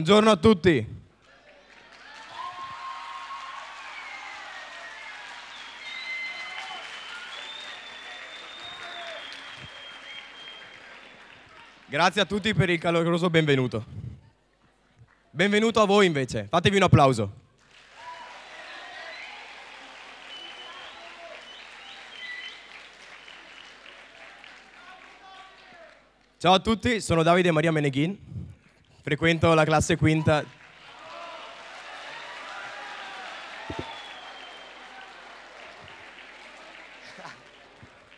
Buongiorno a tutti. Grazie a tutti per il caloroso benvenuto. Benvenuto a voi invece, fatevi un applauso. Ciao a tutti, sono Davide Maria Meneghin, frequento la classe quinta.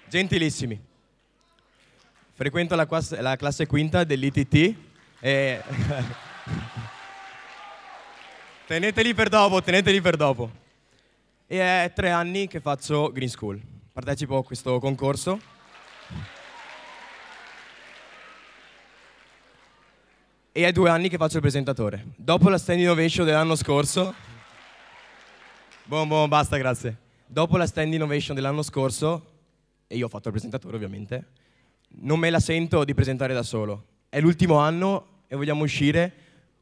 Gentilissimi, frequento la, classe, la classe quinta dell'ITT e... teneteli per dopo, teneteli per dopo. E è tre anni che faccio Green School. Partecipo a questo concorso e è due anni che faccio il presentatore. Dopo la stand innovation dell'anno scorso, buon buon basta, grazie. Dopo la stand innovation dell'anno scorso, e io ho fatto il presentatore ovviamente, non me la sento di presentare da solo. È l'ultimo anno e vogliamo uscire,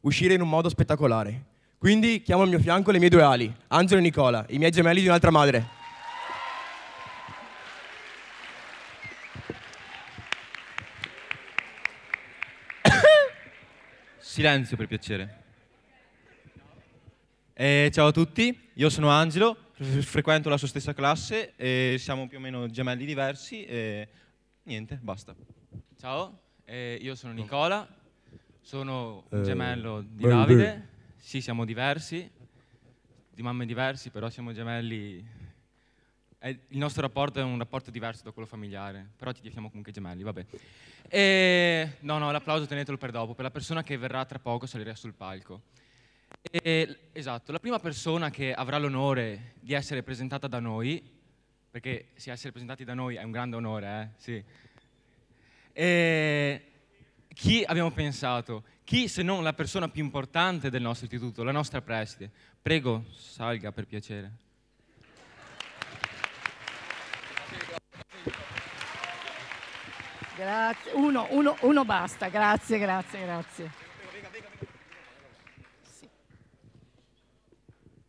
uscire in un modo spettacolare. Quindi chiamo al mio fianco le mie due ali, Angelo e Nicola, i miei gemelli di un'altra madre. Silenzio per piacere. Eh, ciao a tutti, io sono Angelo, frequento la sua stessa classe, eh, siamo più o meno gemelli diversi e niente, basta. Ciao, eh, io sono Nicola, sono un eh, gemello di Davide, sì siamo diversi, di mamme diversi, però siamo gemelli è, il nostro rapporto è un rapporto diverso da quello familiare, però ti definiamo comunque gemelli, vabbè. E, no, no, l'applauso tenetelo per dopo, per la persona che verrà tra poco salire sul palco. E, esatto, la prima persona che avrà l'onore di essere presentata da noi, perché se essere presentati da noi è un grande onore, eh? sì. E, chi abbiamo pensato? Chi se non la persona più importante del nostro istituto, la nostra preside? Prego, salga per piacere. Grazie, uno, uno, uno basta, grazie, grazie, grazie. Sì.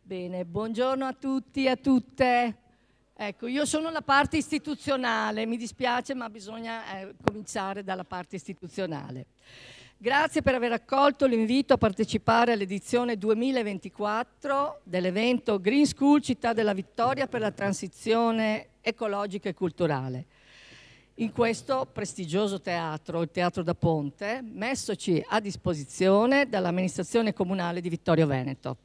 Bene, buongiorno a tutti e a tutte. Ecco, io sono la parte istituzionale, mi dispiace ma bisogna eh, cominciare dalla parte istituzionale. Grazie per aver accolto l'invito a partecipare all'edizione 2024 dell'evento Green School Città della Vittoria per la transizione ecologica e culturale in questo prestigioso teatro, il Teatro da Ponte, messoci a disposizione dall'amministrazione comunale di Vittorio Veneto.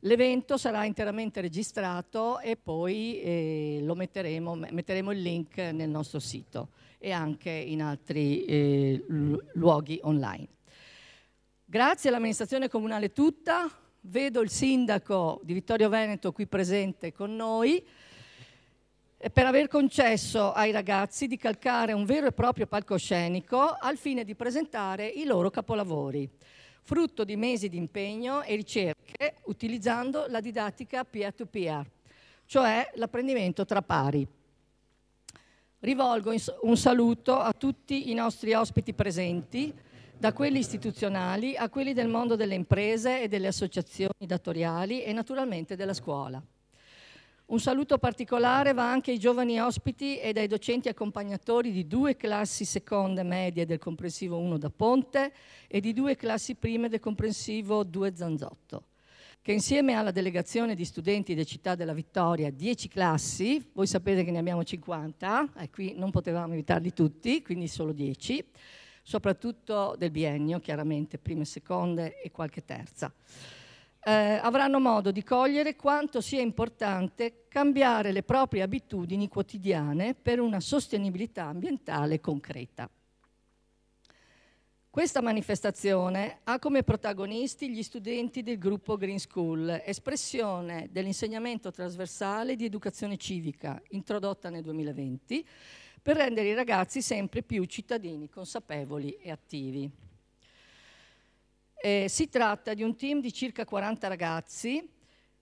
L'evento sarà interamente registrato e poi eh, lo metteremo, metteremo il link nel nostro sito e anche in altri eh, luoghi online. Grazie all'amministrazione comunale tutta, vedo il sindaco di Vittorio Veneto qui presente con noi, per aver concesso ai ragazzi di calcare un vero e proprio palcoscenico al fine di presentare i loro capolavori, frutto di mesi di impegno e ricerche utilizzando la didattica peer-to-peer, cioè l'apprendimento tra pari. Rivolgo un saluto a tutti i nostri ospiti presenti, da quelli istituzionali a quelli del mondo delle imprese e delle associazioni datoriali e naturalmente della scuola. Un saluto particolare va anche ai giovani ospiti ed ai docenti accompagnatori di due classi seconde medie del comprensivo 1 da Ponte e di due classi prime del comprensivo 2 Zanzotto, che insieme alla delegazione di studenti di Città della Vittoria, 10 classi, voi sapete che ne abbiamo 50, e eh, qui non potevamo evitarli tutti, quindi solo 10, soprattutto del biennio, chiaramente prime, seconde e qualche terza eh, avranno modo di cogliere quanto sia importante cambiare le proprie abitudini quotidiane per una sostenibilità ambientale concreta. Questa manifestazione ha come protagonisti gli studenti del gruppo Green School, espressione dell'insegnamento trasversale di educazione civica introdotta nel 2020 per rendere i ragazzi sempre più cittadini consapevoli e attivi. Eh, si tratta di un team di circa 40 ragazzi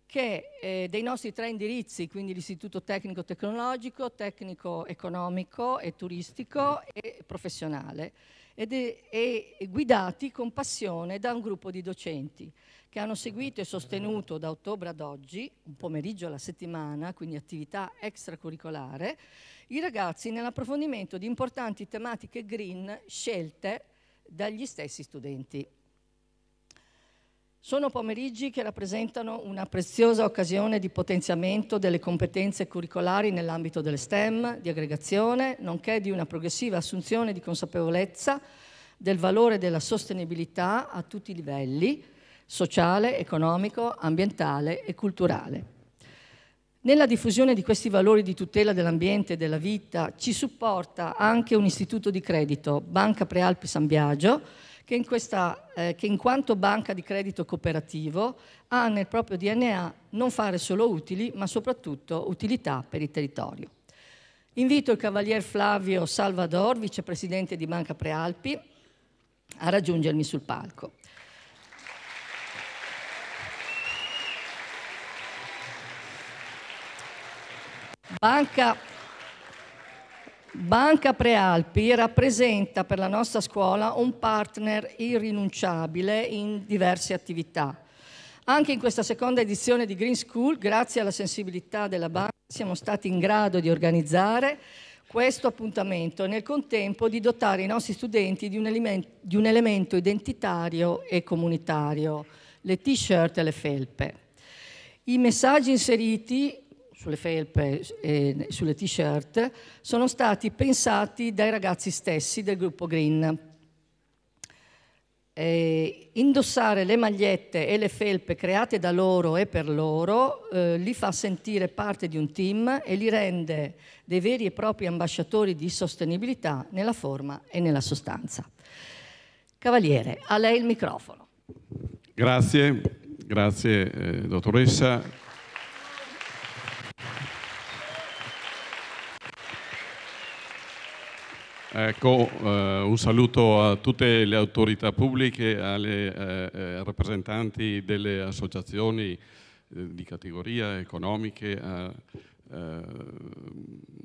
che eh, dei nostri tre indirizzi, quindi l'Istituto Tecnico Tecnologico, Tecnico Economico e Turistico e Professionale, ed è, è, guidati con passione da un gruppo di docenti che hanno seguito e sostenuto da ottobre ad oggi, un pomeriggio alla settimana, quindi attività extracurricolare, i ragazzi nell'approfondimento di importanti tematiche green scelte dagli stessi studenti. Sono pomeriggi che rappresentano una preziosa occasione di potenziamento delle competenze curricolari nell'ambito delle STEM, di aggregazione, nonché di una progressiva assunzione di consapevolezza del valore della sostenibilità a tutti i livelli, sociale, economico, ambientale e culturale. Nella diffusione di questi valori di tutela dell'ambiente e della vita ci supporta anche un istituto di credito, Banca Prealpi San Biagio, che in, questa, eh, che in quanto banca di credito cooperativo ha nel proprio DNA non fare solo utili, ma soprattutto utilità per il territorio. Invito il cavalier Flavio Salvador, vicepresidente di Banca Prealpi, a raggiungermi sul palco. Banca Banca Prealpi rappresenta per la nostra scuola un partner irrinunciabile in diverse attività. Anche in questa seconda edizione di Green School, grazie alla sensibilità della banca, siamo stati in grado di organizzare questo appuntamento e nel contempo di dotare i nostri studenti di un, elemento, di un elemento identitario e comunitario, le t-shirt e le felpe. I messaggi inseriti sulle felpe e eh, sulle t-shirt, sono stati pensati dai ragazzi stessi del gruppo Green. Eh, indossare le magliette e le felpe create da loro e per loro eh, li fa sentire parte di un team e li rende dei veri e propri ambasciatori di sostenibilità nella forma e nella sostanza. Cavaliere, a lei il microfono. Grazie, grazie eh, dottoressa. Ecco, eh, un saluto a tutte le autorità pubbliche, alle eh, eh rappresentanti delle associazioni eh, di categoria economiche, in eh,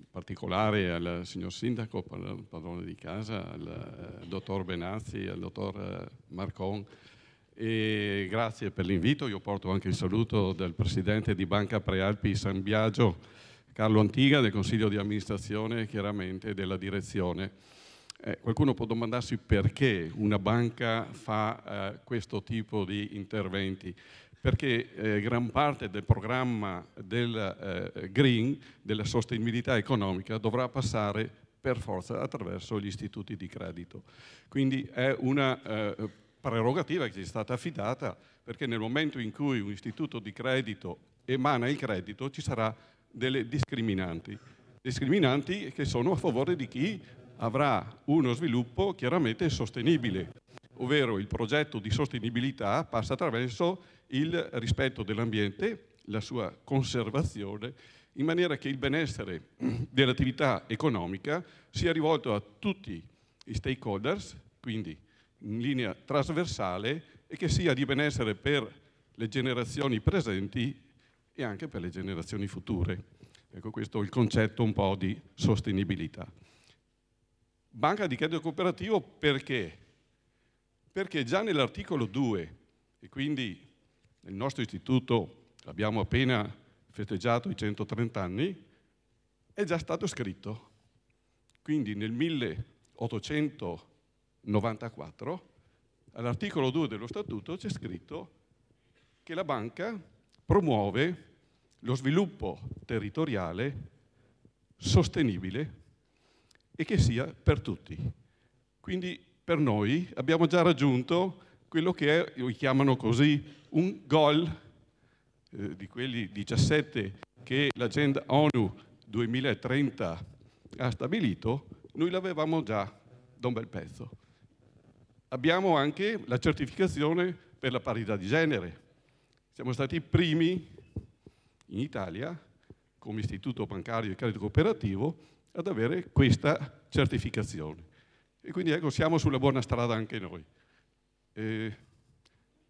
particolare al signor Sindaco, al padrone di casa, al eh, dottor Benazzi, al dottor Marcon. E grazie per l'invito, io porto anche il saluto del presidente di Banca Prealpi San Biagio, Carlo Antiga del Consiglio di amministrazione e chiaramente della direzione. Eh, qualcuno può domandarsi perché una banca fa eh, questo tipo di interventi, perché eh, gran parte del programma del eh, green, della sostenibilità economica, dovrà passare per forza attraverso gli istituti di credito. Quindi è una eh, prerogativa che ci è stata affidata perché nel momento in cui un istituto di credito emana il credito ci sarà delle discriminanti, discriminanti che sono a favore di chi avrà uno sviluppo chiaramente sostenibile, ovvero il progetto di sostenibilità passa attraverso il rispetto dell'ambiente, la sua conservazione, in maniera che il benessere dell'attività economica sia rivolto a tutti i stakeholders, quindi in linea trasversale, e che sia di benessere per le generazioni presenti e anche per le generazioni future. Ecco questo è il concetto un po' di sostenibilità. Banca di credito cooperativo perché? Perché già nell'articolo 2, e quindi nel nostro istituto abbiamo appena festeggiato i 130 anni, è già stato scritto. Quindi nel 1894 all'articolo 2 dello statuto c'è scritto che la banca promuove lo sviluppo territoriale sostenibile e che sia per tutti. Quindi per noi abbiamo già raggiunto quello che è, lo chiamano così, un goal eh, di quelli 17 che l'agenda ONU 2030 ha stabilito, noi l'avevamo già da un bel pezzo. Abbiamo anche la certificazione per la parità di genere. Siamo stati i primi in Italia, come istituto bancario e credito cooperativo, ad avere questa certificazione. E quindi ecco, siamo sulla buona strada anche noi. Eh,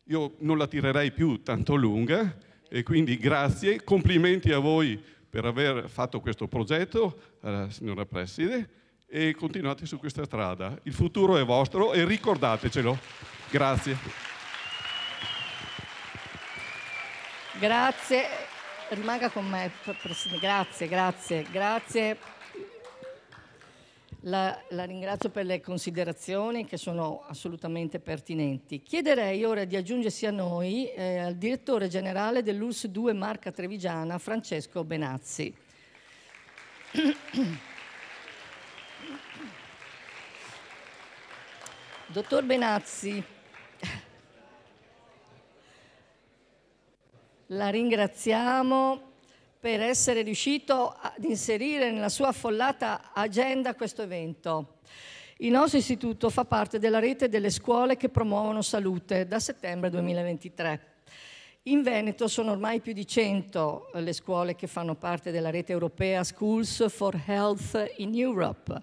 io non la tirerei più tanto lunga e quindi grazie, complimenti a voi per aver fatto questo progetto, eh, signora Preside, e continuate su questa strada. Il futuro è vostro e ricordatecelo. Grazie. Grazie rimanga con me. Grazie, grazie, grazie. La, la, ringrazio per le considerazioni che sono assolutamente pertinenti. Chiederei ora di aggiungersi a noi eh, al direttore generale dell'ULS 2 Marca Trevigiana, Francesco Benazzi. Dottor Benazzi, La ringraziamo per essere riuscito ad inserire nella sua affollata agenda questo evento. Il nostro istituto fa parte della rete delle scuole che promuovono salute da settembre 2023. In Veneto sono ormai più di 100 le scuole che fanno parte della rete europea Schools for Health in Europe.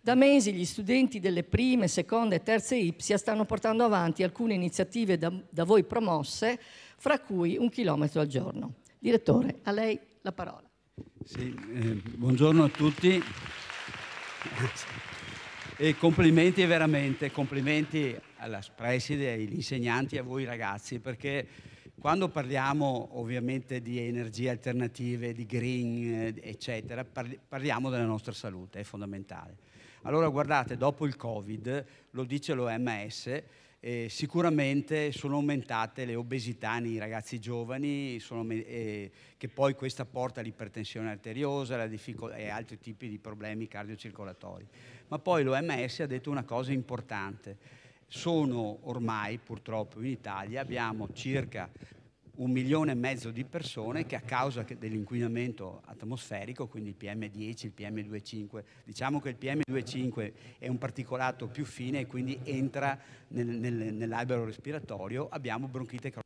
Da mesi gli studenti delle prime, seconde e terze IPSIA stanno portando avanti alcune iniziative da, da voi promosse fra cui un chilometro al giorno. Direttore, a lei la parola. Sì, eh, buongiorno a tutti e complimenti veramente, complimenti alla preside, agli insegnanti e a voi ragazzi perché quando parliamo ovviamente di energie alternative, di green, eh, eccetera, parliamo della nostra salute, è fondamentale. Allora guardate, dopo il Covid, lo dice l'OMS, eh, sicuramente sono aumentate le obesità nei ragazzi giovani, sono, eh, che poi questa porta all'ipertensione arteriosa e altri tipi di problemi cardiocircolatori. Ma poi l'OMS ha detto una cosa importante. Sono ormai, purtroppo in Italia, abbiamo circa un milione e mezzo di persone che a causa dell'inquinamento atmosferico, quindi il PM10, il PM2,5, diciamo che il PM2,5 è un particolato più fine e quindi entra nel, nel, nell'albero respiratorio, abbiamo bronchite croniche.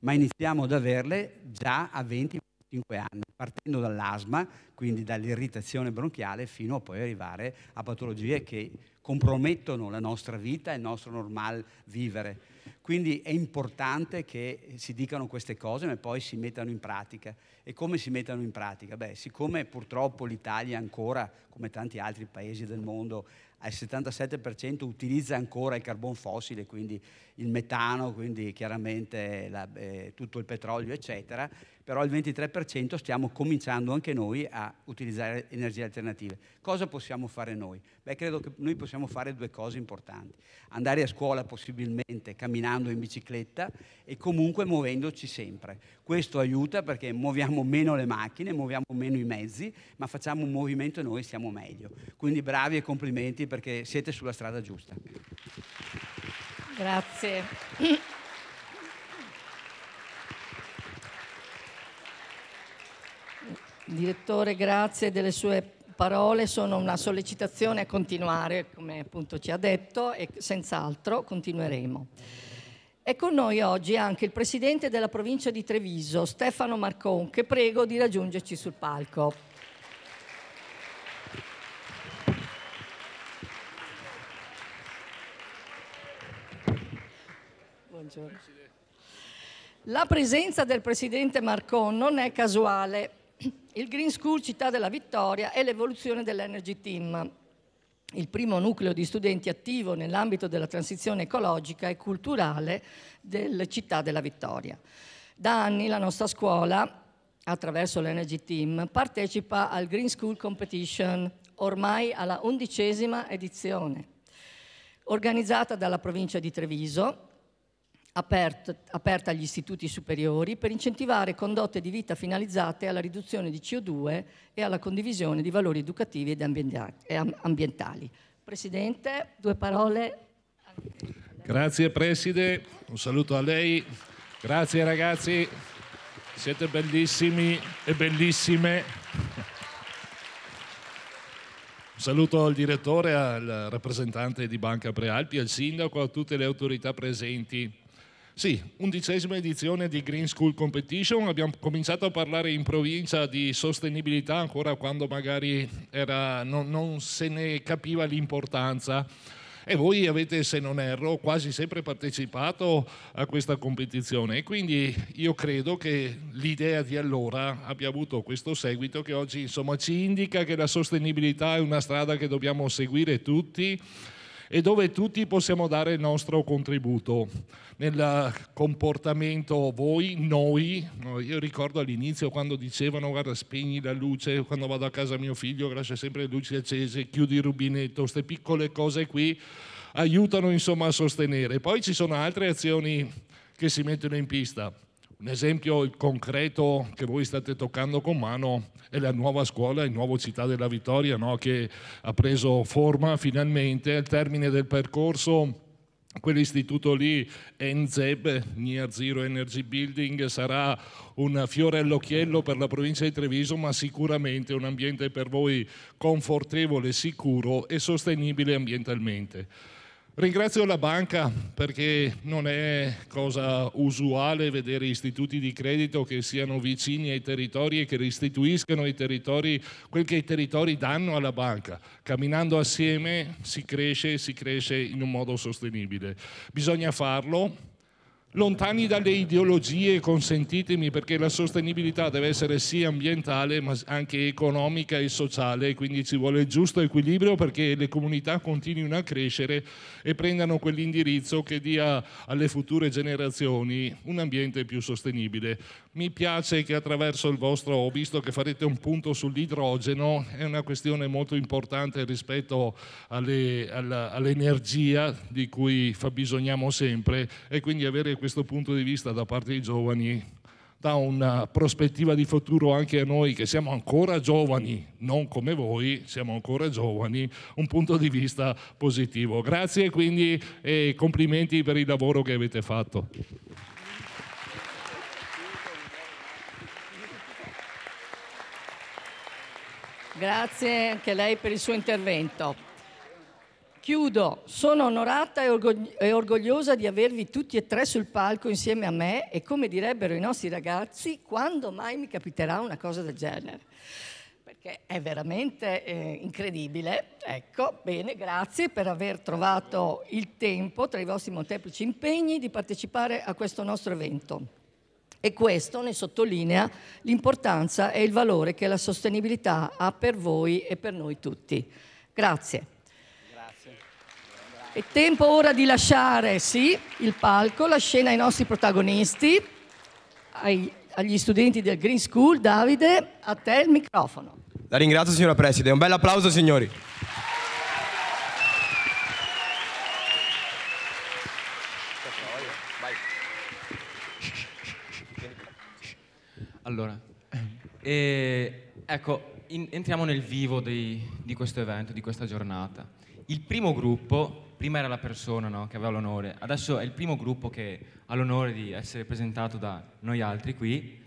Ma iniziamo ad averle già a 20-25 anni, partendo dall'asma, quindi dall'irritazione bronchiale, fino a poi arrivare a patologie che compromettono la nostra vita e il nostro normal vivere quindi è importante che si dicano queste cose ma poi si mettano in pratica. E come si mettono in pratica? Beh, siccome purtroppo l'Italia ancora, come tanti altri paesi del mondo, al 77% utilizza ancora il carbon fossile, quindi il metano, quindi chiaramente la, eh, tutto il petrolio, eccetera, però il 23% stiamo cominciando anche noi a utilizzare energie alternative. Cosa possiamo fare noi? Beh, credo che noi possiamo fare due cose importanti. Andare a scuola possibilmente camminando in bicicletta e comunque muovendoci sempre. Questo aiuta perché muoviamo meno le macchine, muoviamo meno i mezzi, ma facciamo un movimento e noi stiamo meglio. Quindi bravi e complimenti perché siete sulla strada giusta. Grazie. Direttore, grazie delle sue parole, sono una sollecitazione a continuare, come appunto ci ha detto, e senz'altro continueremo. È con noi oggi anche il presidente della provincia di Treviso, Stefano Marcon, che prego di raggiungerci sul palco. Buongiorno. La presenza del presidente Marcon non è casuale il Green School Città della Vittoria è l'evoluzione dell'Energy Team, il primo nucleo di studenti attivo nell'ambito della transizione ecologica e culturale del Città della Vittoria. Da anni la nostra scuola, attraverso l'Energy Team, partecipa al Green School Competition, ormai alla undicesima edizione, organizzata dalla provincia di Treviso aperta, aperta agli istituti superiori per incentivare condotte di vita finalizzate alla riduzione di CO2 e alla condivisione di valori educativi ed ambientali. Presidente, due parole. Grazie Preside, un saluto a lei. Grazie ragazzi, siete bellissimi e bellissime. Un saluto al direttore, al rappresentante di Banca Prealpi, al sindaco, a tutte le autorità presenti. Sì, undicesima edizione di Green School Competition, abbiamo cominciato a parlare in provincia di sostenibilità ancora quando magari era, non, non se ne capiva l'importanza e voi avete, se non erro, quasi sempre partecipato a questa competizione e quindi io credo che l'idea di allora abbia avuto questo seguito che oggi insomma, ci indica che la sostenibilità è una strada che dobbiamo seguire tutti e dove tutti possiamo dare il nostro contributo nel comportamento voi, noi. Io ricordo all'inizio quando dicevano guarda spegni la luce, quando vado a casa mio figlio lascia sempre le luci accese, chiudi il rubinetto, queste piccole cose qui aiutano insomma a sostenere. Poi ci sono altre azioni che si mettono in pista un esempio concreto che voi state toccando con mano è la nuova scuola, il nuovo Città della Vittoria, no? che ha preso forma finalmente al termine del percorso. Quell'istituto lì, NZEB, Near Zero Energy Building, sarà un fiore all'occhiello per la provincia di Treviso, ma sicuramente un ambiente per voi confortevole, sicuro e sostenibile ambientalmente. Ringrazio la banca perché non è cosa usuale vedere istituti di credito che siano vicini ai territori e che restituiscano ai territori quel che i territori danno alla banca. Camminando assieme si cresce e si cresce in un modo sostenibile. Bisogna farlo lontani dalle ideologie, consentitemi, perché la sostenibilità deve essere sì ambientale, ma anche economica e sociale, quindi ci vuole il giusto equilibrio perché le comunità continuino a crescere e prendano quell'indirizzo che dia alle future generazioni un ambiente più sostenibile. Mi piace che attraverso il vostro ho visto che farete un punto sull'idrogeno, è una questione molto importante rispetto alle, alla, all'energia di cui fabbisogniamo sempre e quindi avere questo punto di vista da parte dei giovani dà una prospettiva di futuro anche a noi che siamo ancora giovani, non come voi, siamo ancora giovani, un punto di vista positivo. Grazie quindi e complimenti per il lavoro che avete fatto. Grazie anche a lei per il suo intervento. Chiudo, sono onorata e orgogliosa di avervi tutti e tre sul palco insieme a me e come direbbero i nostri ragazzi, quando mai mi capiterà una cosa del genere? Perché è veramente eh, incredibile. Ecco, bene, grazie per aver trovato il tempo tra i vostri molteplici impegni di partecipare a questo nostro evento. E questo ne sottolinea l'importanza e il valore che la sostenibilità ha per voi e per noi tutti. Grazie. È tempo ora di lasciare, sì, il palco, la scena ai nostri protagonisti, ai, agli studenti del Green School. Davide, a te il microfono. La ringrazio signora Preside, un bel applauso signori. Allora, eh, ecco, in, entriamo nel vivo di, di questo evento, di questa giornata. Il primo gruppo prima era la persona no, che aveva l'onore, adesso è il primo gruppo che ha l'onore di essere presentato da noi altri qui,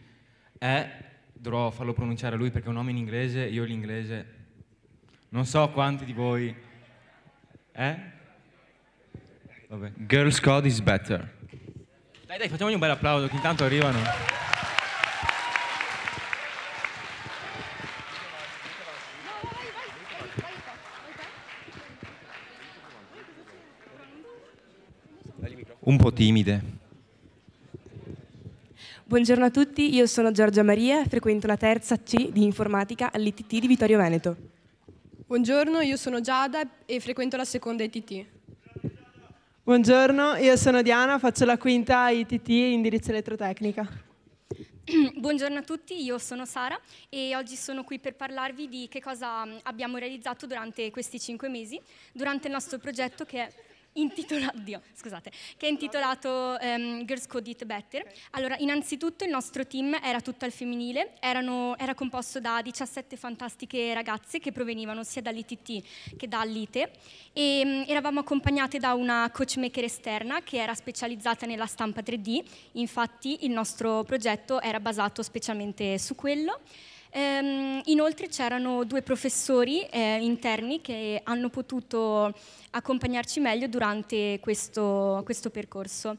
è, dovrò farlo pronunciare a lui perché è un nome in inglese, io l'inglese, non so quanti di voi... Eh? Vabbè. Girls Code is better. Dai dai, facciamogli un bel applauso che intanto arrivano. un po' timide. Buongiorno a tutti, io sono Giorgia Maria, frequento la terza C di informatica all'ITT di Vittorio Veneto. Buongiorno, io sono Giada e frequento la seconda ITT. Buongiorno, io sono Diana, faccio la quinta ITT indirizzo elettrotecnica. Buongiorno a tutti, io sono Sara e oggi sono qui per parlarvi di che cosa abbiamo realizzato durante questi cinque mesi, durante il nostro progetto che è intitolato, Dio, scusate, che è intitolato um, Girls Code It Better. Allora, innanzitutto il nostro team era tutto al femminile, erano, era composto da 17 fantastiche ragazze che provenivano sia dall'ITT che dall'ITE e um, eravamo accompagnate da una coachmaker esterna che era specializzata nella stampa 3D, infatti il nostro progetto era basato specialmente su quello. Ehm, inoltre c'erano due professori eh, interni che hanno potuto accompagnarci meglio durante questo, questo percorso.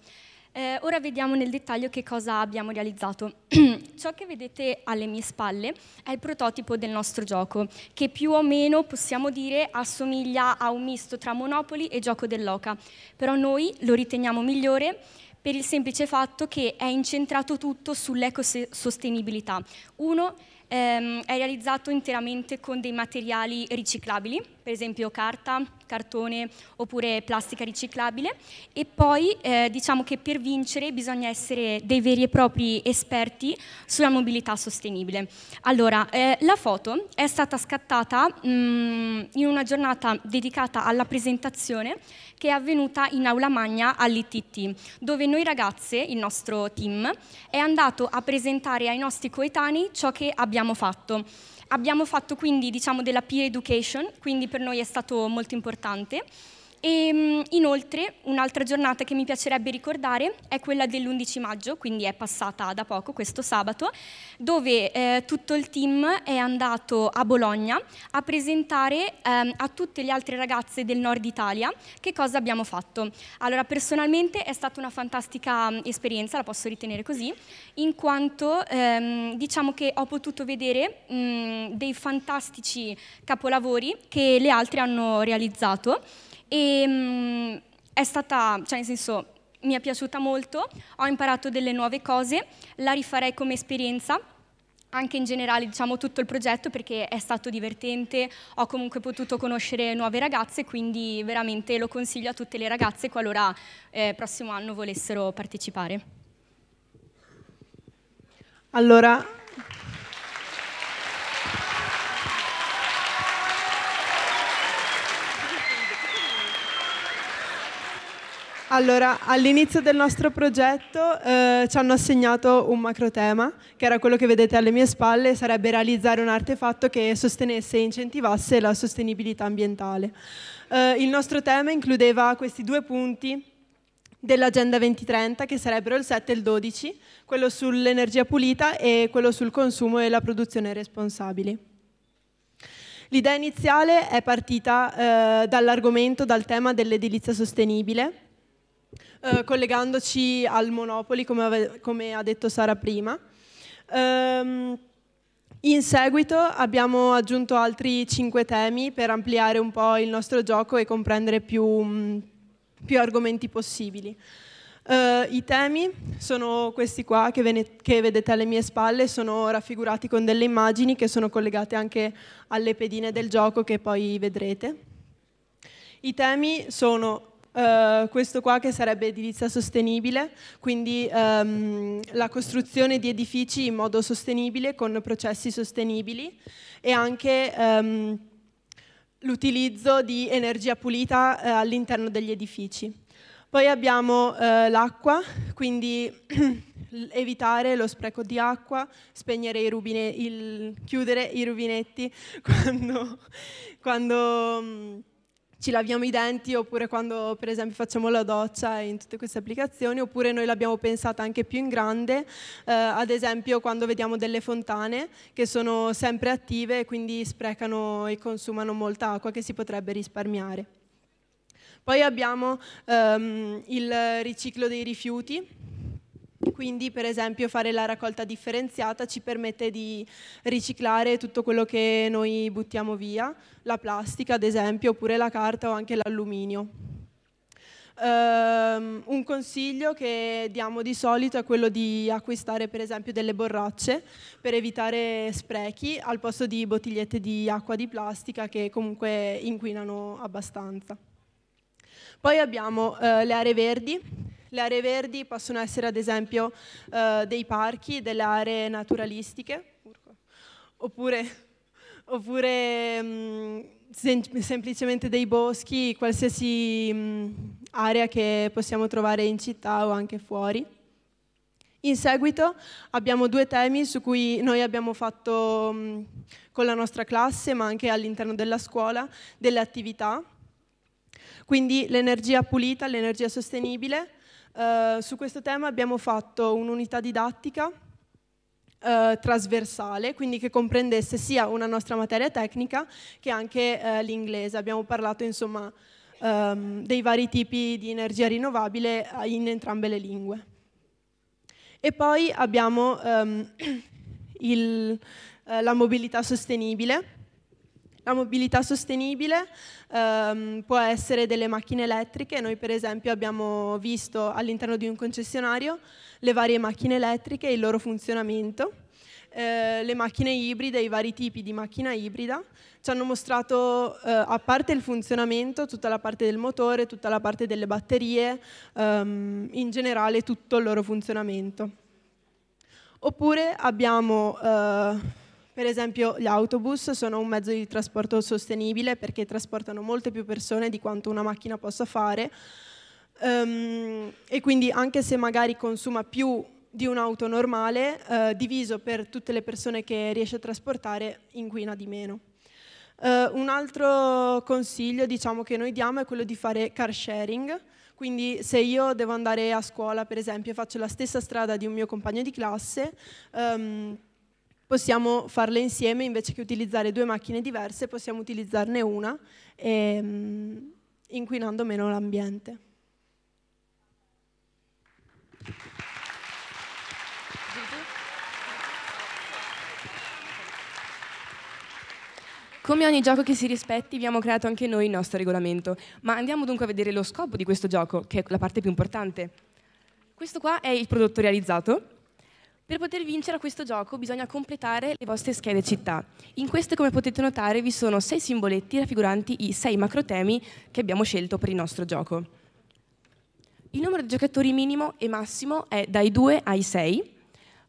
Eh, ora vediamo nel dettaglio che cosa abbiamo realizzato. Ciò che vedete alle mie spalle è il prototipo del nostro gioco, che più o meno possiamo dire assomiglia a un misto tra Monopoli e gioco dell'oca, però noi lo riteniamo migliore per il semplice fatto che è incentrato tutto sull'ecosostenibilità. Uno, ehm, è realizzato interamente con dei materiali riciclabili per esempio carta, cartone oppure plastica riciclabile e poi eh, diciamo che per vincere bisogna essere dei veri e propri esperti sulla mobilità sostenibile. Allora, eh, la foto è stata scattata mh, mm, in una giornata dedicata alla presentazione che è avvenuta in Aula Magna all'ITT, dove noi ragazze, il nostro team, è andato a presentare ai nostri coetanei ciò che abbiamo fatto. Abbiamo fatto quindi diciamo, della peer education, quindi per noi è stato molto importante. E ehm, inoltre un'altra giornata che mi piacerebbe ricordare è quella dell'11 maggio, quindi è passata da poco, questo sabato, dove eh, tutto il team è andato a Bologna a presentare ehm, a tutte le altre ragazze del nord Italia che cosa abbiamo fatto. Allora personalmente è stata una fantastica mm, esperienza, la posso ritenere così, in quanto ehm, diciamo che ho potuto vedere mh, mm, dei fantastici capolavori che le altre hanno realizzato e, mh, mm, è stata, cioè nel senso, mi è piaciuta molto, ho imparato delle nuove cose, la rifarei come esperienza, anche in generale diciamo tutto il progetto perché è stato divertente, ho comunque potuto conoscere nuove ragazze, quindi veramente lo consiglio a tutte le ragazze qualora eh, prossimo anno volessero partecipare. Allora, Allora, all'inizio del nostro progetto eh, ci hanno assegnato un macrotema, che era quello che vedete alle mie spalle, sarebbe realizzare un artefatto che sostenesse e incentivasse la sostenibilità ambientale. Eh, il nostro tema includeva questi due punti dell'Agenda 2030, che sarebbero il 7 e il 12, quello sull'energia pulita e quello sul consumo e la produzione responsabili. L'idea iniziale è partita eh, dall'argomento, dal tema dell'edilizia sostenibile, eh, collegandoci al Monopoli, come, ave, come, ha detto Sara prima. Um, in seguito abbiamo aggiunto altri cinque temi per ampliare un po' il nostro gioco e comprendere più, mm, più argomenti possibili. Uh, I temi sono questi qua che, vene, che, vedete alle mie spalle, sono raffigurati con delle immagini che sono collegate anche alle pedine del gioco che poi vedrete. I temi sono Uh, questo qua che sarebbe edilizia sostenibile, quindi um, la costruzione di edifici in modo sostenibile con processi sostenibili e anche um, l'utilizzo di energia pulita uh, all'interno degli edifici. Poi abbiamo uh, l'acqua, quindi evitare lo spreco di acqua, spegnere i rubinetti, chiudere i rubinetti quando, quando mm, ci laviamo i denti oppure quando per esempio facciamo la doccia in tutte queste applicazioni oppure noi l'abbiamo pensata anche più in grande eh, ad esempio quando vediamo delle fontane che sono sempre attive e quindi sprecano e consumano molta acqua che si potrebbe risparmiare. Poi abbiamo ehm, il riciclo dei rifiuti quindi per esempio fare la raccolta differenziata ci permette di riciclare tutto quello che noi buttiamo via, la plastica ad esempio, oppure la carta o anche l'alluminio. Um, un consiglio che diamo di solito è quello di acquistare per esempio delle borracce per evitare sprechi al posto di bottigliette di acqua di plastica che comunque inquinano abbastanza. Poi abbiamo uh, le aree verdi, le aree verdi possono essere ad esempio eh, dei parchi, delle aree naturalistiche, oppure, oppure mh, mm, sem semplicemente dei boschi, qualsiasi mh, mm, area che possiamo trovare in città o anche fuori. In seguito abbiamo due temi su cui noi abbiamo fatto mh, mm, con la nostra classe, ma anche all'interno della scuola, delle attività. Quindi l'energia pulita, l'energia sostenibile eh, su questo tema abbiamo fatto un'unità didattica uh, trasversale, quindi che comprendesse sia una nostra materia tecnica che anche uh, l'inglese. Abbiamo parlato insomma um, dei vari tipi di energia rinnovabile in entrambe le lingue. E poi abbiamo um, il, la mobilità sostenibile, la mobilità sostenibile ehm, può essere delle macchine elettriche, noi per esempio abbiamo visto all'interno di un concessionario le varie macchine elettriche e il loro funzionamento. Eh, le macchine ibride, i vari tipi di macchina ibrida, ci hanno mostrato eh, a parte il funzionamento, tutta la parte del motore, tutta la parte delle batterie, ehm, in generale tutto il loro funzionamento. Oppure abbiamo eh, per esempio gli autobus sono un mezzo di trasporto sostenibile perché trasportano molte più persone di quanto una macchina possa fare um, e quindi anche se magari consuma più di un'auto normale, eh, diviso per tutte le persone che riesce a trasportare, inquina di meno. Uh, un altro consiglio diciamo, che noi diamo è quello di fare car sharing, quindi se io devo andare a scuola per esempio faccio la stessa strada di un mio compagno di classe, um, possiamo farle insieme invece che utilizzare due macchine diverse, possiamo utilizzarne una ehm, inquinando meno l'ambiente. Come ogni gioco che si rispetti, abbiamo creato anche noi il nostro regolamento, ma andiamo dunque a vedere lo scopo di questo gioco, che è la parte più importante. Questo qua è il prodotto realizzato, per poter vincere a questo gioco bisogna completare le vostre schede città. In queste, come potete notare, vi sono sei simboletti raffiguranti i sei macrotemi che abbiamo scelto per il nostro gioco. Il numero di giocatori minimo e massimo è dai 2 ai 6.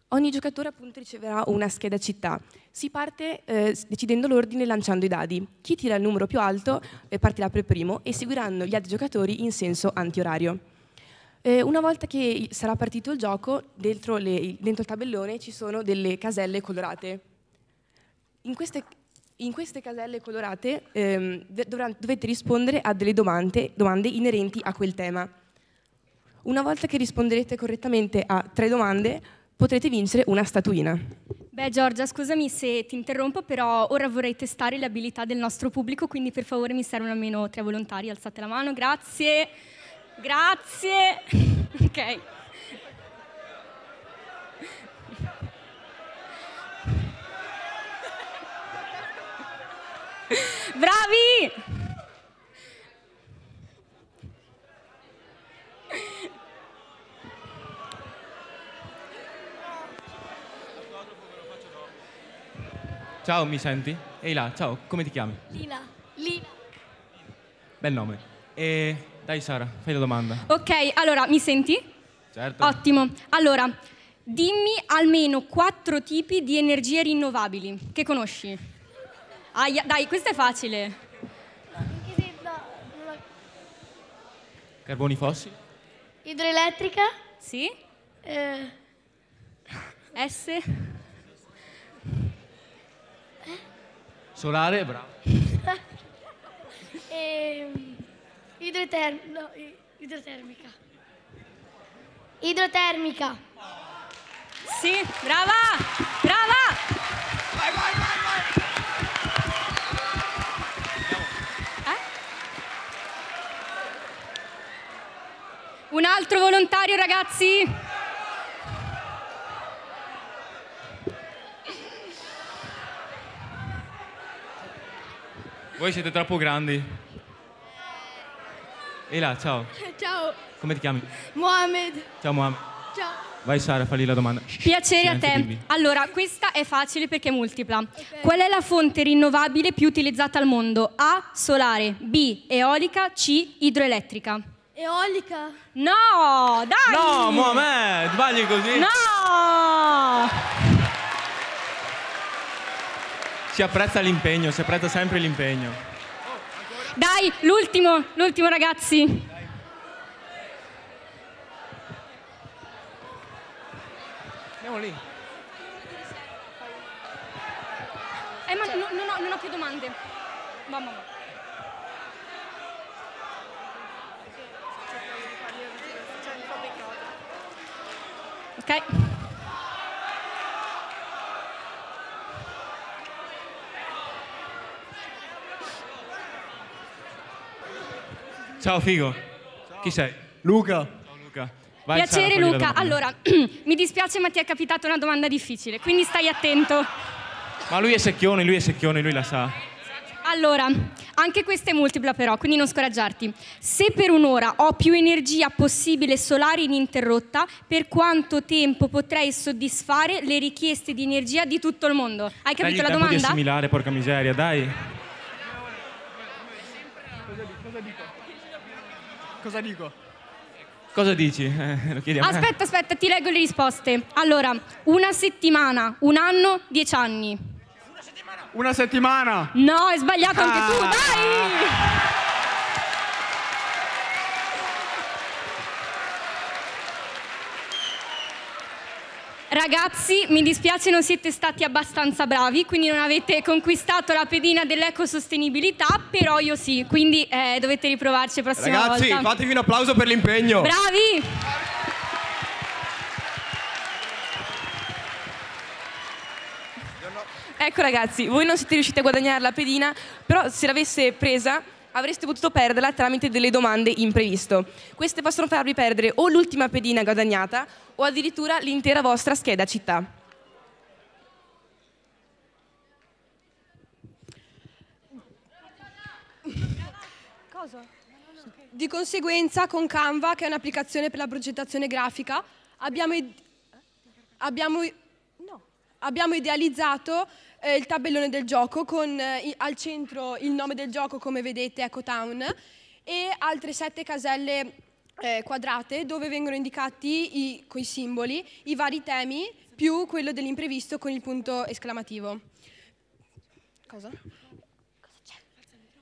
Ogni giocatore appunto riceverà una scheda città. Si parte eh, decidendo l'ordine lanciando i dadi. Chi tira il numero più alto eh, partirà per primo e seguiranno gli altri giocatori in senso antiorario. Eh, una volta che sarà partito il gioco, dentro, le, dentro, il tabellone ci sono delle caselle colorate. In queste, in queste caselle colorate ehm, dovrà, dovete rispondere a delle domande, domande inerenti a quel tema. Una volta che risponderete correttamente a tre domande, potrete vincere una statuina. Beh Giorgia, scusami se ti interrompo, però ora vorrei testare le abilità del nostro pubblico, quindi per favore mi servono almeno tre volontari, alzate la mano, grazie. Grazie. ok. Bravi! Ciao, mi senti? Ehi là, ciao, come ti chiami? Lina. Lina. Bel nome. E dai Sara, fai la domanda. Ok, allora, mi senti? Certo. Ottimo. Allora, dimmi almeno quattro tipi di energie rinnovabili che conosci. Aia, dai, questo è facile. Carboni fossili? Idroelettrica? Sì. Eh. S? Eh? Solare, bravo. ehm... Idroterm- no, idrotermica. Idrotermica. Sì, brava! Brava! Vai, vai, vai, vai! Eh? Un altro volontario, ragazzi! Voi siete troppo grandi. Ela, ciao. Ciao. Come ti chiami? Mohamed. Ciao Mohamed. Ciao. Vai Sara, fagli la domanda. Piacere Silenzio a te. Dimmi. Allora, questa è facile perché è multipla. Okay. Qual è la fonte rinnovabile più utilizzata al mondo? A, solare, B, eolica, C, idroelettrica. Eolica? No, dai! No, Mohamed, sbagli così. No! Si apprezza l'impegno, si apprezza sempre l'impegno. Dai, l'ultimo, l'ultimo ragazzi. Andiamo lì. Eh, ma non, non, ho, non ho più domande. Mamma mia. Okay. Ciao figo. Ciao. Chi sei? Luca. Ciao Luca. Vai, Piacere Sara, Luca. Allora, mi dispiace ma ti è capitata una domanda difficile, quindi stai attento. Ma lui è secchione, lui è secchione, lui la sa. Allora, anche questa è multipla però, quindi non scoraggiarti. Se per un'ora ho più energia possibile solare ininterrotta, per quanto tempo potrei soddisfare le richieste di energia di tutto il mondo? Hai capito Dagli la domanda? Non di assimilare, porca miseria, dai. Cosa dico? Cosa dici? Eh, lo chiediamo. Aspetta, aspetta, ti leggo le risposte. Allora, una settimana, un anno, dieci anni. Una settimana? Una settimana! No, hai sbagliato anche tu, ah. dai! Ragazzi, mi dispiace non siete stati abbastanza bravi, quindi non avete conquistato la pedina dell'ecosostenibilità, però io sì, quindi eh, dovete riprovarci la prossima Ragazzi, volta. Ragazzi, fatevi un applauso per l'impegno. Bravi! Ecco ragazzi, voi non siete riusciti a guadagnare la pedina, però se l'avesse presa avreste potuto perderla tramite delle domande imprevisto. Queste possono farvi perdere o l'ultima pedina guadagnata o addirittura l'intera vostra scheda città. Di conseguenza con Canva, che è un'applicazione per la progettazione grafica, abbiamo, abbiamo, no, abbiamo idealizzato eh, il tabellone del gioco con eh, al centro il nome del gioco come vedete Echo Town e altre sette caselle eh, quadrate dove vengono indicati i, coi simboli i vari temi più quello dell'imprevisto con il punto esclamativo. Cosa?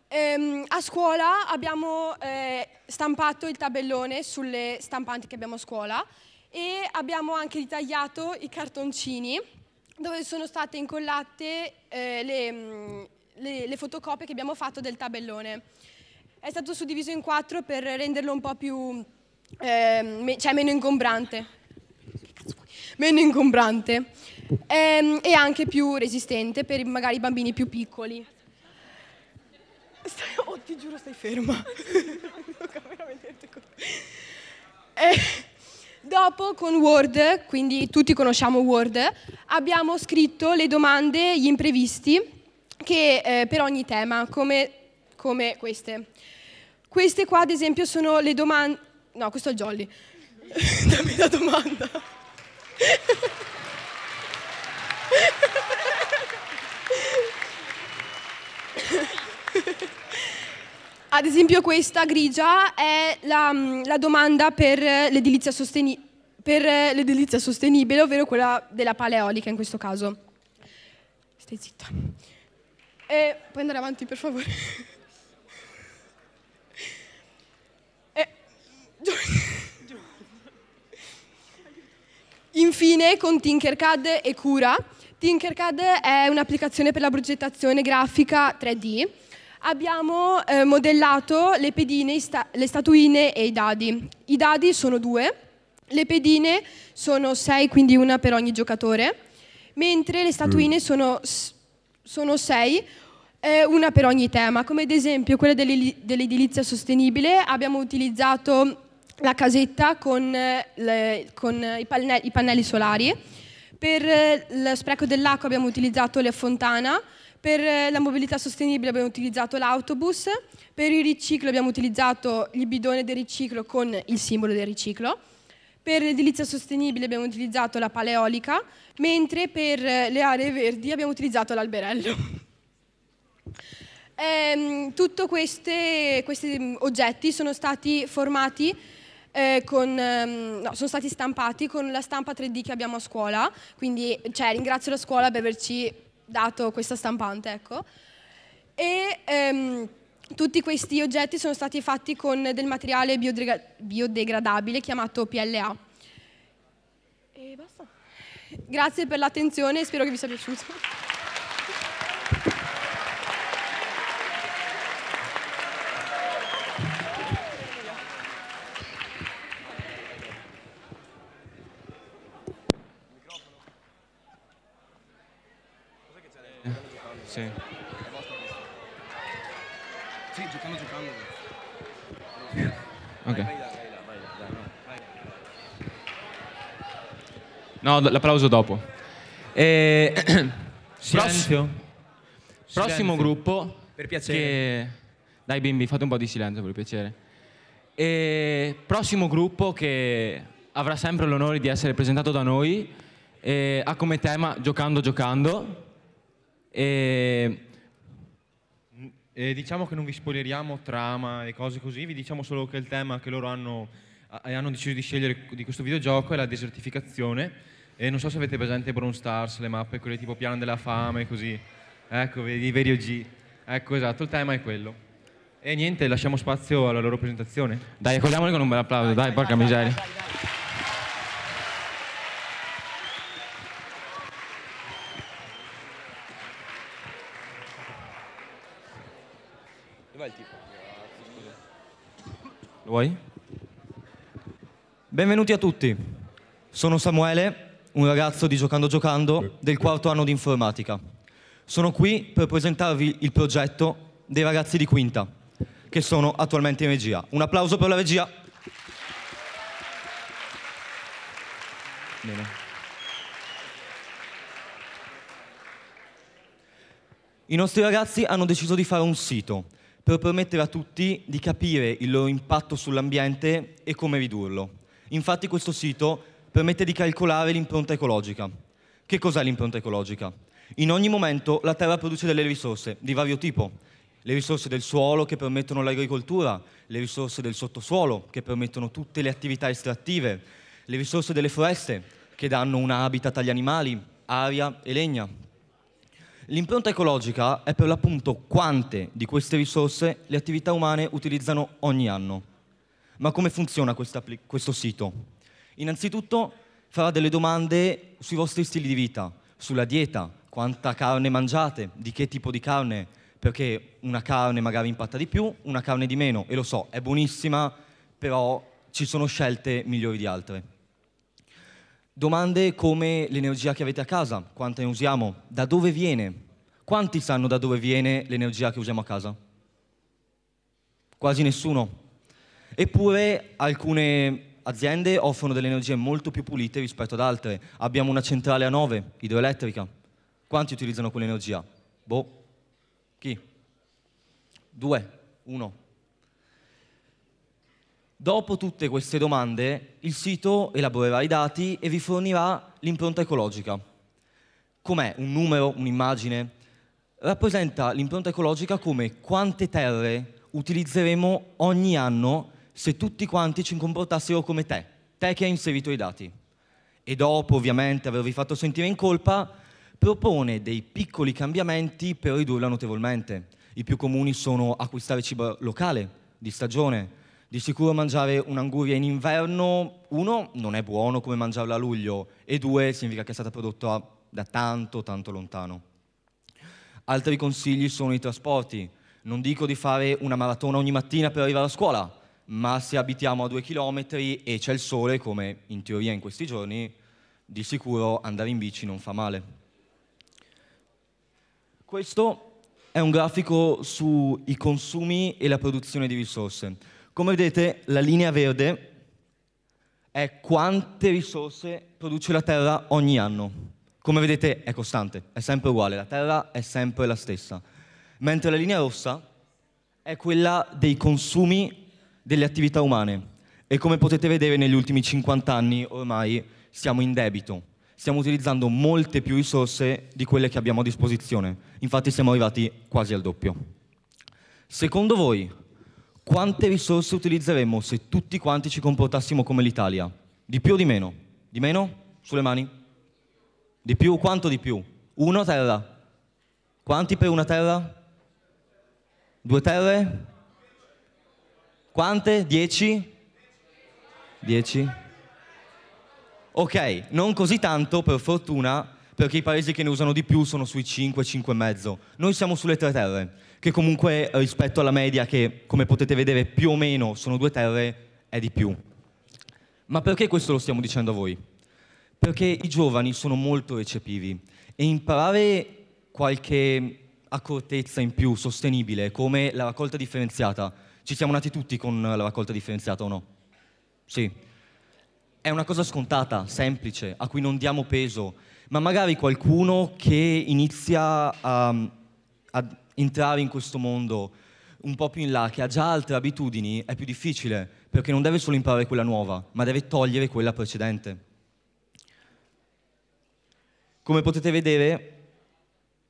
Ehm, a scuola abbiamo eh, stampato il tabellone sulle stampanti che abbiamo a scuola e abbiamo anche ritagliato i cartoncini dove sono state incollate eh, le, mm, le, le, fotocopie che abbiamo fatto del tabellone. È stato suddiviso in quattro per renderlo un po' più, eh, me, cioè meno ingombrante. Meno ingombrante ehm, e anche più resistente per magari i bambini più piccoli. Stai, oh, ti giuro, stai ferma. eh, Dopo con Word, quindi tutti conosciamo Word, abbiamo scritto le domande, gli imprevisti che, eh, per ogni tema, come, come, queste. Queste qua ad esempio sono le domande... No, questo è il Jolly. Dammi la domanda. Ad esempio questa grigia è la, mm, la domanda per eh, l'edilizia, sosteni- per eh, l'edilizia sostenibile, ovvero quella della paleolica in questo caso. Stai zitta. E eh, puoi andare avanti per favore. E... Infine con Tinkercad e Cura. Tinkercad è un'applicazione per la progettazione grafica 3D abbiamo eh, modellato le pedine, sta le statuine e i dadi. I dadi sono due, le pedine sono sei, quindi una per ogni giocatore, mentre le statuine mm. sono, sono sei, eh, una per ogni tema, come ad esempio quella dell'edilizia sostenibile, abbiamo utilizzato la casetta con, eh, le, con i, pannelli, i, pannelli, solari, per eh, lo spreco dell'acqua abbiamo utilizzato la fontana, per eh, la mobilità sostenibile abbiamo utilizzato l'autobus, per il riciclo abbiamo utilizzato il bidone del riciclo con il simbolo del riciclo, per l'edilizia sostenibile abbiamo utilizzato la paleolica, mentre per eh, le aree verdi abbiamo utilizzato l'alberello. Eh, Tutti questi mm, oggetti sono stati formati eh, con, ehm, no, sono stati stampati con la stampa 3D che abbiamo a scuola, quindi cioè, ringrazio la scuola per averci dato questa stampante, ecco. E ehm, tutti questi oggetti sono stati fatti con del materiale biodegradabile chiamato PLA. E basta. Grazie per l'attenzione e spero che vi sia piaciuto. Sì. Sì, stanno giocando. Ok. No, l'applauso dopo. Eh, Silenzio. Prossimo Silenzio. gruppo. Per piacere. Che... Dai bimbi, fate un po' di silenzio per piacere. E prossimo gruppo che avrà sempre l'onore di essere presentato da noi eh, ha come tema Giocando, giocando e... E diciamo che non vi spoileriamo trama e cose così, vi diciamo solo che il tema che loro hanno, eh, hanno deciso di scegliere di questo videogioco è la desertificazione. E non so se avete presente Brown Stars, le mappe, quelle tipo piano della fame, così. Ecco, vedi, i veri OG. Ecco, esatto, il tema è quello. E niente, lasciamo spazio alla loro presentazione. Dai, accogliamoli con un bel applauso, dai, dai, dai porca dai, miseria. vuoi? Benvenuti a tutti. Sono Samuele, un ragazzo di Giocando Giocando del quarto anno di informatica. Sono qui per presentarvi il progetto dei ragazzi di Quinta, che sono attualmente in regia. Un applauso per la regia. Bene. I nostri ragazzi hanno deciso di fare un sito per permettere a tutti di capire il loro impatto sull'ambiente e come ridurlo. Infatti questo sito permette di calcolare l'impronta ecologica. Che cos'è l'impronta ecologica? In ogni momento la Terra produce delle risorse di vario tipo, le risorse del suolo che permettono l'agricoltura, le risorse del sottosuolo che permettono tutte le attività estrattive, le risorse delle foreste che danno un habitat agli animali, aria e legna. L'impronta ecologica è per l'appunto quante di queste risorse le attività umane utilizzano ogni anno. Ma come funziona questo sito? Innanzitutto farà delle domande sui vostri stili di vita, sulla dieta, quanta carne mangiate, di che tipo di carne, perché una carne magari impatta di più, una carne di meno, e lo so, è buonissima, però ci sono scelte migliori di altre. Domande come l'energia che avete a casa, quanta ne usiamo, da dove viene. Quanti sanno da dove viene l'energia che usiamo a casa? Quasi nessuno. Eppure alcune aziende offrono delle energie molto più pulite rispetto ad altre. Abbiamo una centrale a 9, idroelettrica. Quanti utilizzano quell'energia? Boh. Chi? Due. Uno. Dopo tutte queste domande, il sito elaborerà i dati e vi fornirà l'impronta ecologica. Com'è un numero, un'immagine? Rappresenta l'impronta ecologica come quante terre utilizzeremo ogni anno se tutti quanti ci comportassero come te, te che hai inserito i dati. E dopo, ovviamente, avervi fatto sentire in colpa, propone dei piccoli cambiamenti per ridurla notevolmente. I più comuni sono acquistare cibo locale, di stagione, di sicuro mangiare un'anguria in inverno, uno, non è buono come mangiarla a luglio, e due, significa che è stata prodotta da tanto, tanto lontano. Altri consigli sono i trasporti. Non dico di fare una maratona ogni mattina per arrivare a scuola, ma se abitiamo a due chilometri e c'è il sole, come in teoria in questi giorni, di sicuro andare in bici non fa male. Questo è un grafico sui consumi e la produzione di risorse. Come vedete, la linea verde è quante risorse produce la Terra ogni anno. Come vedete è costante, è sempre uguale, la Terra è sempre la stessa. Mentre la linea rossa è quella dei consumi delle attività umane. E come potete vedere negli ultimi 50 anni ormai siamo in debito. Stiamo utilizzando molte più risorse di quelle che abbiamo a disposizione. Infatti siamo arrivati quasi al doppio. Secondo voi, quante risorse utilizzeremmo se tutti quanti ci comportassimo come l'Italia? Di più o di meno? Di meno? Sulle mani? Di più? Quanto di più? Uno a terra. Quanti per una terra? Due terre? Quante? Dieci? Dieci? Ok, non così tanto per fortuna, perché i paesi che ne usano di più sono sui 5, 5 e mezzo. Noi siamo sulle tre terre che comunque eh, rispetto alla media che come potete vedere più o meno sono due terre è di più. Ma perché questo lo stiamo dicendo a voi? Perché i giovani sono molto recepivi e imparare qualche accortezza in più sostenibile come la raccolta differenziata, ci siamo nati tutti con la raccolta differenziata o no? Sì. È una cosa scontata, semplice, a cui non diamo peso, ma magari qualcuno che inizia a, a entrare in questo mondo un po' più in là, che ha già altre abitudini, è più difficile, perché non deve solo imparare quella nuova, ma deve togliere quella precedente. Come potete vedere,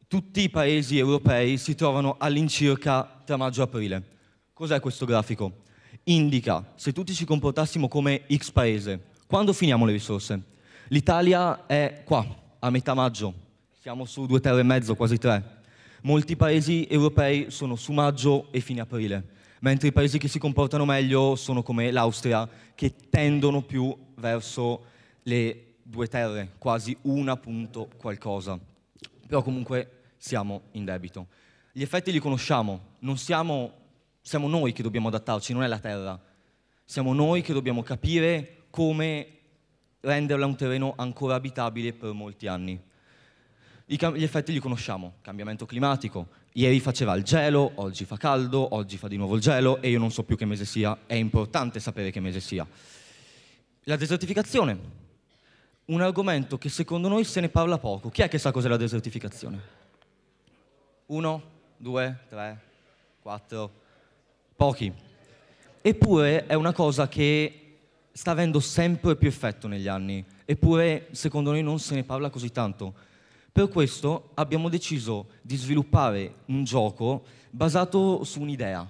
tutti i paesi europei si trovano all'incirca tra maggio e aprile. Cos'è questo grafico? Indica, se tutti ci comportassimo come X paese, quando finiamo le risorse? L'Italia è qua, a metà maggio, siamo su due terre e mezzo, quasi tre molti paesi europei sono su maggio e fine aprile, mentre i paesi che si comportano meglio sono come l'Austria, che tendono più verso le due terre, quasi una punto qualcosa. Però comunque siamo in debito. Gli effetti li conosciamo, non siamo, siamo noi che dobbiamo adattarci, non è la terra. Siamo noi che dobbiamo capire come renderla un terreno ancora abitabile per molti anni gli effetti li conosciamo, cambiamento climatico, ieri faceva il gelo, oggi fa caldo, oggi fa di nuovo il gelo e io non so più che mese sia, è importante sapere che mese sia. La desertificazione, un argomento che secondo noi se ne parla poco. Chi è che sa cos'è la desertificazione? Uno, due, tre, quattro, pochi. Eppure è una cosa che sta avendo sempre più effetto negli anni, eppure secondo noi non se ne parla così tanto per questo abbiamo deciso di sviluppare un gioco basato su un'idea,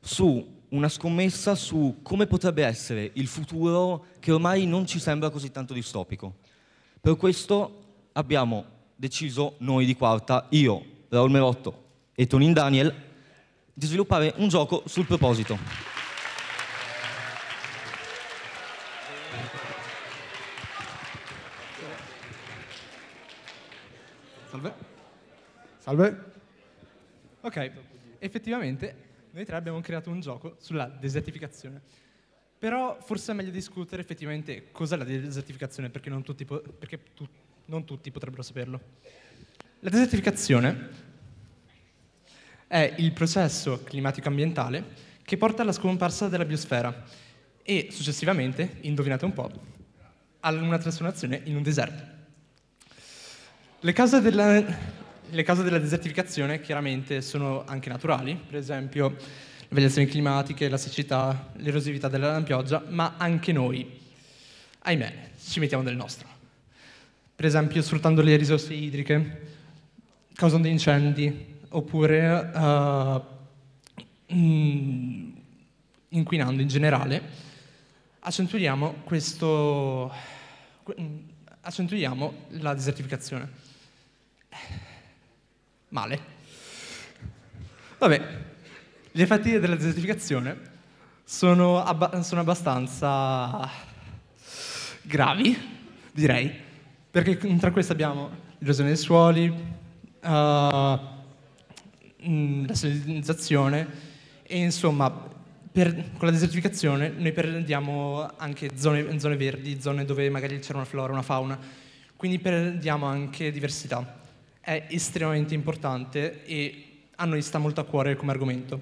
su una scommessa su come potrebbe essere il futuro che ormai non ci sembra così tanto distopico. Per questo abbiamo deciso noi di quarta, io, Raul Merotto e Tonin Daniel, di sviluppare un gioco sul proposito. Salve. Salve. Ok, effettivamente noi tre abbiamo creato un gioco sulla desertificazione. Però forse è meglio discutere effettivamente cos'è la desertificazione, perché non tutti, po- perché tu- non tutti potrebbero saperlo. La desertificazione è il processo climatico-ambientale che porta alla scomparsa della biosfera e successivamente, indovinate un po', a una trasformazione in un deserto. Le cause, della, le cause della desertificazione chiaramente sono anche naturali, per esempio le variazioni climatiche, la siccità, l'erosività della pioggia, ma anche noi, ahimè, ci mettiamo del nostro. Per esempio sfruttando le risorse idriche, causando incendi, oppure uh, inquinando in generale, accentuiamo, questo, mm, accentuiamo la desertificazione. Male. Vabbè, gli effetti della desertificazione sono, abba- sono abbastanza gravi, direi, perché tra questi abbiamo l'erosione dei suoli, uh, la salinizzazione e insomma per, con la desertificazione noi perdiamo anche zone, zone verdi, zone dove magari c'era una flora, una fauna, quindi perdiamo anche diversità è estremamente importante e a noi sta molto a cuore come argomento,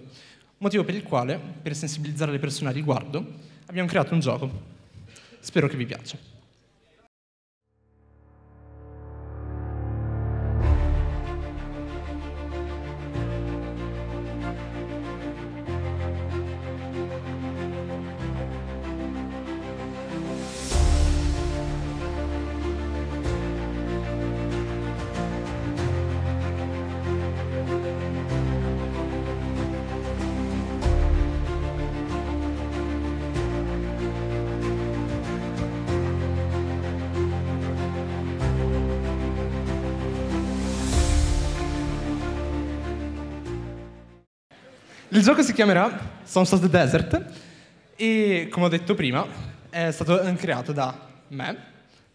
motivo per il quale, per sensibilizzare le persone al riguardo, abbiamo creato un gioco. Spero che vi piaccia. Il gioco si chiamerà Sons of the Desert e, come ho detto prima, è stato creato da me,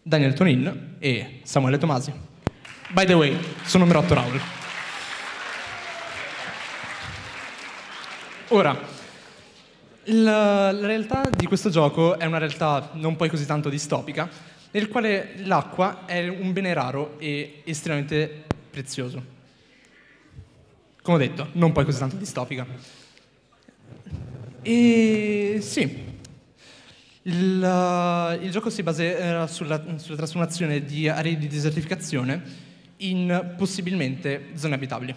Daniel Tonin e Samuele Tomasi. By the way, sono Merotto Raul. Ora, la, la realtà di questo gioco è una realtà non poi così tanto distopica, nel quale l'acqua è un bene raro e estremamente prezioso come ho detto, non poi così tanto distopica. E sì, il, uh, il gioco si baserà sulla, sulla trasformazione di aree di desertificazione in possibilmente zone abitabili.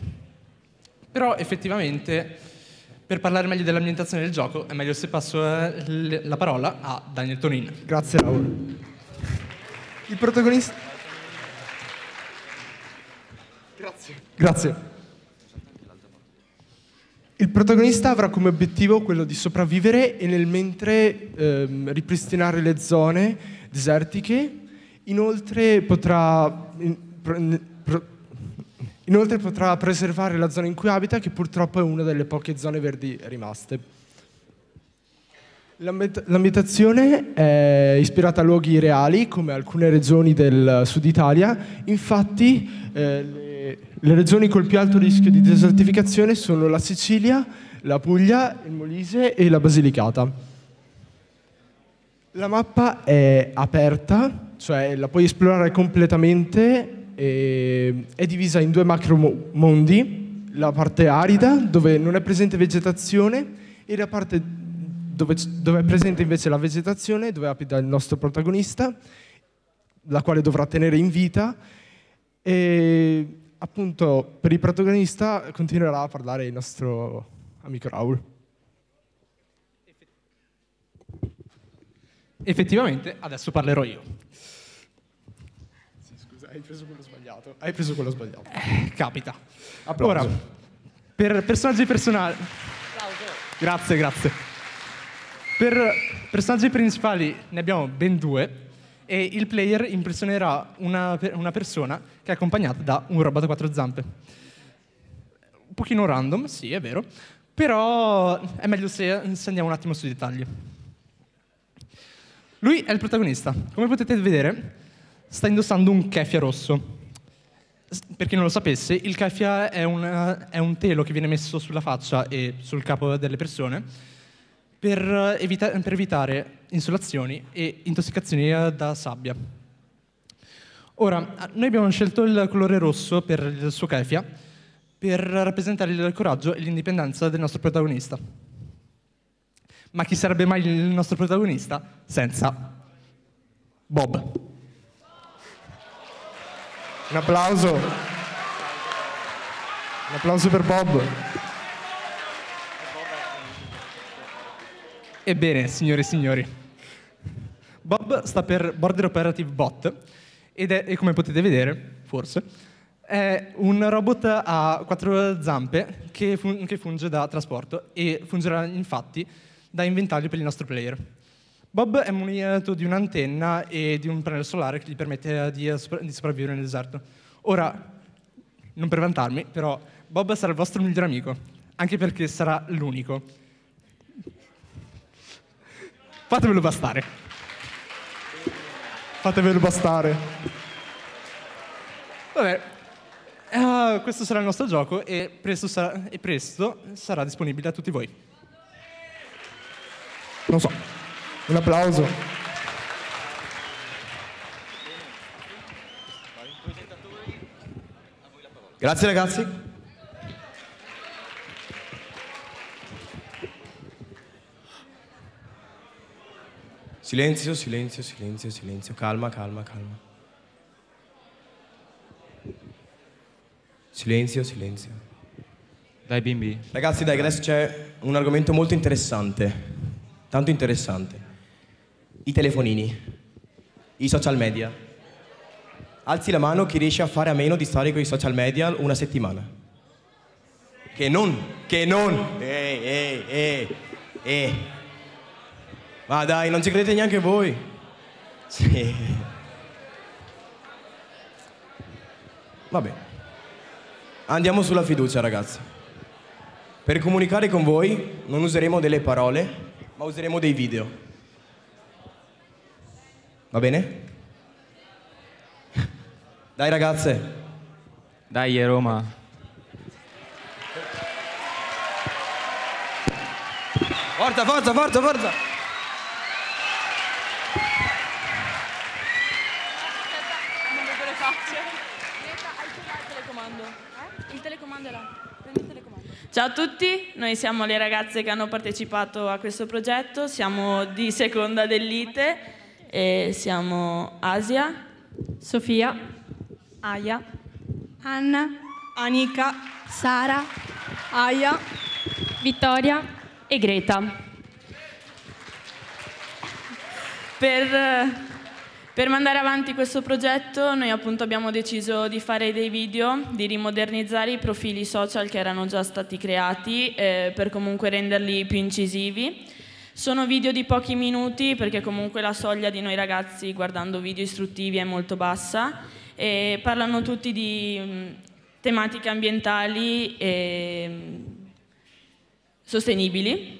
Però effettivamente, per parlare meglio dell'ambientazione del gioco, è meglio se passo eh, la parola a Daniel Tonin. Grazie Raul. Il protagonista... Grazie. Grazie. Il protagonista avrà come obiettivo quello di sopravvivere e nel mentre ehm, ripristinare le zone desertiche, inoltre potrà, in, pro, pro, inoltre potrà preservare la zona in cui abita che purtroppo è una delle poche zone verdi rimaste. L'ambientazione è ispirata a luoghi reali come alcune regioni del sud Italia, infatti eh, le regioni col più alto rischio di desertificazione sono la Sicilia, la Puglia, il Molise e la Basilicata. La mappa è aperta, cioè la puoi esplorare completamente, eh, è divisa in due macro mondi, la parte arida dove non è presente vegetazione e la parte dove, dove è presente invece la vegetazione, dove abita il nostro protagonista, la quale dovrà tenere in vita. E appunto per il protagonista continuerà a parlare il nostro amico Raul. Effettivamente adesso parlerò io. Sì, scusa, hai preso quello sbagliato. Hai preso quello sbagliato. Eh, capita. Applauso. Ora, per personaggi personali... Grazie, grazie. Per personaggi principali ne abbiamo ben due, e il player impressionerà una, una persona che è accompagnata da un robot a quattro zampe. Un pochino random, sì, è vero, però è meglio se, se andiamo un attimo sui dettagli. Lui è il protagonista. Come potete vedere, sta indossando un kefia rosso. Per chi non lo sapesse, il kefia è, una, è un telo che viene messo sulla faccia e sul capo delle persone per, eh, evita- per evitare insolazioni e intossicazioni da sabbia. Ora, ah, noi abbiamo scelto il colore rosso per il suo kefia per rappresentare il coraggio e l'indipendenza del nostro protagonista. Ma chi sarebbe mai il nostro protagonista senza Bob? Un applauso. Un applauso per Bob. Ebbene, signore e signori, Bob sta per Border Operative Bot ed è, come potete vedere, forse, è un robot a quattro zampe che, fun- che funge da trasporto e fungerà infatti da inventario per il nostro player. Bob è munito di un'antenna e di un pannello solare che gli permette di, sopra- di sopravvivere nel deserto. Ora, non per vantarmi, però Bob sarà il vostro miglior amico, anche perché sarà l'unico. Fatemelo bastare. Fatemelo bastare. Vabbè, uh, questo sarà il nostro gioco e presto, sarà, e presto sarà disponibile a tutti voi. Non so, un applauso. Grazie ragazzi. Silenzio, silenzio, silenzio, silenzio. Calma, calma, calma. Silenzio, silenzio. Dai bimbi. Ragazzi, dai, adesso c'è un argomento molto interessante. Tanto interessante. I telefonini. I social media. Alzi la mano chi riesce a fare a meno di stare con i social media una settimana. Che non, che non. Ehi, ehi, ehi, ehi. Ma dai, non ci credete neanche voi. Sì. Vabbè. Andiamo sulla fiducia, ragazzi. Per comunicare con voi non useremo delle parole, ma useremo dei video. Va bene? Dai ragazze. Dai Roma. Forza, forza, forza, forza. Ciao a tutti, noi siamo le ragazze che hanno partecipato a questo progetto, siamo di seconda dell'ITE e siamo Asia, Sofia, Aya, Anna, Anika, Sara, Aya, Vittoria e Greta. Per eh, per mandare avanti questo progetto noi appunto abbiamo deciso di fare dei video, di rimodernizzare i profili social che erano già stati creati eh, per comunque renderli più incisivi. Sono video di pochi minuti perché comunque la soglia di noi ragazzi guardando video istruttivi è molto bassa e parlano tutti di mh, mm, tematiche ambientali e mh, mm, sostenibili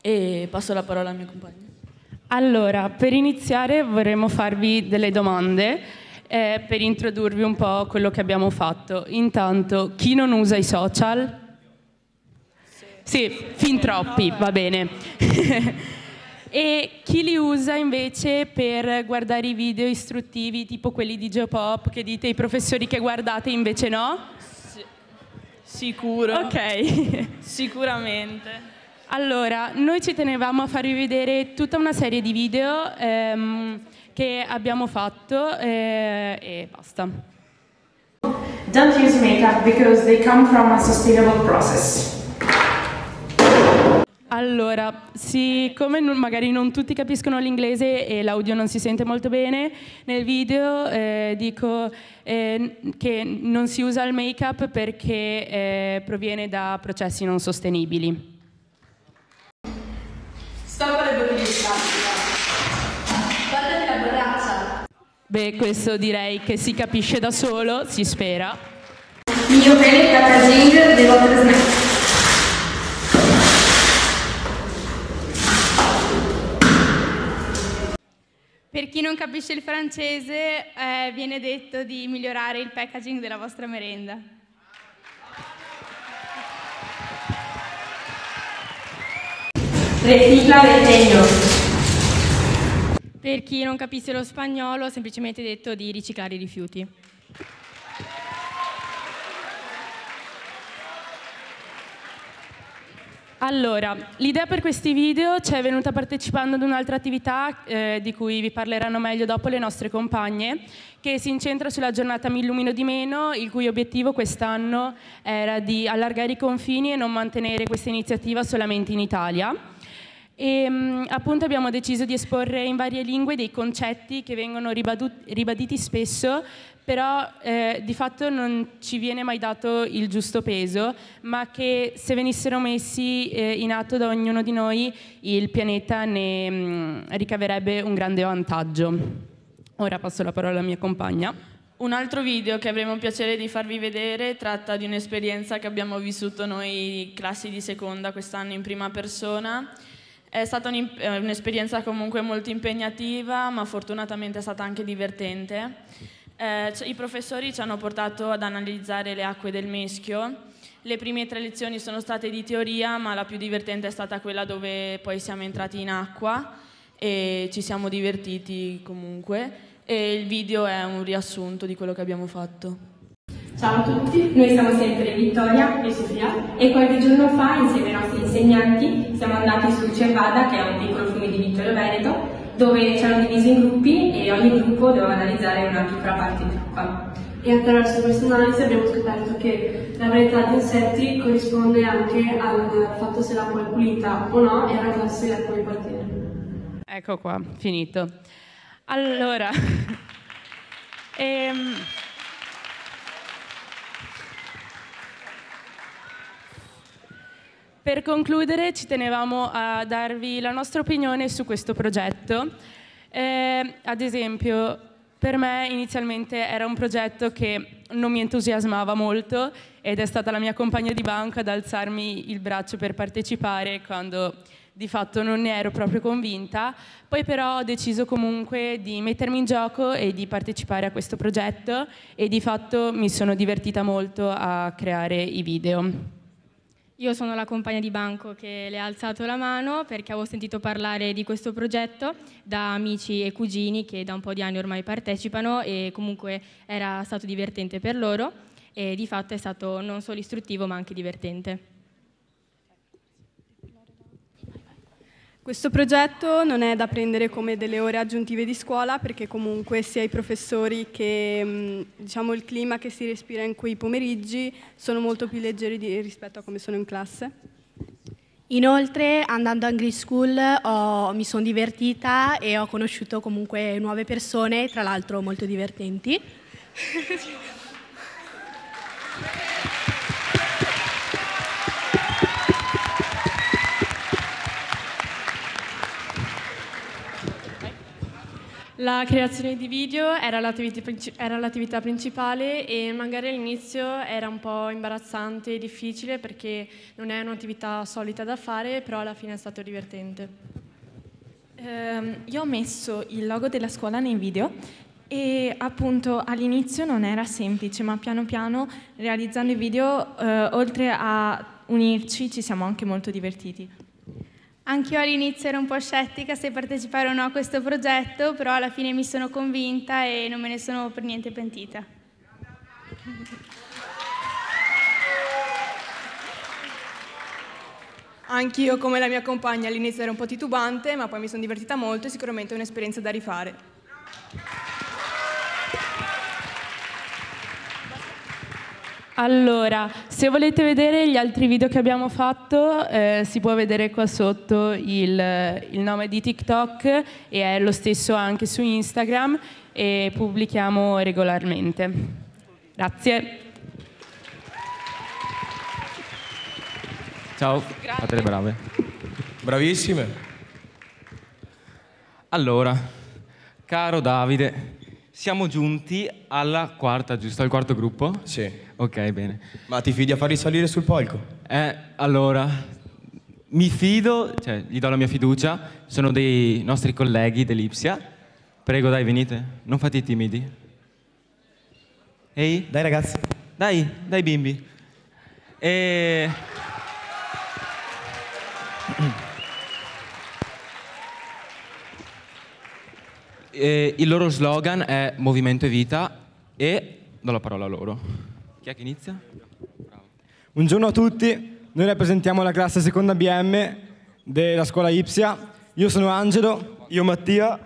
e passo la parola al mio compagno. Allora, per iniziare vorremmo farvi delle domande eh, per introdurvi un po' quello che abbiamo fatto. Intanto, chi non usa i social? Sì, fin troppi, va bene. e chi li usa invece per guardare i video istruttivi tipo quelli di Geopop che dite ai professori che guardate invece no? Sicuro. Ok. Sicuramente. Allora, noi ci tenevamo a farvi vedere tutta una serie di video ehm, che abbiamo fatto eh, e basta. Don't use makeup because they come from a sustainable process. Allora, siccome non, magari non tutti capiscono l'inglese e l'audio non si sente molto bene, nel video eh, dico eh, che non si usa il make-up perché eh, proviene da processi non sostenibili. Stoppa le bottiglie di plastica. Guardate la borraccia. Beh, questo direi che si capisce da solo, si spera. Mio bene packaging devo trasmettere. Per chi non capisce il francese eh, viene detto di migliorare il packaging della vostra merenda. Recicla legno. Per chi non capisse lo spagnolo, ho semplicemente detto di riciclare i rifiuti. Allora, l'idea per questi video ci è venuta partecipando ad un'altra attività eh, di cui vi parleranno meglio dopo le nostre compagne che si incentra sulla giornata Mi illumino di meno, il cui obiettivo quest'anno era di allargare i confini e non mantenere questa iniziativa solamente in Italia. E, ehm, appunto abbiamo deciso di esporre in varie lingue dei concetti che vengono ribaditi spesso, però eh, di fatto non ci viene mai dato il giusto peso, ma che se venissero messi eh, in atto da ognuno di noi, il pianeta ne mh, mm, ricaverebbe un grande vantaggio. Ora passo la parola alla mia compagna. Un altro video che avremo piacere di farvi vedere tratta di un'esperienza che abbiamo vissuto noi classi di seconda quest'anno in prima persona. È stata eh, un'esperienza comunque molto impegnativa, ma fortunatamente è stata anche divertente. Eh, I professori ci hanno portato ad analizzare le acque del Meschio. Le prime tre lezioni sono state di teoria, ma la più divertente è stata quella dove poi siamo entrati in acqua e ci siamo divertiti comunque e il video è un riassunto di quello che abbiamo fatto. Ciao a tutti, noi siamo sempre Vittoria e Sofia e qualche giorno fa insieme ai nostri insegnanti siamo andati sul Cervada che è un piccolo fiume di Vittorio Veneto dove ci hanno diviso in gruppi e ogni gruppo doveva analizzare una piccola parte di gruppo. E attraverso questa analisi abbiamo scoperto che la varietà di insetti corrisponde anche al fatto se l'acqua è pulita o no e alla classe di acqua di quartiere. Ecco qua, finito. Allora, ehm, per concludere ci tenevamo a darvi la nostra opinione su questo progetto. Eh, ad esempio, per me inizialmente era un progetto che non mi entusiasmava molto ed è stata la mia compagna di banca ad alzarmi il braccio per partecipare quando di fatto non ne ero proprio convinta, poi però ho deciso comunque di mettermi in gioco e di partecipare a questo progetto e di fatto mi sono divertita molto a creare i video. Io sono la compagna di banco che le ha alzato la mano perché avevo sentito parlare di questo progetto da amici e cugini che da un po' di anni ormai partecipano e comunque era stato divertente per loro e di fatto è stato non solo istruttivo ma anche divertente. Questo progetto non è da prendere come delle ore aggiuntive di scuola perché comunque sia i professori che mm, diciamo, il clima che si respira in quei pomeriggi sono molto più leggeri di, rispetto a come sono in classe. Inoltre andando a Green School ho, mi sono divertita e ho conosciuto comunque nuove persone, tra l'altro molto divertenti. La creazione di video era l'attività, principale e magari all'inizio era un po' imbarazzante e difficile perché non è un'attività solita da fare, però alla fine è stato divertente. Eh, io ho messo il logo della scuola nei video e appunto all'inizio non era semplice, ma piano piano realizzando i video, eh, oltre a unirci, ci siamo anche molto divertiti. Anch'io all'inizio ero un po' scettica se partecipare o no a questo progetto, però alla fine mi sono convinta e non me ne sono per niente pentita. Anch'io, come la mia compagna, all'inizio ero un po' titubante, ma poi mi sono divertita molto e sicuramente è un'esperienza da rifare. Allora, se volete vedere gli altri video che abbiamo fatto, eh, si può vedere qua sotto il, il nome di TikTok e è lo stesso anche su Instagram e pubblichiamo regolarmente. Grazie. Ciao, fate le brave. Bravissime. Allora, caro Davide, siamo giunti alla quarta, giusto? Al quarto gruppo? Sì. Ok, bene. Ma ti fidi a farli salire sul palco? Eh, allora, mi fido, cioè gli do la mia fiducia, sono dei nostri colleghi dell'Ipsia. Prego, dai, venite, non fate i timidi. Ehi? Dai ragazzi. Dai, dai bimbi. E... e il loro slogan è Movimento e Vita e do la parola a loro. Chi è che inizia? Buongiorno a tutti, noi rappresentiamo la classe seconda BM della scuola Ipsia. Io sono Angelo, io Mattia,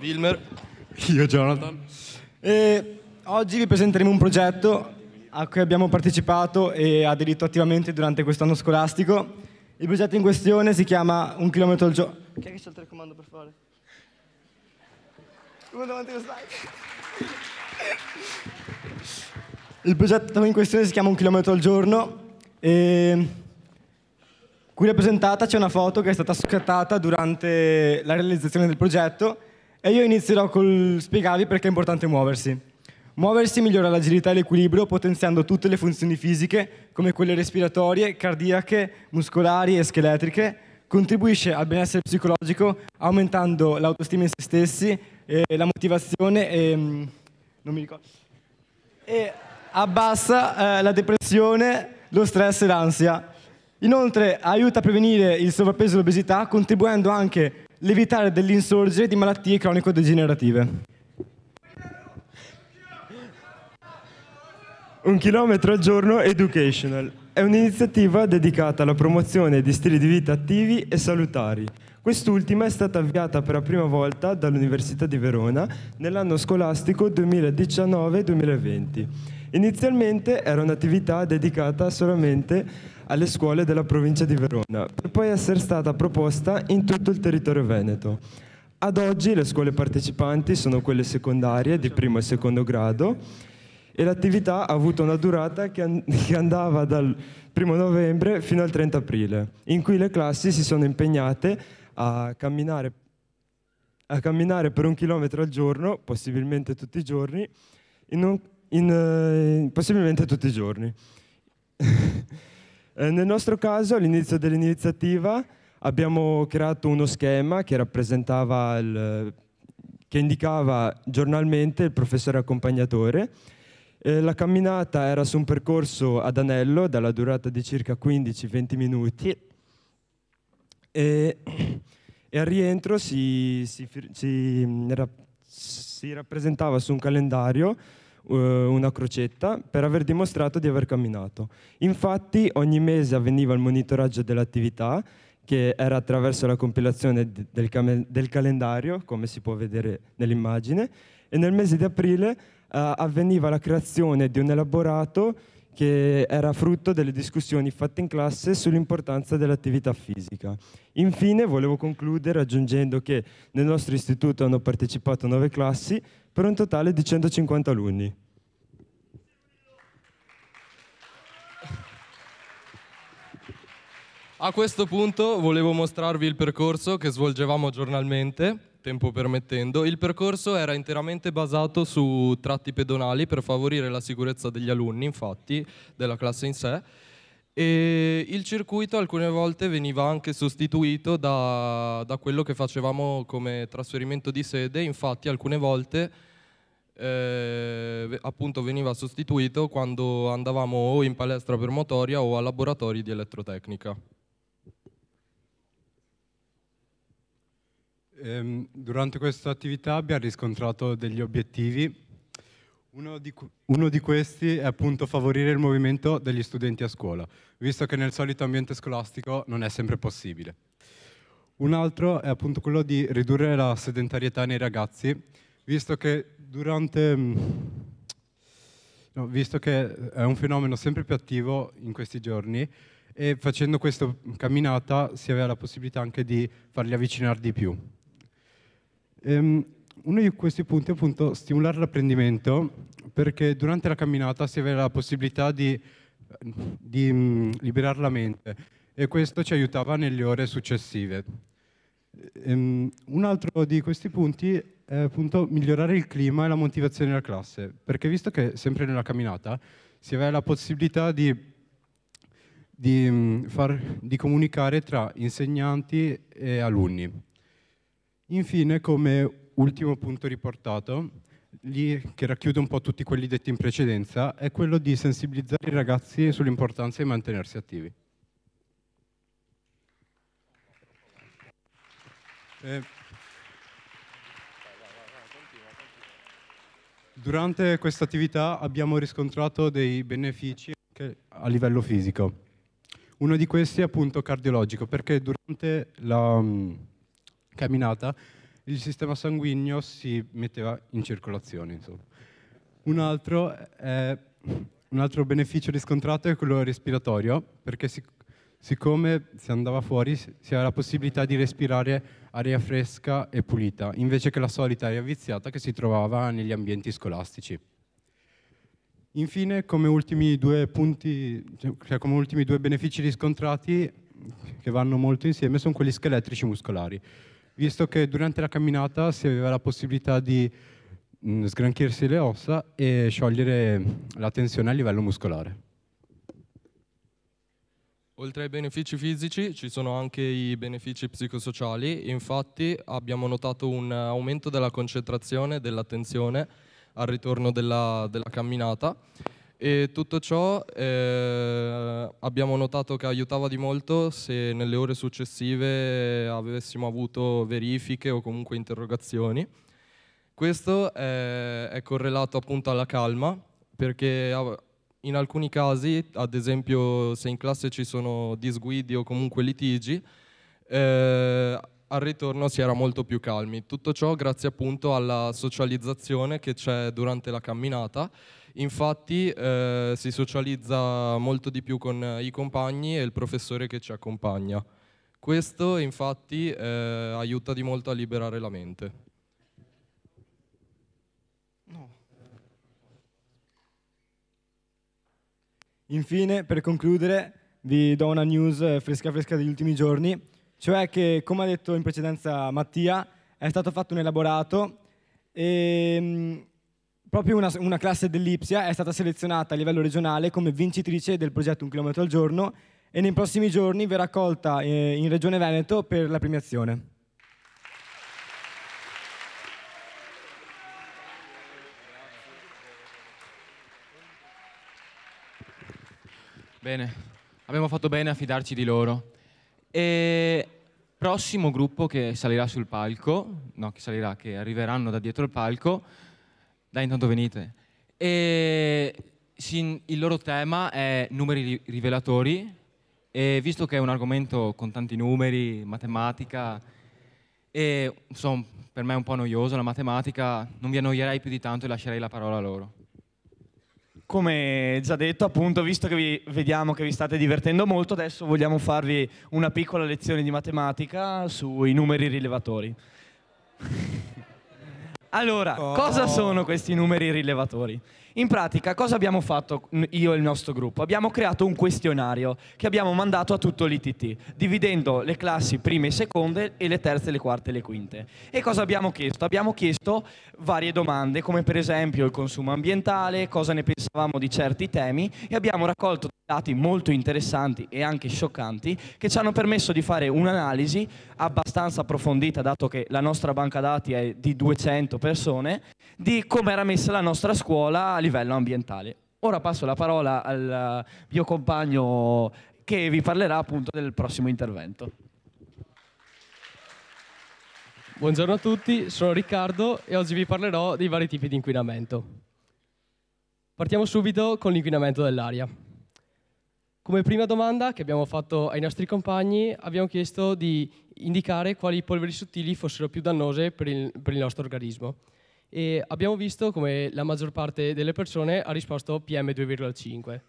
Wilmer, io Jonathan. E oggi vi presenteremo un progetto a cui abbiamo partecipato e aderito attivamente durante quest'anno scolastico. Il progetto in questione si chiama Un chilometro al giorno. Chi è che c'è il telecomando per fare? Uno davanti allo slide. Il progetto in questione si chiama Un chilometro al giorno e qui rappresentata c'è una foto che è stata scattata durante la realizzazione del progetto e io inizierò col spiegarvi perché è importante muoversi. Muoversi migliora l'agilità e l'equilibrio potenziando tutte le funzioni fisiche come quelle respiratorie, cardiache, muscolari e scheletriche, contribuisce al benessere psicologico aumentando l'autostima in se stessi, e la motivazione e... Mm, non mi ricordo e abbassa eh, la depressione, lo stress e l'ansia. Inoltre aiuta a prevenire il sovrappeso e l'obesità contribuendo anche all'evitare dell'insorgere di malattie cronico-degenerative. Un chilometro al giorno educational è un'iniziativa dedicata alla promozione di stili di vita attivi e salutari Quest'ultima è stata avviata per la prima volta dall'Università di Verona nell'anno scolastico 2019-2020. Inizialmente era un'attività dedicata solamente alle scuole della provincia di Verona, per poi essere stata proposta in tutto il territorio veneto. Ad oggi le scuole partecipanti sono quelle secondarie di primo e secondo grado e l'attività ha avuto una durata che, andava dal 1 novembre fino al 30 aprile, in cui le classi si sono impegnate a camminare, a camminare per un chilometro al giorno, possibilmente tutti i giorni, in un, in, eh, possibilmente tutti i giorni. Eh, nel nostro caso, all'inizio dell'iniziativa, abbiamo creato uno schema che rappresentava il, che indicava giornalmente il professore accompagnatore. Eh, la camminata era su un percorso ad anello dalla durata di circa 15-20 minuti e, e al rientro si, si, si, mm, si, rappresentava su un calendario uh, una crocetta per aver dimostrato di aver camminato. Infatti ogni mese avveniva il monitoraggio dell'attività che era attraverso la compilazione del, cam- del calendario, come si può vedere nell'immagine, e nel mese di aprile uh, avveniva la creazione di un elaborato che era frutto delle discussioni fatte in classe sull'importanza dell'attività fisica. Infine volevo concludere aggiungendo che nel nostro istituto hanno partecipato nove classi per un totale di 150 alunni. A questo punto volevo mostrarvi il percorso che svolgevamo giornalmente tempo permettendo, il percorso era interamente basato su tratti pedonali per favorire la sicurezza degli alunni, infatti, della classe in sé, e il circuito alcune volte veniva anche sostituito da, da quello che facevamo come trasferimento di sede, infatti alcune volte eh, appunto veniva sostituito quando andavamo o in palestra per motoria o a laboratori di elettrotecnica. Ehm, durante questa attività abbiamo riscontrato degli obiettivi. Uno di, uno di questi è appunto favorire il movimento degli studenti a scuola, visto che nel solito ambiente scolastico non è sempre possibile. Un altro è appunto quello di ridurre la sedentarietà nei ragazzi, visto che durante... Mm, no, visto che è un fenomeno sempre più attivo in questi giorni e facendo questa camminata si aveva la possibilità anche di farli avvicinare di più. Um, uno di questi punti è appunto stimolare l'apprendimento perché durante la camminata si aveva la possibilità di, di um, liberare la mente e questo ci aiutava nelle ore successive. Um, un altro di questi punti è appunto migliorare il clima e la motivazione della classe perché visto che sempre nella camminata si aveva la possibilità di di, mm, far, di, comunicare tra insegnanti e alunni. Infine, come ultimo punto riportato, lì, che racchiude un po' tutti quelli detti in precedenza, è quello di sensibilizzare i ragazzi sull'importanza di mantenersi attivi. Eh, durante questa attività abbiamo riscontrato dei benefici anche a livello fisico. Uno di questi è appunto cardiologico, perché durante la camminata, il sistema sanguigno si metteva in circolazione. Un altro, è, eh, un altro, beneficio riscontrato è quello respiratorio, perché sic siccome si andava fuori si aveva la possibilità di respirare aria fresca e pulita, invece che la solita aria viziata che si trovava negli ambienti scolastici. Infine, come ultimi due, punti, cioè, cioè come ultimi due benefici riscontrati, che vanno molto insieme, sono quelli scheletrici muscolari visto che durante la camminata si aveva la possibilità di mh, mm, sgranchirsi le ossa e sciogliere la tensione a livello muscolare. Oltre ai benefici fisici ci sono anche i benefici psicosociali, infatti abbiamo notato un aumento della concentrazione, e dell'attenzione al ritorno della, della camminata e tutto ciò eh, abbiamo notato che aiutava di molto se nelle ore successive avessimo avuto verifiche o comunque interrogazioni. Questo è, eh, è correlato appunto alla calma perché in alcuni casi, ad esempio se in classe ci sono disguidi o comunque litigi, eh, al ritorno si era molto più calmi. Tutto ciò grazie appunto alla socializzazione che c'è durante la camminata Infatti eh, si socializza molto di più con eh, i compagni e il professore che ci accompagna. Questo infatti eh, aiuta di molto a liberare la mente. No. Infine, per concludere, vi do una news eh, fresca fresca degli ultimi giorni, cioè che, come ha detto in precedenza Mattia, è stato fatto un elaborato e mm, Proprio una, una classe dell'Ipsia è stata selezionata a livello regionale come vincitrice del progetto Un chilometro al giorno e nei prossimi giorni verrà accolta eh, in Regione Veneto per la premiazione. Bene, abbiamo fatto bene a fidarci di loro. E prossimo gruppo che salirà sul palco, no, che salirà, che arriveranno da dietro il palco, da intanto venite. E il loro tema è numeri rivelatori e visto che è un argomento con tanti numeri, matematica, e insomma per me è un po' noioso la matematica, non vi annoierei più di tanto e lascerei la parola a loro. Come già detto, appunto, visto che vi vediamo che vi state divertendo molto, adesso vogliamo farvi una piccola lezione di matematica sui numeri rilevatori. Allora, oh. cosa sono questi numeri rilevatori? In pratica, cosa abbiamo fatto io e il nostro gruppo? Abbiamo creato un questionario che abbiamo mandato a tutto l'ITT, dividendo le classi prime e seconde e le terze, le quarte e le quinte. E cosa abbiamo chiesto? Abbiamo chiesto varie domande, come per esempio il consumo ambientale, cosa ne pensavamo di certi temi, e abbiamo raccolto dati molto interessanti e anche scioccanti che ci hanno permesso di fare un'analisi abbastanza approfondita, dato che la nostra banca dati è di 200 persone, di come era messa la nostra scuola livello ambientale. Ora passo la parola al mio compagno che vi parlerà appunto del prossimo intervento. Buongiorno a tutti, sono Riccardo e oggi vi parlerò dei vari tipi di inquinamento. Partiamo subito con l'inquinamento dell'aria. Come prima domanda che abbiamo fatto ai nostri compagni, abbiamo chiesto di indicare quali polveri sottili fossero più dannose per il, per il nostro organismo e abbiamo visto come la maggior parte delle persone ha risposto PM2,5.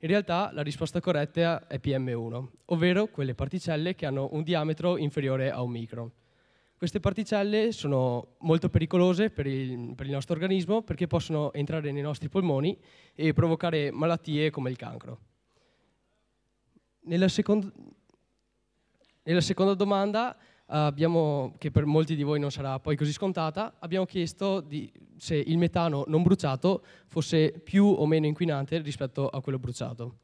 In realtà la risposta corretta è PM1, ovvero quelle particelle che hanno un diametro inferiore a un micron. Queste particelle sono molto pericolose per il, per il nostro organismo perché possono entrare nei nostri polmoni e provocare malattie come il cancro. Nella, second nella seconda domanda abbiamo, che per molti di voi non sarà poi così scontata, abbiamo chiesto di, se il metano non bruciato fosse più o meno inquinante rispetto a quello bruciato.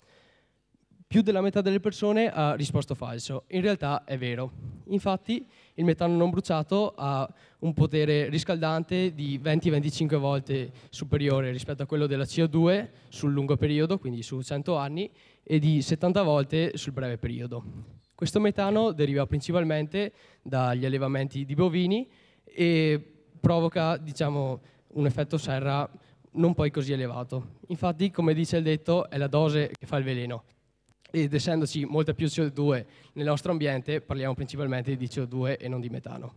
Più della metà delle persone ha risposto falso, in realtà è vero. Infatti il metano non bruciato ha un potere riscaldante di 20-25 volte superiore rispetto a quello della CO2 sul lungo periodo, quindi su 100 anni, e di 70 volte sul breve periodo. Questo metano deriva principalmente dagli allevamenti di bovini e provoca diciamo, un effetto serra non poi così elevato. Infatti, come dice il detto, è la dose che fa il veleno. Ed essendoci molta più CO2 nel nostro ambiente, parliamo principalmente di CO2 e non di metano.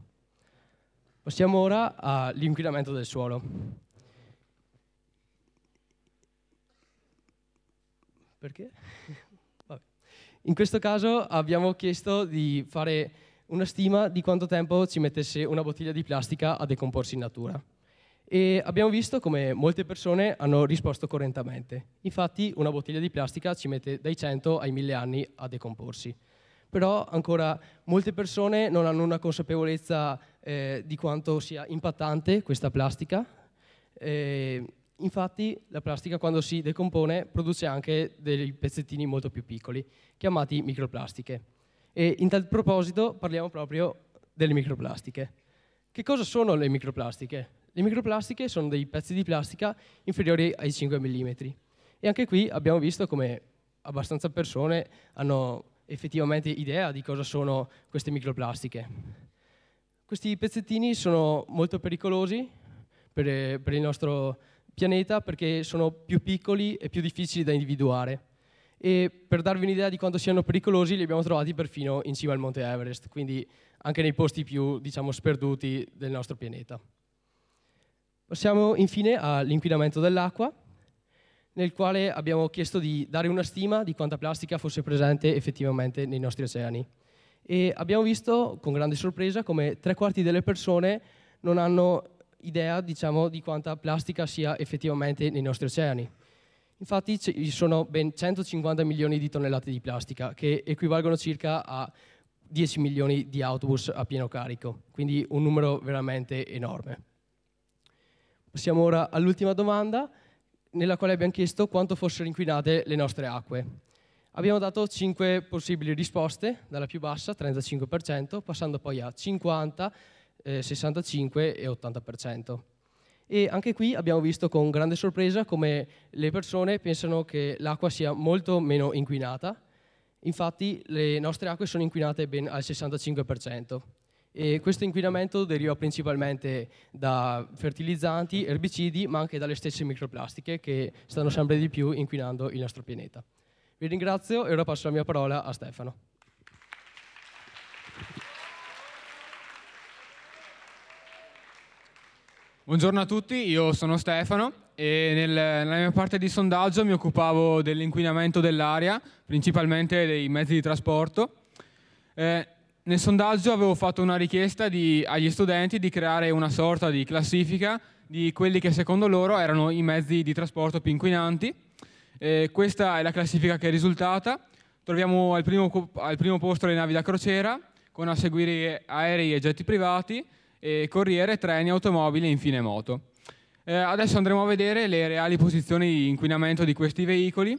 Passiamo ora all'inquinamento del suolo. Perché? In questo caso abbiamo chiesto di fare una stima di quanto tempo ci mettesse una bottiglia di plastica a decomporsi in natura. E abbiamo visto come molte persone hanno risposto correntemente. Infatti una bottiglia di plastica ci mette dai 100 ai 1000 anni a decomporsi. Però ancora molte persone non hanno una consapevolezza eh, di quanto sia impattante questa plastica eh, Infatti la plastica quando si decompone produce anche dei pezzettini molto più piccoli, chiamati microplastiche. E in tal proposito parliamo proprio delle microplastiche. Che cosa sono le microplastiche? Le microplastiche sono dei pezzi di plastica inferiori ai 5 mm. E anche qui abbiamo visto come abbastanza persone hanno effettivamente idea di cosa sono queste microplastiche. Questi pezzettini sono molto pericolosi per, eh, per il nostro pianeta perché sono più piccoli e più difficili da individuare. E per darvi un'idea di quanto siano pericolosi, li abbiamo trovati perfino in cima al Monte Everest, quindi anche nei posti più, diciamo, sperduti del nostro pianeta. Passiamo infine all'inquinamento dell'acqua, nel quale abbiamo chiesto di dare una stima di quanta plastica fosse presente effettivamente nei nostri oceani. E abbiamo visto con grande sorpresa come tre quarti delle persone non hanno idea diciamo, di quanta plastica sia effettivamente nei nostri oceani. Infatti ci sono ben 150 milioni di tonnellate di plastica, che equivalgono circa a 10 milioni di autobus a pieno carico, quindi un numero veramente enorme. Passiamo ora all'ultima domanda, nella quale abbiamo chiesto quanto fossero inquinate le nostre acque. Abbiamo dato 5 possibili risposte, dalla più bassa, 35%, passando poi a 50, 65 eh, e 80%. E anche qui abbiamo visto con grande sorpresa come le persone pensano che l'acqua sia molto meno inquinata. Infatti le nostre acque sono inquinate ben al 65%. E questo inquinamento deriva principalmente da fertilizzanti, erbicidi, ma anche dalle stesse microplastiche che stanno sempre di più inquinando il nostro pianeta. Vi ringrazio e ora passo la mia parola a Stefano. Buongiorno a tutti, io sono Stefano e nel, nella mia parte di sondaggio mi occupavo dell'inquinamento dell'aria, principalmente dei mezzi di trasporto. Eh, nel sondaggio avevo fatto una richiesta di, agli studenti di creare una sorta di classifica di quelli che secondo loro erano i mezzi di trasporto più inquinanti. Eh, questa è la classifica che è risultata. Troviamo al primo, al primo posto le navi da crociera, con a seguire aerei e getti privati, eh, corriere, treni, automobili e infine moto. Eh, adesso andremo a vedere le reali posizioni di inquinamento di questi veicoli.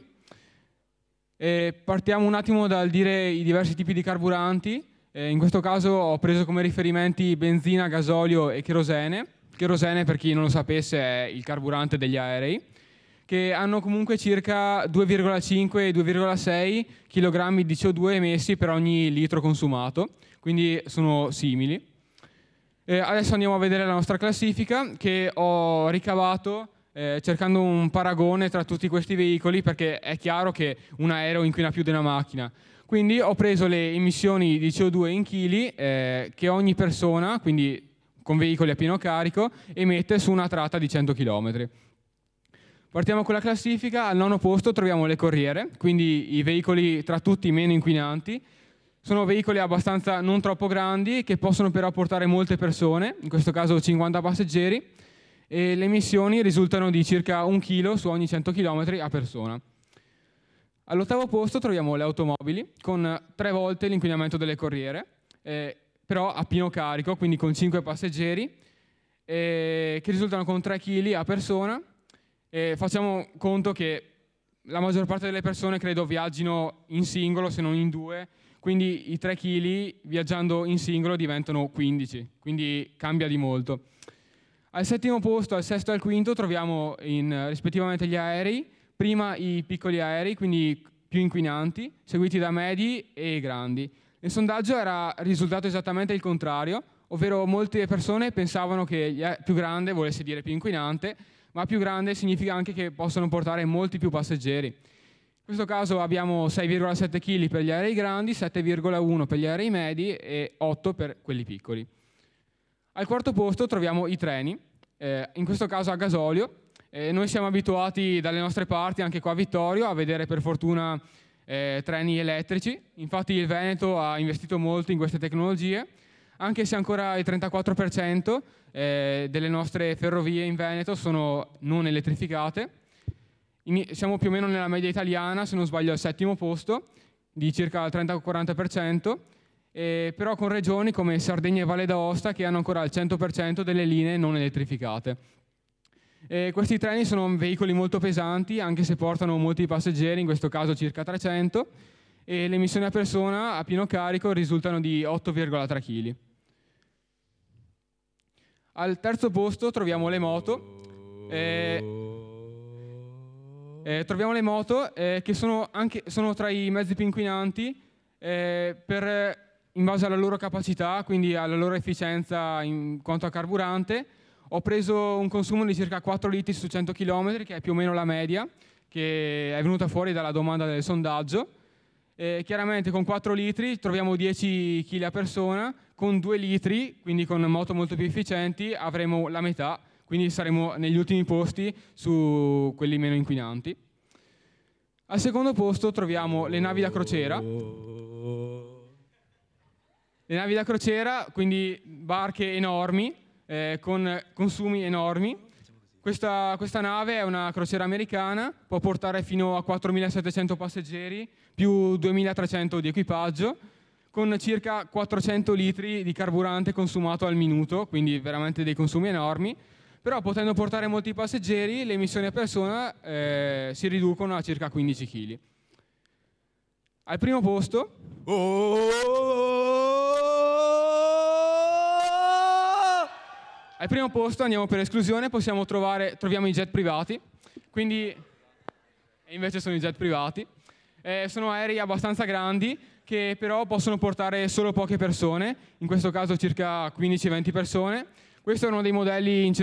Eh, partiamo un attimo dal dire i diversi tipi di carburanti. Eh, in questo caso ho preso come riferimenti benzina, gasolio e cherosene. Cherosene, per chi non lo sapesse, è il carburante degli aerei che hanno comunque circa 2,5 2,6 kg di CO2 emessi per ogni litro consumato, quindi sono simili. Eh, adesso andiamo a vedere la nostra classifica che ho ricavato eh, cercando un paragone tra tutti questi veicoli perché è chiaro che un aereo inquina più di una macchina. Quindi ho preso le emissioni di CO2 in chili eh, che ogni persona, quindi con veicoli a pieno carico, emette su una tratta di 100 km. Partiamo con la classifica, al nono posto troviamo le corriere, quindi i veicoli tra tutti meno inquinanti, sono veicoli abbastanza non troppo grandi che possono però portare molte persone, in questo caso 50 passeggeri, e le emissioni risultano di circa un chilo su ogni 100 km a persona. All'ottavo posto troviamo le automobili con tre volte l'inquinamento delle corriere, eh, però a pieno carico, quindi con 5 passeggeri, eh, che risultano con 3 kg a persona. Eh, facciamo conto che la maggior parte delle persone credo viaggino in singolo se non in due quindi i 3 kg viaggiando in singolo diventano 15, quindi cambia di molto. Al settimo posto, al sesto e al quinto troviamo in, rispettivamente gli aerei, prima i piccoli aerei, quindi più inquinanti, seguiti da medi e grandi. Nel sondaggio era risultato esattamente il contrario, ovvero molte persone pensavano che più grande volesse dire più inquinante, ma più grande significa anche che possono portare molti più passeggeri. In questo caso abbiamo 6,7 kg per gli aerei grandi, 7,1 per gli aerei medi e 8 per quelli piccoli. Al quarto posto troviamo i treni, eh, in questo caso a gasolio. Eh, noi siamo abituati dalle nostre parti, anche qua a Vittorio, a vedere per fortuna eh, treni elettrici. Infatti il Veneto ha investito molto in queste tecnologie, anche se ancora il 34% eh, delle nostre ferrovie in Veneto sono non elettrificate in, siamo più o meno nella media italiana, se non sbaglio al settimo posto, di circa il 30-40%, eh, però con regioni come Sardegna e Valle d'Aosta che hanno ancora il 100% delle linee non elettrificate. Eh, questi treni sono veicoli molto pesanti, anche se portano molti passeggeri, in questo caso circa 300, e le emissioni a persona a pieno carico risultano di 8,3 kg. Al terzo posto troviamo le moto. Eh, eh, troviamo le moto eh, che sono, anche, sono, tra i mezzi più inquinanti eh, per, in base alla loro capacità, quindi alla loro efficienza in quanto a carburante. Ho preso un consumo di circa 4 litri su 100 km, che è più o meno la media, che è venuta fuori dalla domanda del sondaggio. Eh, chiaramente con 4 litri troviamo 10 kg a persona, con 2 litri, quindi con moto molto più efficienti, avremo la metà, quindi saremo negli ultimi posti su quelli meno inquinanti. Al secondo posto troviamo le navi da crociera. Le navi da crociera, quindi barche enormi, eh, con consumi enormi. Questa, questa, nave è una crociera americana, può portare fino a 4.700 passeggeri, più 2.300 di equipaggio, con circa 400 litri di carburante consumato al minuto, quindi veramente dei consumi enormi però potendo portare molti passeggeri le emissioni a persona eh, si riducono a circa 15 kg. Al primo posto... Al primo posto andiamo per esclusione, possiamo trovare, troviamo i jet privati, quindi invece sono i jet privati. Eh, sono aerei abbastanza grandi che però possono portare solo poche persone, in questo caso circa 15-20 persone, questo è uno dei modelli in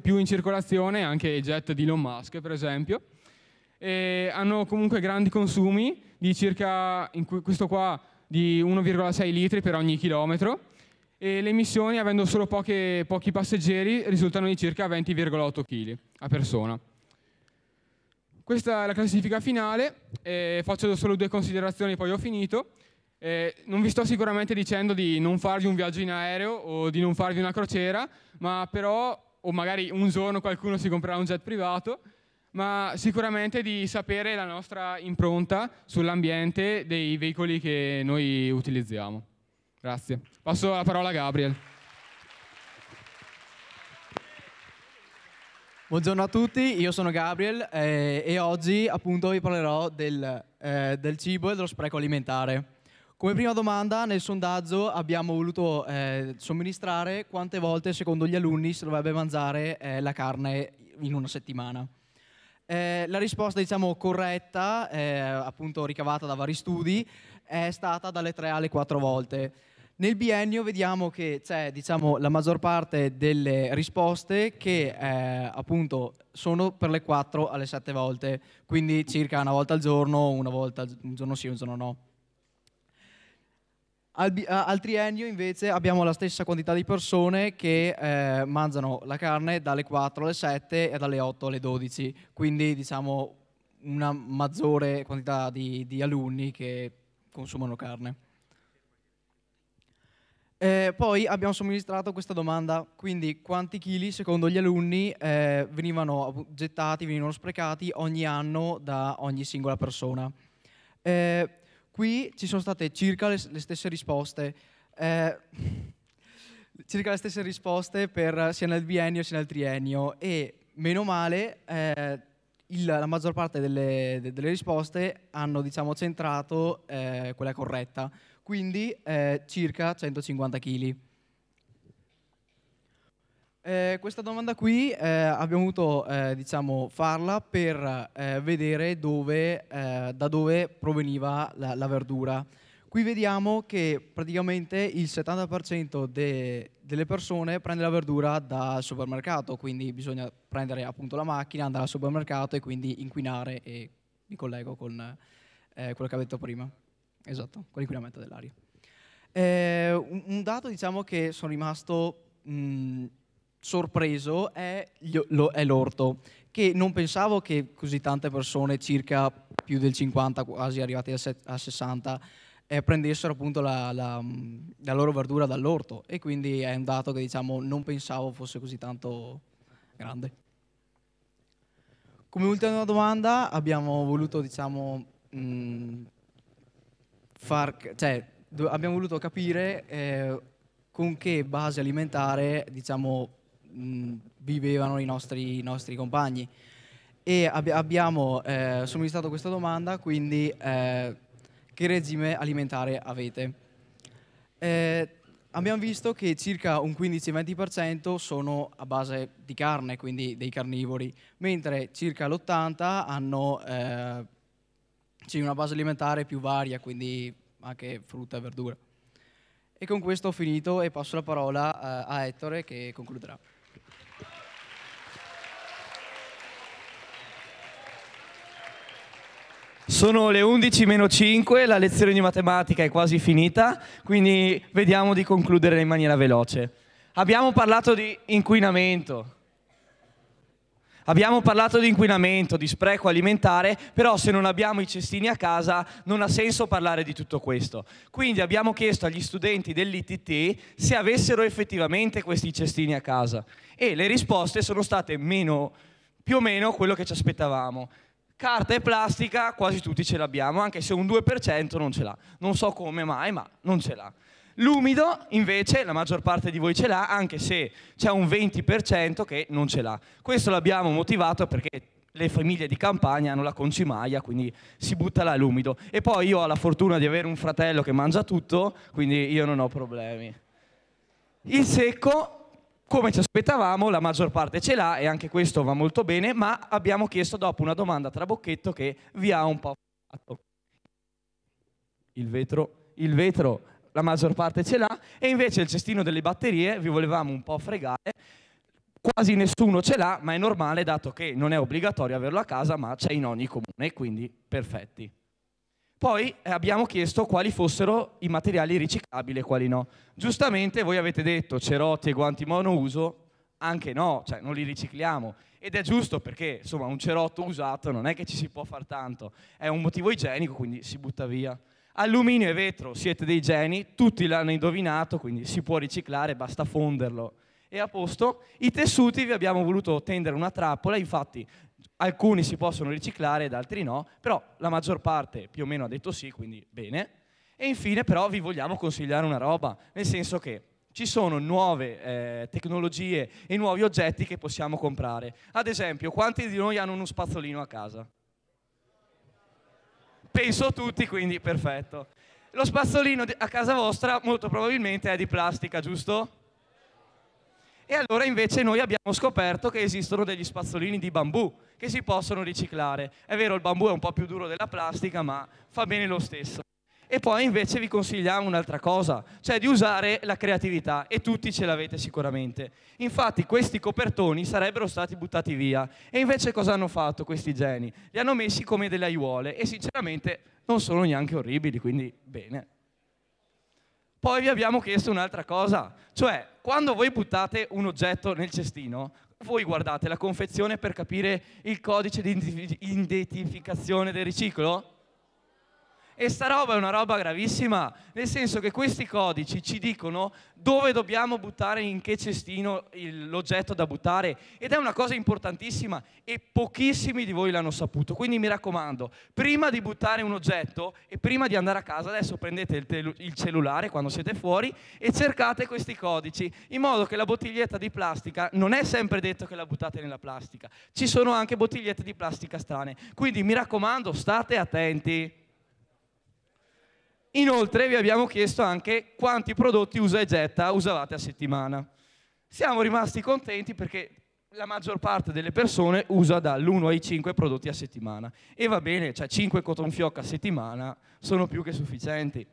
più in circolazione, anche i jet di Elon Musk per esempio. E hanno comunque grandi consumi di circa, questo qua, di 1,6 litri per ogni chilometro e le emissioni, avendo solo poche, pochi passeggeri, risultano di circa 20,8 kg a persona. Questa è la classifica finale, eh, faccio solo due considerazioni e poi ho finito. Eh, non vi sto sicuramente dicendo di non farvi un viaggio in aereo o di non farvi una crociera, ma però, o magari un giorno qualcuno si comprerà un jet privato, ma sicuramente di sapere la nostra impronta sull'ambiente dei veicoli che noi utilizziamo. Grazie. Passo la parola a Gabriel. Buongiorno a tutti, io sono Gabriel eh, e oggi appunto vi parlerò del, eh, del cibo e dello spreco alimentare. Come prima domanda, nel sondaggio abbiamo voluto eh, somministrare quante volte secondo gli alunni si dovrebbe mangiare eh, la carne in una settimana. Eh, la risposta diciamo, corretta, eh, appunto ricavata da vari studi, è stata dalle 3 alle 4 volte. Nel biennio vediamo che c'è diciamo, la maggior parte delle risposte che eh, appunto sono per le 4 alle 7 volte, quindi circa una volta al giorno, una volta un giorno sì, un giorno no. Al, al, triennio invece abbiamo la stessa quantità di persone che eh, mangiano la carne dalle 4 alle 7 e dalle 8 alle 12, quindi diciamo una maggiore quantità di, di alunni che consumano carne. Eh, poi abbiamo somministrato questa domanda, quindi quanti chili secondo gli alunni eh, venivano gettati, venivano sprecati ogni anno da ogni singola persona. Eh, Qui ci sono state circa le, le stesse risposte. Eh, circa le stesse risposte per, sia nel biennio sia nel triennio e meno male eh, il, la maggior parte delle, de, delle risposte hanno diciamo, centrato eh, quella corretta, quindi eh, circa 150 kg. Eh, questa domanda qui eh, abbiamo voluto eh, diciamo, farla per eh, vedere dove, eh, da dove proveniva la, la, verdura. Qui vediamo che praticamente il 70% de, delle persone prende la verdura dal supermercato, quindi bisogna prendere appunto la macchina, andare al supermercato e quindi inquinare e mi collego con eh, quello che ha detto prima. Esatto, con l'inquinamento dell'aria. Un, un, dato diciamo, che sono rimasto... Mh, sorpreso è, lo, è l'orto, che non pensavo che così tante persone, circa più del 50, quasi arrivati a, se, a 60, eh, prendessero appunto la, la, la, loro verdura dall'orto e quindi è un dato che diciamo non pensavo fosse così tanto grande. Come ultima domanda abbiamo voluto diciamo mh, mm, far, cioè, do, abbiamo voluto capire eh, con che base alimentare diciamo mh, mm, vivevano i nostri, i nostri compagni. E ab abbiamo eh, somministrato questa domanda, quindi eh, che regime alimentare avete? Eh, abbiamo visto che circa un 15-20% sono a base di carne, quindi dei carnivori, mentre circa l'80% hanno eh, una base alimentare più varia, quindi anche frutta e verdura. E con questo ho finito e passo la parola eh, a Ettore che concluderà. Sono le 11 meno 5, la lezione di matematica è quasi finita, quindi vediamo di concludere in maniera veloce. Abbiamo parlato di inquinamento. Abbiamo parlato di inquinamento, di spreco alimentare, però se non abbiamo i cestini a casa non ha senso parlare di tutto questo. Quindi abbiamo chiesto agli studenti dell'ITT se avessero effettivamente questi cestini a casa e le risposte sono state meno, più o meno quello che ci aspettavamo. Carta e plastica quasi tutti ce l'abbiamo, anche se un 2% non ce l'ha. Non so come mai, ma non ce l'ha. L'umido invece la maggior parte di voi ce l'ha, anche se c'è un 20% che non ce l'ha. Questo l'abbiamo motivato perché le famiglie di campagna hanno la concimaia, quindi si butta là all'umido. E poi io ho la fortuna di avere un fratello che mangia tutto, quindi io non ho problemi. Il secco come ci aspettavamo, la maggior parte ce l'ha e anche questo va molto bene, ma abbiamo chiesto dopo una domanda tra bocchetto che vi ha un po' fatto. Il vetro, il vetro, la maggior parte ce l'ha e invece il cestino delle batterie vi volevamo un po' fregare. Quasi nessuno ce l'ha, ma è normale dato che non è obbligatorio averlo a casa, ma c'è in ogni comune, quindi perfetti. Poi eh, abbiamo chiesto quali fossero i materiali riciclabili e quali no. Giustamente voi avete detto cerotti e guanti monouso, anche no, cioè non li ricicliamo. Ed è giusto perché insomma un cerotto usato non è che ci si può fare tanto, è un motivo igienico, quindi si butta via. Alluminio e vetro siete dei geni, tutti l'hanno indovinato, quindi si può riciclare, basta fonderlo. E a posto, i tessuti vi abbiamo voluto tendere una trappola, infatti alcuni si possono riciclare ed altri no, però la maggior parte più o meno ha detto sì, quindi bene. E infine però vi vogliamo consigliare una roba, nel senso che ci sono nuove eh, tecnologie e nuovi oggetti che possiamo comprare. Ad esempio, quanti di noi hanno uno spazzolino a casa? Penso tutti, quindi perfetto. Lo spazzolino a casa vostra molto probabilmente è di plastica, giusto? E allora invece noi abbiamo scoperto che esistono degli spazzolini di bambù che si possono riciclare. È vero, il bambù è un po' più duro della plastica, ma fa bene lo stesso. E poi invece vi consigliamo un'altra cosa, cioè di usare la creatività e tutti ce l'avete sicuramente. Infatti questi copertoni sarebbero stati buttati via e invece cosa hanno fatto questi geni? Li hanno messi come delle aiuole e sinceramente non sono neanche orribili, quindi bene. Poi vi abbiamo chiesto un'altra cosa, cioè quando voi buttate un oggetto nel cestino, voi guardate la confezione per capire il codice di identificazione del riciclo? E sta roba è una roba gravissima, nel senso che questi codici ci dicono dove dobbiamo buttare, in che cestino il, l'oggetto da buttare ed è una cosa importantissima e pochissimi di voi l'hanno saputo. Quindi mi raccomando, prima di buttare un oggetto e prima di andare a casa, adesso prendete il, tel- il cellulare quando siete fuori e cercate questi codici, in modo che la bottiglietta di plastica, non è sempre detto che la buttate nella plastica, ci sono anche bottigliette di plastica strane. Quindi mi raccomando, state attenti. Inoltre vi abbiamo chiesto anche quanti prodotti usa e getta usavate a settimana. Siamo rimasti contenti perché la maggior parte delle persone usa dall'1 ai 5 prodotti a settimana. E va bene, cioè 5 cotton fioc a settimana sono più che sufficienti.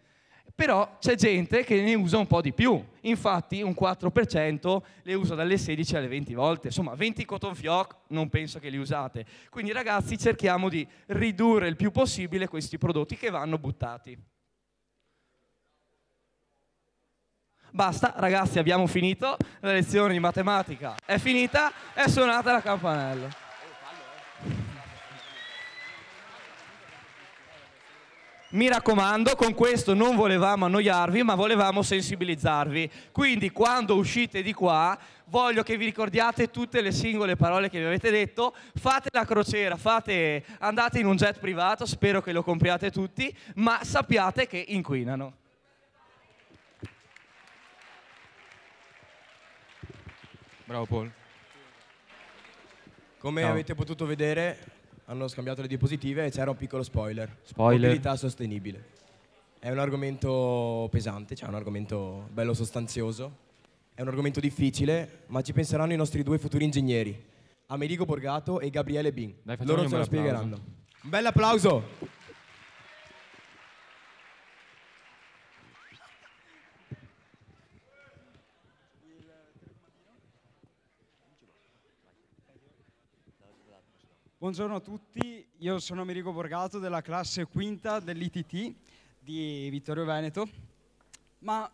Però c'è gente che ne usa un po' di più, infatti un 4% le usa dalle 16 alle 20 volte, insomma 20 cotton fioc non penso che li usate. Quindi ragazzi cerchiamo di ridurre il più possibile questi prodotti che vanno buttati. Basta, ragazzi, abbiamo finito. La lezione di matematica è finita, è suonata la campanella. Mi raccomando, con questo non volevamo annoiarvi, ma volevamo sensibilizzarvi. Quindi quando uscite di qua, voglio che vi ricordiate tutte le singole parole che vi avete detto, fate la crociera, fate, andate in un jet privato, spero che lo compriate tutti, ma sappiate che inquinano. Bravo Paul. Come Ciao. avete potuto vedere, hanno scambiato le diapositive e c'era un piccolo spoiler. Spoiler. Mobilità sostenibile. È un argomento pesante, cioè un argomento bello sostanzioso. È un argomento difficile, ma ci penseranno i nostri due futuri ingegneri, Amerigo Borgato e Gabriele Bin. Loro ce lo spiegheranno. Un bel applauso! Buongiorno a tutti, io sono Amerigo Borgato della classe quinta dell'ITT di Vittorio Veneto, ma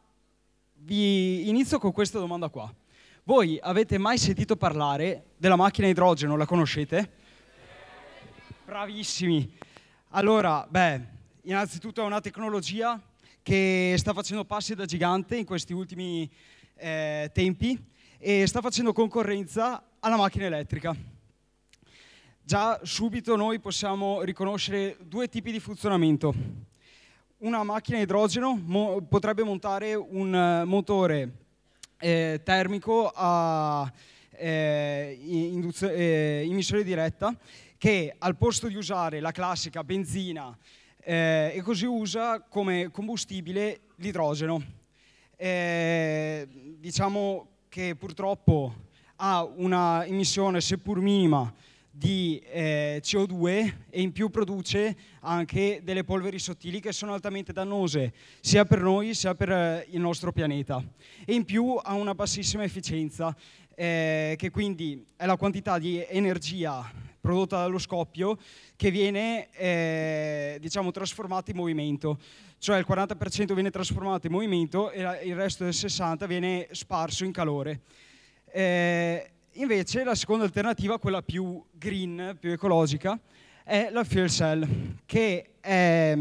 vi inizio con questa domanda qua. Voi avete mai sentito parlare della macchina idrogeno, la conoscete? Bravissimi! Allora, beh, innanzitutto è una tecnologia che sta facendo passi da gigante in questi ultimi eh, tempi e sta facendo concorrenza alla macchina elettrica già subito noi possiamo riconoscere due tipi di funzionamento. Una macchina a idrogeno mo potrebbe montare un eh, motore eh, termico a eh, eh, emissione diretta che al posto di usare la classica benzina eh, e così usa come combustibile l'idrogeno. Eh, diciamo che purtroppo ha una emissione seppur minima di eh, CO2 e in più produce anche delle polveri sottili che sono altamente dannose sia per noi sia per eh, il nostro pianeta e in più ha una bassissima efficienza eh, che quindi è la quantità di energia prodotta dallo scoppio che viene eh, diciamo trasformata in movimento cioè il 40% viene trasformato in movimento e il resto del 60% viene sparso in calore eh, invece la seconda alternativa, quella più green, più ecologica, è la fuel cell, che è,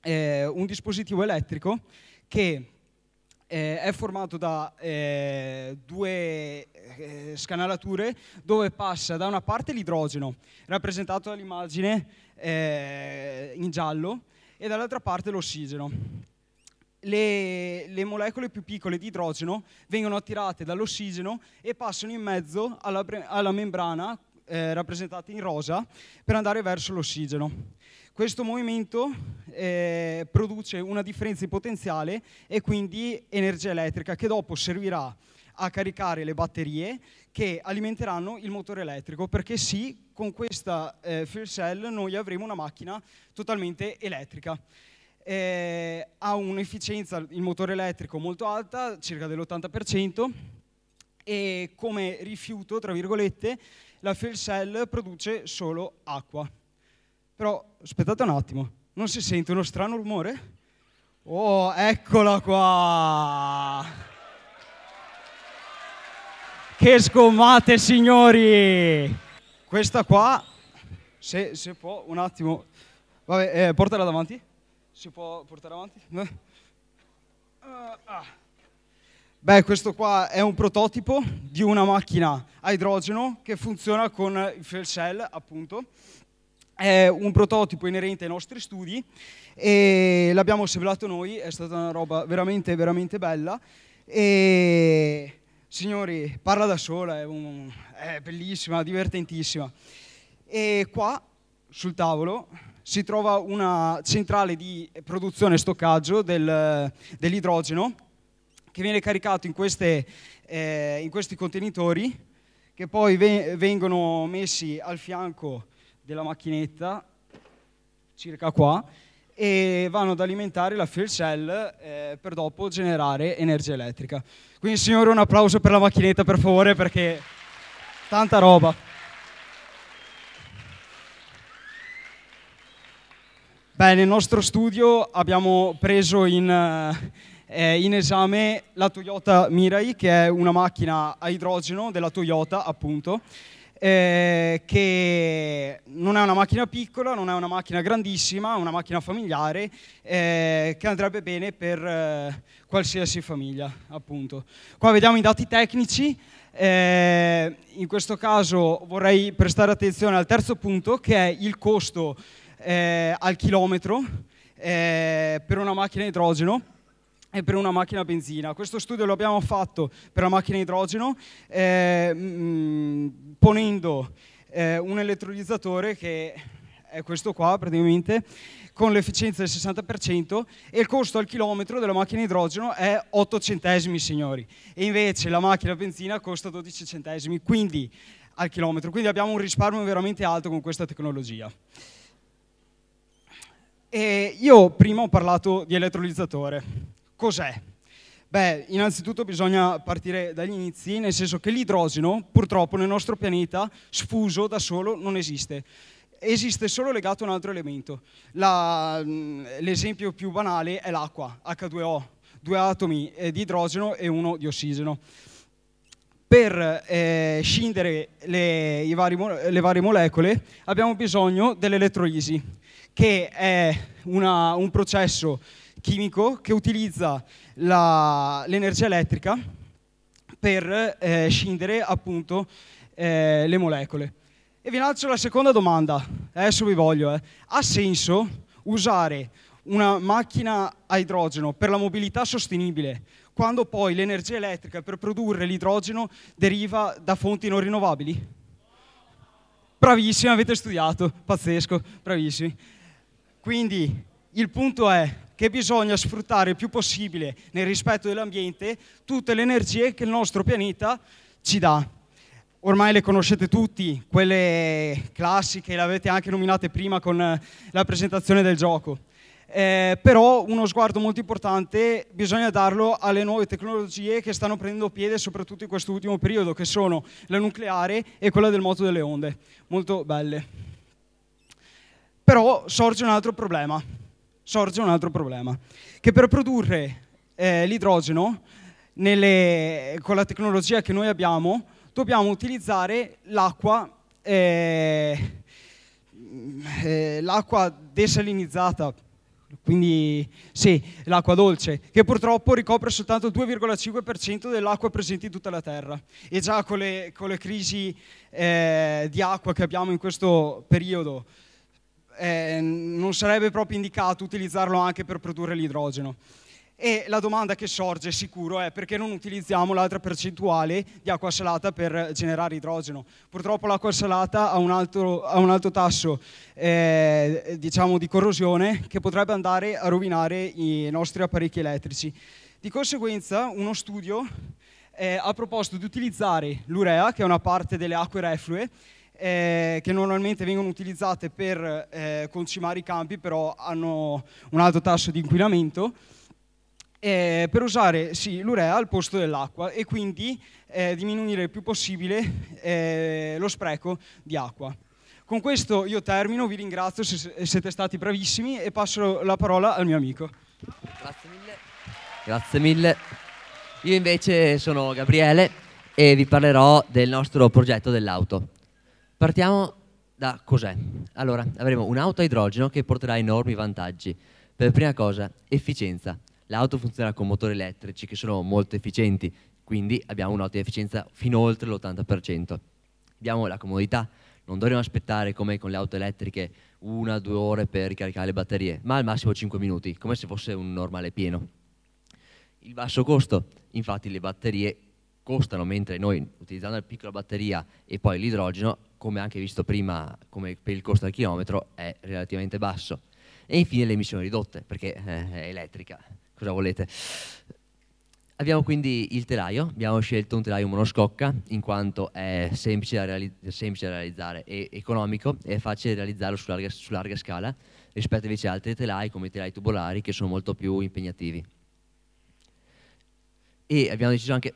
è un dispositivo elettrico che eh, è formato da eh, due eh, scanalature dove passa da una parte l'idrogeno, rappresentato dall'immagine eh, in giallo, e dall'altra parte l'ossigeno le, le, molecole più piccole di idrogeno vengono attirate dall'ossigeno e passano in mezzo alla, alla membrana eh, rappresentata in rosa per andare verso l'ossigeno. Questo movimento eh, produce una differenza di potenziale e quindi energia elettrica che dopo servirà a caricare le batterie che alimenteranno il motore elettrico perché sì, con questa eh, fuel cell noi avremo una macchina totalmente elettrica eh, ha un'efficienza il motore elettrico molto alta, circa dell'80%, e come rifiuto, tra virgolette, la fuel cell produce solo acqua. Però aspettate un attimo, non si sente uno strano rumore? Oh, eccola qua! Che sgommate signori! Questa qua, se, se può, un attimo, vabbè, eh, portala davanti si può portare avanti? Uh, ah. Beh, questo qua è un prototipo di una macchina a idrogeno che funziona con il fuel cell, appunto. È un prototipo inerente ai nostri studi e l'abbiamo simulato noi, è stata una roba veramente, veramente bella. E signori, parla da sola, è, un, è bellissima, divertentissima. E qua sul tavolo si trova una centrale di produzione e stoccaggio del, dell'idrogeno che viene caricato in, queste, eh, in, questi contenitori che poi vengono messi al fianco della macchinetta, circa qua, e vanno ad alimentare la fuel cell eh, per dopo generare energia elettrica. Quindi signore un applauso per la macchinetta per favore perché tanta roba. Beh, nel nostro studio abbiamo preso in, eh, eh, in, esame la Toyota Mirai, che è una macchina a idrogeno della Toyota, appunto, eh, che non è una macchina piccola, non è una macchina grandissima, è una macchina familiare eh, che andrebbe bene per eh, qualsiasi famiglia, appunto. Qua vediamo i dati tecnici. Eh, in questo caso vorrei prestare attenzione al terzo punto che è il costo eh, al chilometro eh, per una macchina a idrogeno e per una macchina a benzina. Questo studio lo abbiamo fatto per la macchina a idrogeno eh, mh, mm, mm, ponendo eh, un elettrolizzatore che è questo qua praticamente, con l'efficienza del 60% e il costo al chilometro della macchina idrogeno è 8 centesimi, signori. E invece la macchina benzina costa 12 centesimi, quindi al chilometro. Quindi abbiamo un risparmio veramente alto con questa tecnologia. E io prima ho parlato di elettrolizzatore. Cos'è? Beh, innanzitutto bisogna partire dagli inizi, nel senso che l'idrogeno purtroppo nel nostro pianeta sfuso da solo non esiste. Esiste solo legato a un altro elemento. La, l'esempio più banale è l'acqua, H2O, due atomi eh, di idrogeno e uno di ossigeno. Per eh, scindere le, vari, le varie molecole abbiamo bisogno dell'elettrolisi che è una, un processo chimico che utilizza la, l'energia elettrica per eh, scindere appunto eh, le molecole. E vi lancio la seconda domanda, eh, adesso vi voglio, eh. ha senso usare una macchina a idrogeno per la mobilità sostenibile quando poi l'energia elettrica per produrre l'idrogeno deriva da fonti non rinnovabili? Bravissimi, avete studiato, pazzesco, bravissimi. Quindi il punto è che bisogna sfruttare il più possibile nel rispetto dell'ambiente tutte le energie che il nostro pianeta ci dà. Ormai le conoscete tutti, quelle classiche, le avete anche nominate prima con eh, la presentazione del gioco. Eh, però uno sguardo molto importante bisogna darlo alle nuove tecnologie che stanno prendendo piede soprattutto in quest'ultimo periodo, che sono la nucleare e quella del moto delle onde. Molto belle. Però sorge un altro problema, sorge un altro problema, che per produrre eh, l'idrogeno nelle, con la tecnologia che noi abbiamo dobbiamo utilizzare l'acqua, eh, eh, l'acqua desalinizzata, quindi sì, l'acqua dolce, che purtroppo ricopre soltanto il 2,5% dell'acqua presente in tutta la Terra. E già con le, con le crisi eh, di acqua che abbiamo in questo periodo, eh, non sarebbe proprio indicato utilizzarlo anche per produrre l'idrogeno. E la domanda che sorge sicuro è perché non utilizziamo l'altra percentuale di acqua salata per generare idrogeno. Purtroppo l'acqua salata ha un alto, ha un alto tasso eh, diciamo di corrosione che potrebbe andare a rovinare i nostri apparecchi elettrici. Di conseguenza uno studio eh, ha proposto di utilizzare l'urea, che è una parte delle acque reflue, eh, che normalmente vengono utilizzate per eh, concimare i campi, però hanno un alto tasso di inquinamento. Eh, per usare sì, l'urea al posto dell'acqua e quindi eh, diminuire il più possibile eh, lo spreco di acqua. Con questo io termino, vi ringrazio se siete stati bravissimi e passo la parola al mio amico. Grazie mille. Grazie mille. Io invece sono Gabriele e vi parlerò del nostro progetto dell'auto. Partiamo da cos'è. Allora, avremo un'auto a idrogeno che porterà enormi vantaggi. Per prima cosa, efficienza. L'auto funzionerà con motori elettrici che sono molto efficienti, quindi abbiamo un'auto di efficienza fino oltre l'80%. Abbiamo la comodità, non dovremo aspettare come con le auto elettriche una o due ore per ricaricare le batterie, ma al massimo 5 minuti, come se fosse un normale pieno. Il basso costo, infatti le batterie costano, mentre noi utilizzando la piccola batteria e poi l'idrogeno come anche visto prima, come per il costo al chilometro, è relativamente basso. E infine le emissioni ridotte, perché eh, è elettrica, cosa volete. Abbiamo quindi il telaio, abbiamo scelto un telaio monoscocca in quanto è semplice da, reali semplice da realizzare e economico e è facile realizzarlo su larga, su larga scala rispetto invece ad altri telai come i telai tubolari che sono molto più impegnativi. E abbiamo deciso anche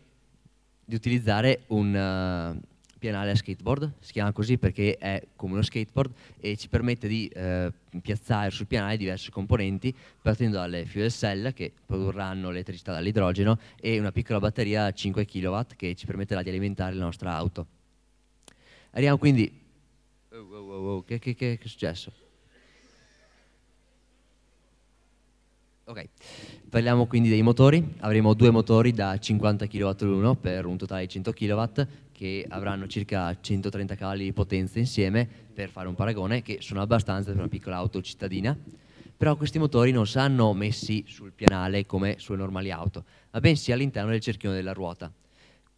di utilizzare un, Pianale a Skateboard, si chiama così perché è come uno skateboard e ci permette di eh, piazzare sul pianale diversi componenti partendo dalle fuel cell che produrranno elettricità dall'idrogeno e una piccola batteria a 5 kW che ci permetterà di alimentare la nostra auto. Arriviamo quindi... Oh, oh, oh, che, che, che, che è successo? Ok, parliamo quindi dei motori. Avremo due motori da 50 kW l'uno per un totale di 100 kW che avranno circa 130 cavalli di potenza insieme, per fare un paragone, che sono abbastanza per una piccola auto cittadina, però questi motori non saranno messi sul pianale come sulle normali auto, ma bensì all'interno del cerchione della ruota.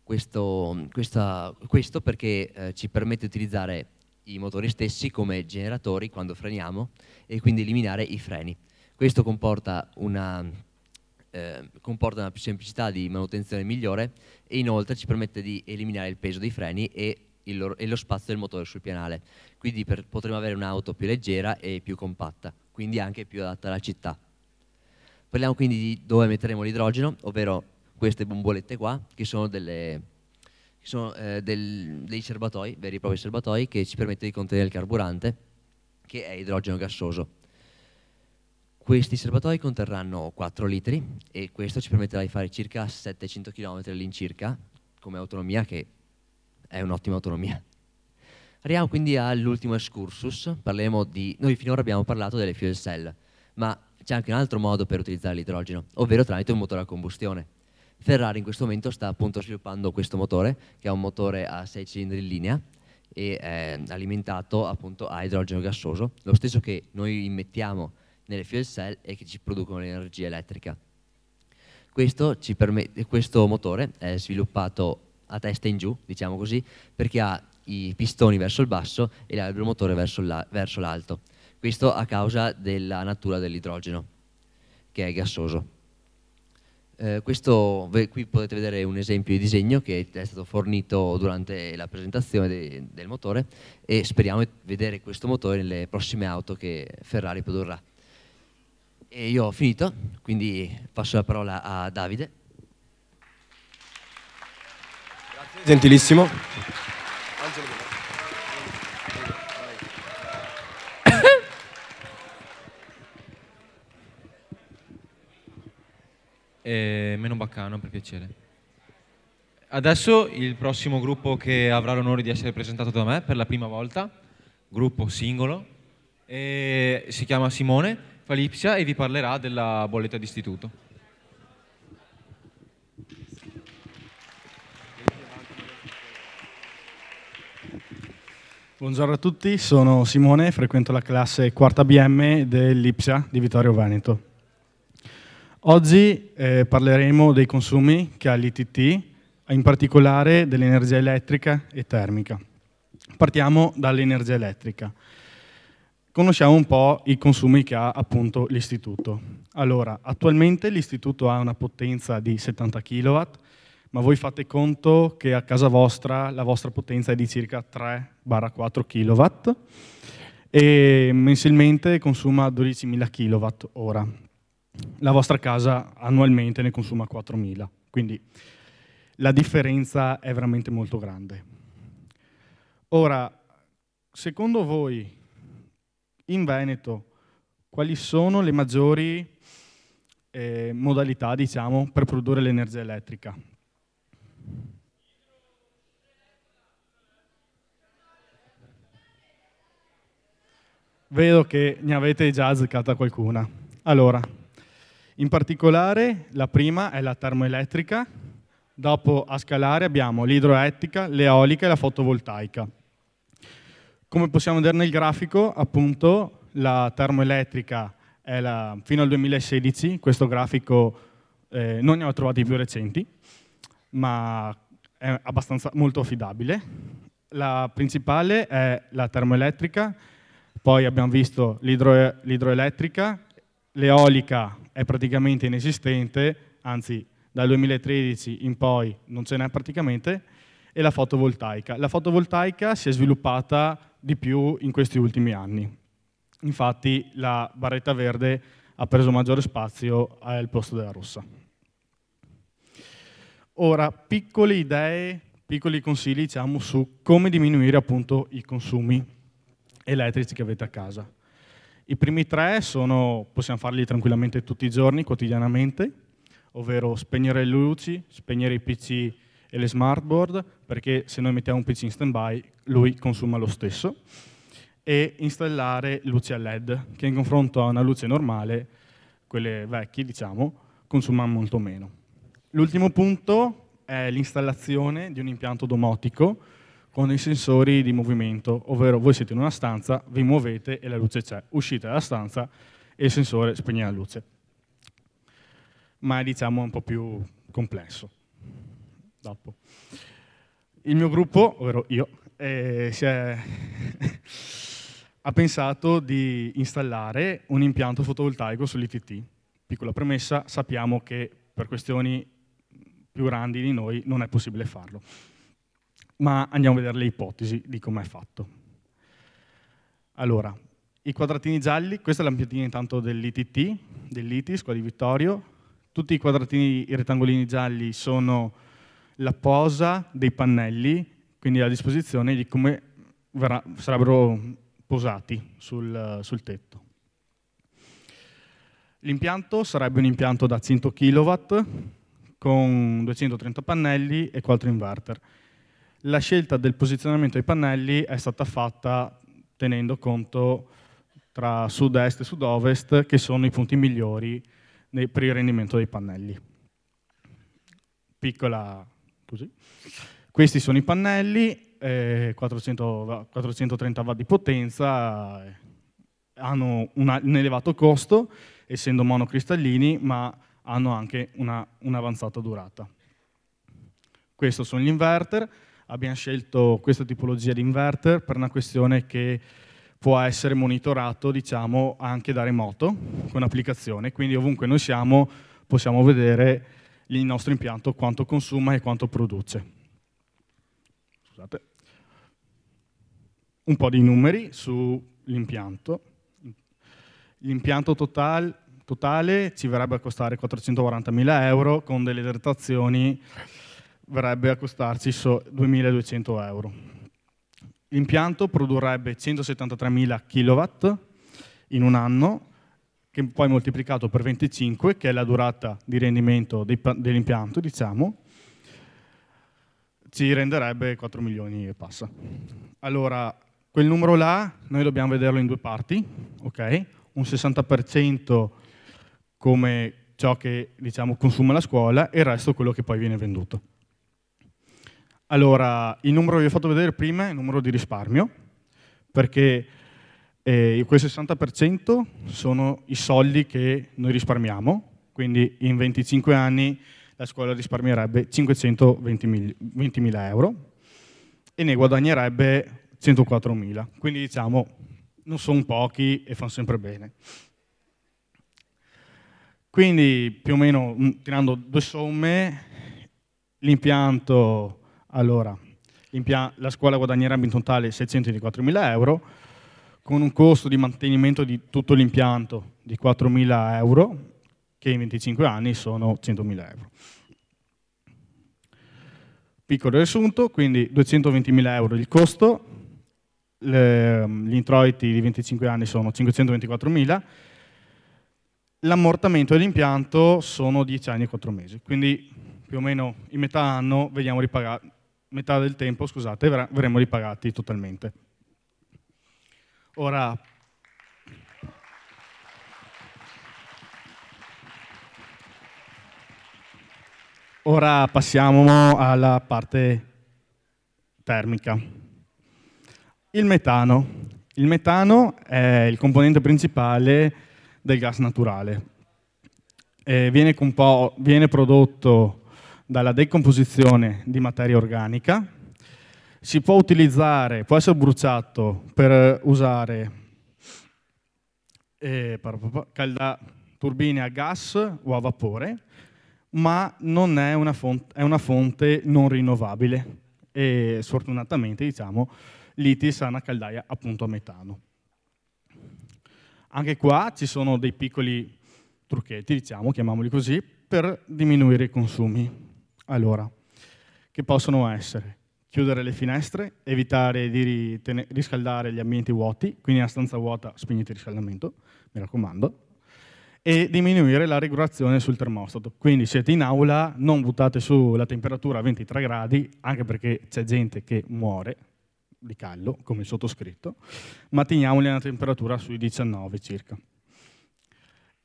Questo, questa, questo perché eh, ci permette di utilizzare i motori stessi come generatori quando freniamo e quindi eliminare i freni. Questo comporta una Ehm, comporta una semplicità di manutenzione migliore e inoltre ci permette di eliminare il peso dei freni e, loro, e lo spazio del motore sul pianale. Quindi per, potremo avere un'auto più leggera e più compatta, quindi anche più adatta alla città. Parliamo quindi di dove metteremo l'idrogeno, ovvero queste bombolette qua, che sono, delle, che sono eh, del, dei serbatoi, veri e propri serbatoi, che ci permettono di contenere il carburante, che è idrogeno gassoso. Questi serbatoi conterranno 4 litri e questo ci permetterà di fare circa 700 km all'incirca come autonomia che è un'ottima autonomia. Arriviamo quindi all'ultimo excursus, parleremo di... noi finora abbiamo parlato delle fuel cell, ma c'è anche un altro modo per utilizzare l'idrogeno, ovvero tramite un motore a combustione. Ferrari in questo momento sta appunto sviluppando questo motore, che è un motore a 6 cilindri in linea e è alimentato appunto a idrogeno gassoso, lo stesso che noi immettiamo nelle fuel cell e che ci producono l'energia elettrica. Questo, permette, questo motore è sviluppato a testa in giù, diciamo così, perché ha i pistoni verso il basso e l'albero motore verso, l'alto. Questo a causa della natura dell'idrogeno, che è gassoso. Eh, questo, qui potete vedere un esempio di disegno che è stato fornito durante la presentazione de, del motore e speriamo di vedere questo motore nelle prossime auto che Ferrari produrrà. E io ho finito, quindi passo la parola a Davide. Grazie, gentilissimo. E eh, meno baccano, per piacere. Adesso il prossimo gruppo che avrà l'onore di essere presentato da me per la prima volta, gruppo singolo, eh, si chiama Simone Falipsia e vi parlerà della bolletta d'istituto. Buongiorno a tutti, sono Simone, frequento la classe 4 BM dell'Ipsia di Vittorio Veneto. Oggi eh, parleremo dei consumi che ha l'ITT, in particolare dell'energia elettrica e termica. Partiamo dall'energia elettrica conosciamo un po' i consumi che ha appunto l'istituto. Allora, attualmente l'istituto ha una potenza di 70 kW, ma voi fate conto che a casa vostra la vostra potenza è di circa 3-4 kW e mensilmente consuma 12.000 kWh. La vostra casa annualmente ne consuma 4.000, quindi la differenza è veramente molto grande. Ora, secondo voi in Veneto quali sono le maggiori eh, modalità diciamo, per produrre l'energia elettrica? Vedo che ne avete già azzeccata qualcuna. Allora, in particolare la prima è la termoelettrica, dopo a scalare abbiamo l'idroettica, l'eolica e la fotovoltaica. Come possiamo vedere nel grafico, appunto, la termoelettrica è la, fino al 2016, questo grafico eh, non ne ho trovati più recenti, ma è abbastanza molto affidabile. La principale è la termoelettrica, poi abbiamo visto l'idro, l'idroelettrica, l'eolica è praticamente inesistente, anzi dal 2013 in poi non ce n'è praticamente, e la fotovoltaica. La fotovoltaica si è sviluppata di più in questi ultimi anni. Infatti la barretta verde ha preso maggiore spazio al posto della rossa. Ora, piccole idee, piccoli consigli diciamo, su come diminuire appunto i consumi elettrici che avete a casa. I primi tre sono, possiamo farli tranquillamente tutti i giorni, quotidianamente, ovvero spegnere le luci, spegnere i PC e le smartboard perché se noi mettiamo un PC in standby lui consuma lo stesso e installare luci a LED che in confronto a una luce normale, quelle vecchie diciamo, consuma molto meno. L'ultimo punto è l'installazione di un impianto domotico con i sensori di movimento, ovvero voi siete in una stanza, vi muovete e la luce c'è, uscite dalla stanza e il sensore spegne la luce. Ma è diciamo un po' più complesso dopo. Il mio gruppo, ovvero io, eh, è, ha pensato di installare un impianto fotovoltaico sull'ITT. Piccola premessa, sappiamo che per questioni più grandi di noi non è possibile farlo. Ma andiamo a vedere le ipotesi di come è fatto. Allora, i quadratini gialli, questa è l'ampiatina intanto dell'ITT, dell'ITIS, qua di Vittorio. Tutti i quadratini, i rettangolini gialli sono la posa dei pannelli, quindi la disposizione di come verrà, sarebbero posati sul, sul tetto. L'impianto sarebbe un impianto da 100 kW con 230 pannelli e 4 inverter. La scelta del posizionamento dei pannelli è stata fatta tenendo conto tra sud-est e sud-ovest che sono i punti migliori per il rendimento dei pannelli. Piccola così. Questi sono i pannelli, eh, 400, 430 watt di potenza, eh, hanno una, un elevato costo, essendo monocristallini, ma hanno anche un'avanzata una durata. Questi sono gli inverter, abbiamo scelto questa tipologia di inverter per una questione che può essere monitorato diciamo, anche da remoto con applicazione, quindi ovunque noi siamo possiamo vedere il nostro impianto quanto consuma e quanto produce. Scusate. Un po' di numeri sull'impianto. L'impianto total, totale ci verrebbe a costare 440.000 euro, con delle detrazioni verrebbe a costarci 2.200 euro. L'impianto produrrebbe 173.000 kW in un anno che poi moltiplicato per 25, che è la durata di rendimento dell'impianto, diciamo, ci renderebbe 4 milioni e passa. Allora, quel numero là noi dobbiamo vederlo in due parti, ok? Un 60% come ciò che diciamo, consuma la scuola e il resto quello che poi viene venduto. Allora, il numero che vi ho fatto vedere prima è il numero di risparmio, perché e quel 60% sono i soldi che noi risparmiamo, quindi in 25 anni la scuola risparmierebbe 520.000 euro e ne guadagnerebbe 104.000. Quindi diciamo, non sono pochi e fanno sempre bene. Quindi più o meno, mm, tirando due somme, l'impianto, allora, la scuola guadagnerebbe in totale 624.000 euro, con un costo di mantenimento di tutto l'impianto di 4.000 euro, che in 25 anni sono 100.000 euro. Piccolo riassunto, quindi 220.000 euro il costo, le, gli introiti di 25 anni sono 524.000, l'ammortamento dell'impianto sono 10 anni e 4 mesi, quindi più o meno in metà anno vediamo ripagati, metà del tempo, scusate, verremo ripagati totalmente. Ora, ora passiamo alla parte termica. Il metano. Il metano è il componente principale del gas naturale. Viene, viene prodotto dalla decomposizione di materia organica si può utilizzare, può essere bruciato per usare eh, calda, turbine a gas o a vapore, ma non è una fonte, è una fonte non rinnovabile e sfortunatamente diciamo l'ITIS ha una caldaia appunto a metano. Anche qua ci sono dei piccoli trucchetti, diciamo, chiamiamoli così, per diminuire i consumi. Allora, che possono essere? chiudere le finestre, evitare di riscaldare gli ambienti vuoti, quindi una stanza vuota spegnete il riscaldamento, mi raccomando, e diminuire la regolazione sul termostato. Quindi siete in aula, non buttate su la temperatura a 23 gradi, anche perché c'è gente che muore di caldo, come il sottoscritto, ma teniamoli a una temperatura sui 19 circa.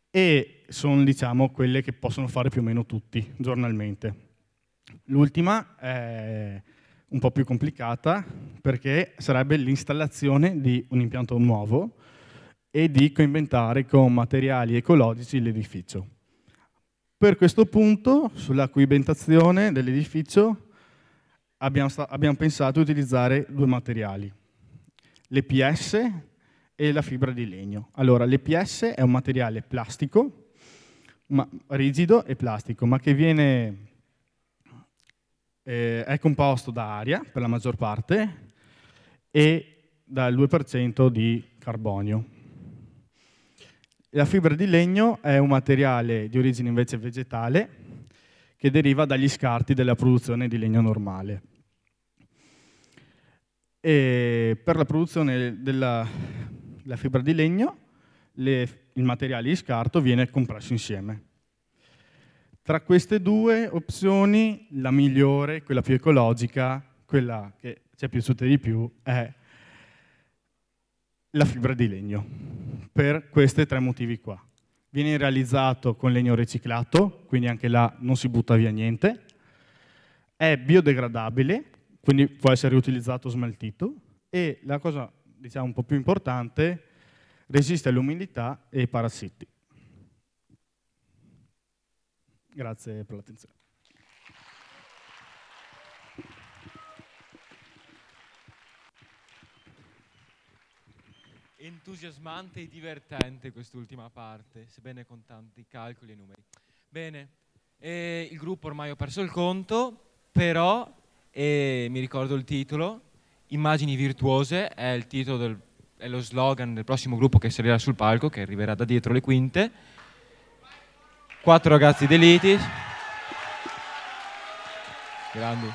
E sono diciamo, quelle che possono fare più o meno tutti giornalmente. L'ultima è un po' più complicata perché sarebbe l'installazione di un impianto nuovo e di coinventare con materiali ecologici l'edificio. Per questo punto, sulla coibentazione dell'edificio, abbiamo, abbiamo, pensato di utilizzare due materiali, l'EPS e la fibra di legno. Allora, l'EPS è un materiale plastico, ma rigido e plastico, ma che viene eh, è composto da aria per la maggior parte e dal 2% di carbonio. La fibra di legno è un materiale di origine invece vegetale che deriva dagli scarti della produzione di legno normale. E per la produzione della, della fibra di legno le, il materiale di scarto viene compresso insieme. Tra queste due opzioni, la migliore, quella più ecologica, quella che ci è piaciuta di più, è la fibra di legno, per questi tre motivi qua. Viene realizzato con legno riciclato, quindi anche là non si butta via niente, è biodegradabile, quindi può essere riutilizzato o smaltito, e la cosa diciamo, un po' più importante, resiste all'umidità e ai parassiti. Grazie per l'attenzione. Entusiasmante e divertente quest'ultima parte, sebbene con tanti calcoli e numeri. Bene, eh, il gruppo ormai ho perso il conto, però eh, mi ricordo il titolo, Immagini virtuose è, il titolo del, è lo slogan del prossimo gruppo che salirà sul palco, che arriverà da dietro le quinte quattro ragazzi deliti. Grandi.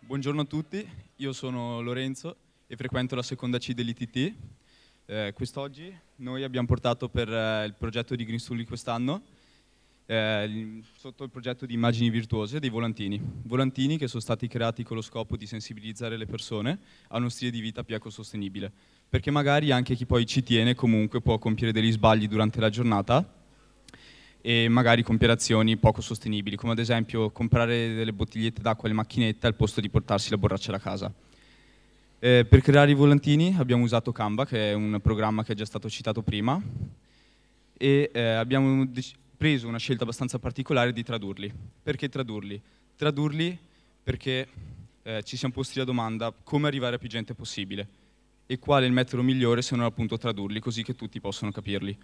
Buongiorno a tutti, io sono Lorenzo e frequento la seconda C dell'ITT. Eh, quest'oggi noi abbiamo portato per eh, il progetto di Green Stool di quest'anno eh, sotto il progetto di Immagini Virtuose dei volantini. Volantini che sono stati creati con lo scopo di sensibilizzare le persone a uno stile di vita più ecosostenibile, perché magari anche chi poi ci tiene comunque può compiere degli sbagli durante la giornata e magari compiere azioni poco sostenibili, come ad esempio comprare delle bottigliette d'acqua alle macchinette al posto di portarsi la borraccia da casa. Eh, per creare i volantini abbiamo usato Canva, che è un programma che è già stato citato prima, e eh, abbiamo deciso preso una scelta abbastanza particolare di tradurli. Perché tradurli? Tradurli perché eh, ci siamo posti la domanda come arrivare a più gente possibile e qual è il metodo migliore se non appunto tradurli così che tutti possano capirli.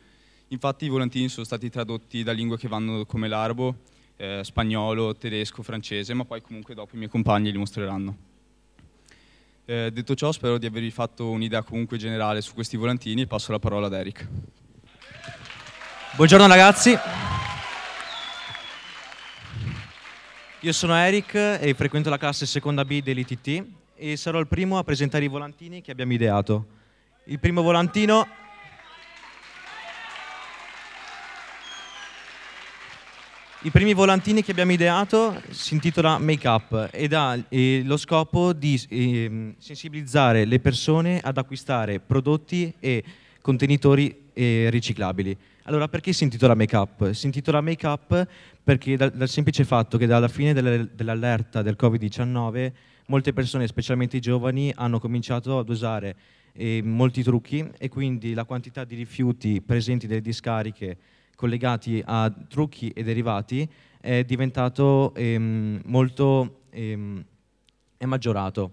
Infatti i volantini sono stati tradotti da lingue che vanno come l'arabo, eh, spagnolo, tedesco, francese, ma poi comunque dopo i miei compagni li mostreranno. Eh, detto ciò spero di avervi fatto un'idea comunque generale su questi volantini e passo la parola ad Eric. Buongiorno ragazzi. Io sono Eric e frequento la classe seconda B dell'ITT e sarò il primo a presentare i volantini che abbiamo ideato. Il primo volantino I primi volantini che abbiamo ideato si intitola Make Up ed ha lo scopo di ehm, sensibilizzare le persone ad acquistare prodotti e contenitori eh, riciclabili. Allora, perché si intitola Make Up? Si intitola Make Up perché dal, dal semplice fatto che dalla fine delle, dell'allerta del Covid-19 molte persone, specialmente i giovani, hanno cominciato ad usare eh, molti trucchi e quindi la quantità di rifiuti presenti nelle discariche collegati a trucchi e derivati è diventato ehm, molto ehm, è maggiorato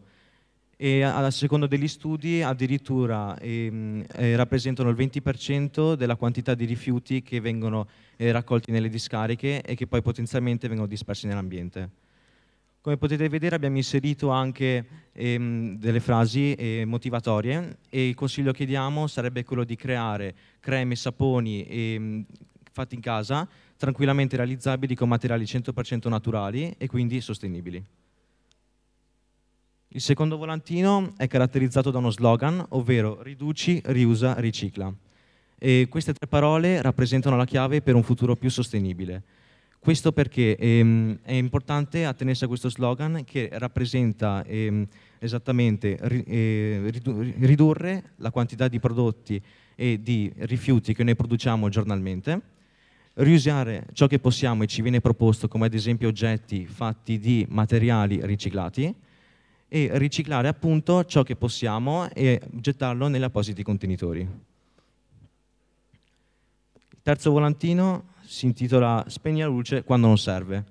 e a, secondo degli studi addirittura ehm, eh, rappresentano il 20% della quantità di rifiuti che vengono eh, raccolti nelle discariche e che poi potenzialmente vengono dispersi nell'ambiente. Come potete vedere abbiamo inserito anche ehm, delle frasi eh, motivatorie e il consiglio che diamo sarebbe quello di creare creme, saponi ehm, fatti in casa, tranquillamente realizzabili con materiali 100% naturali e quindi sostenibili. Il secondo volantino è caratterizzato da uno slogan, ovvero riduci, riusa, ricicla. E queste tre parole rappresentano la chiave per un futuro più sostenibile. Questo perché ehm, è importante attenersi a questo slogan che rappresenta ehm, esattamente ri, eh, ridurre la quantità di prodotti e di rifiuti che noi produciamo giornalmente, riusare ciò che possiamo e ci viene proposto come ad esempio oggetti fatti di materiali riciclati, e riciclare appunto ciò che possiamo e gettarlo negli appositi contenitori. Il terzo volantino si intitola Spegni la luce quando non serve.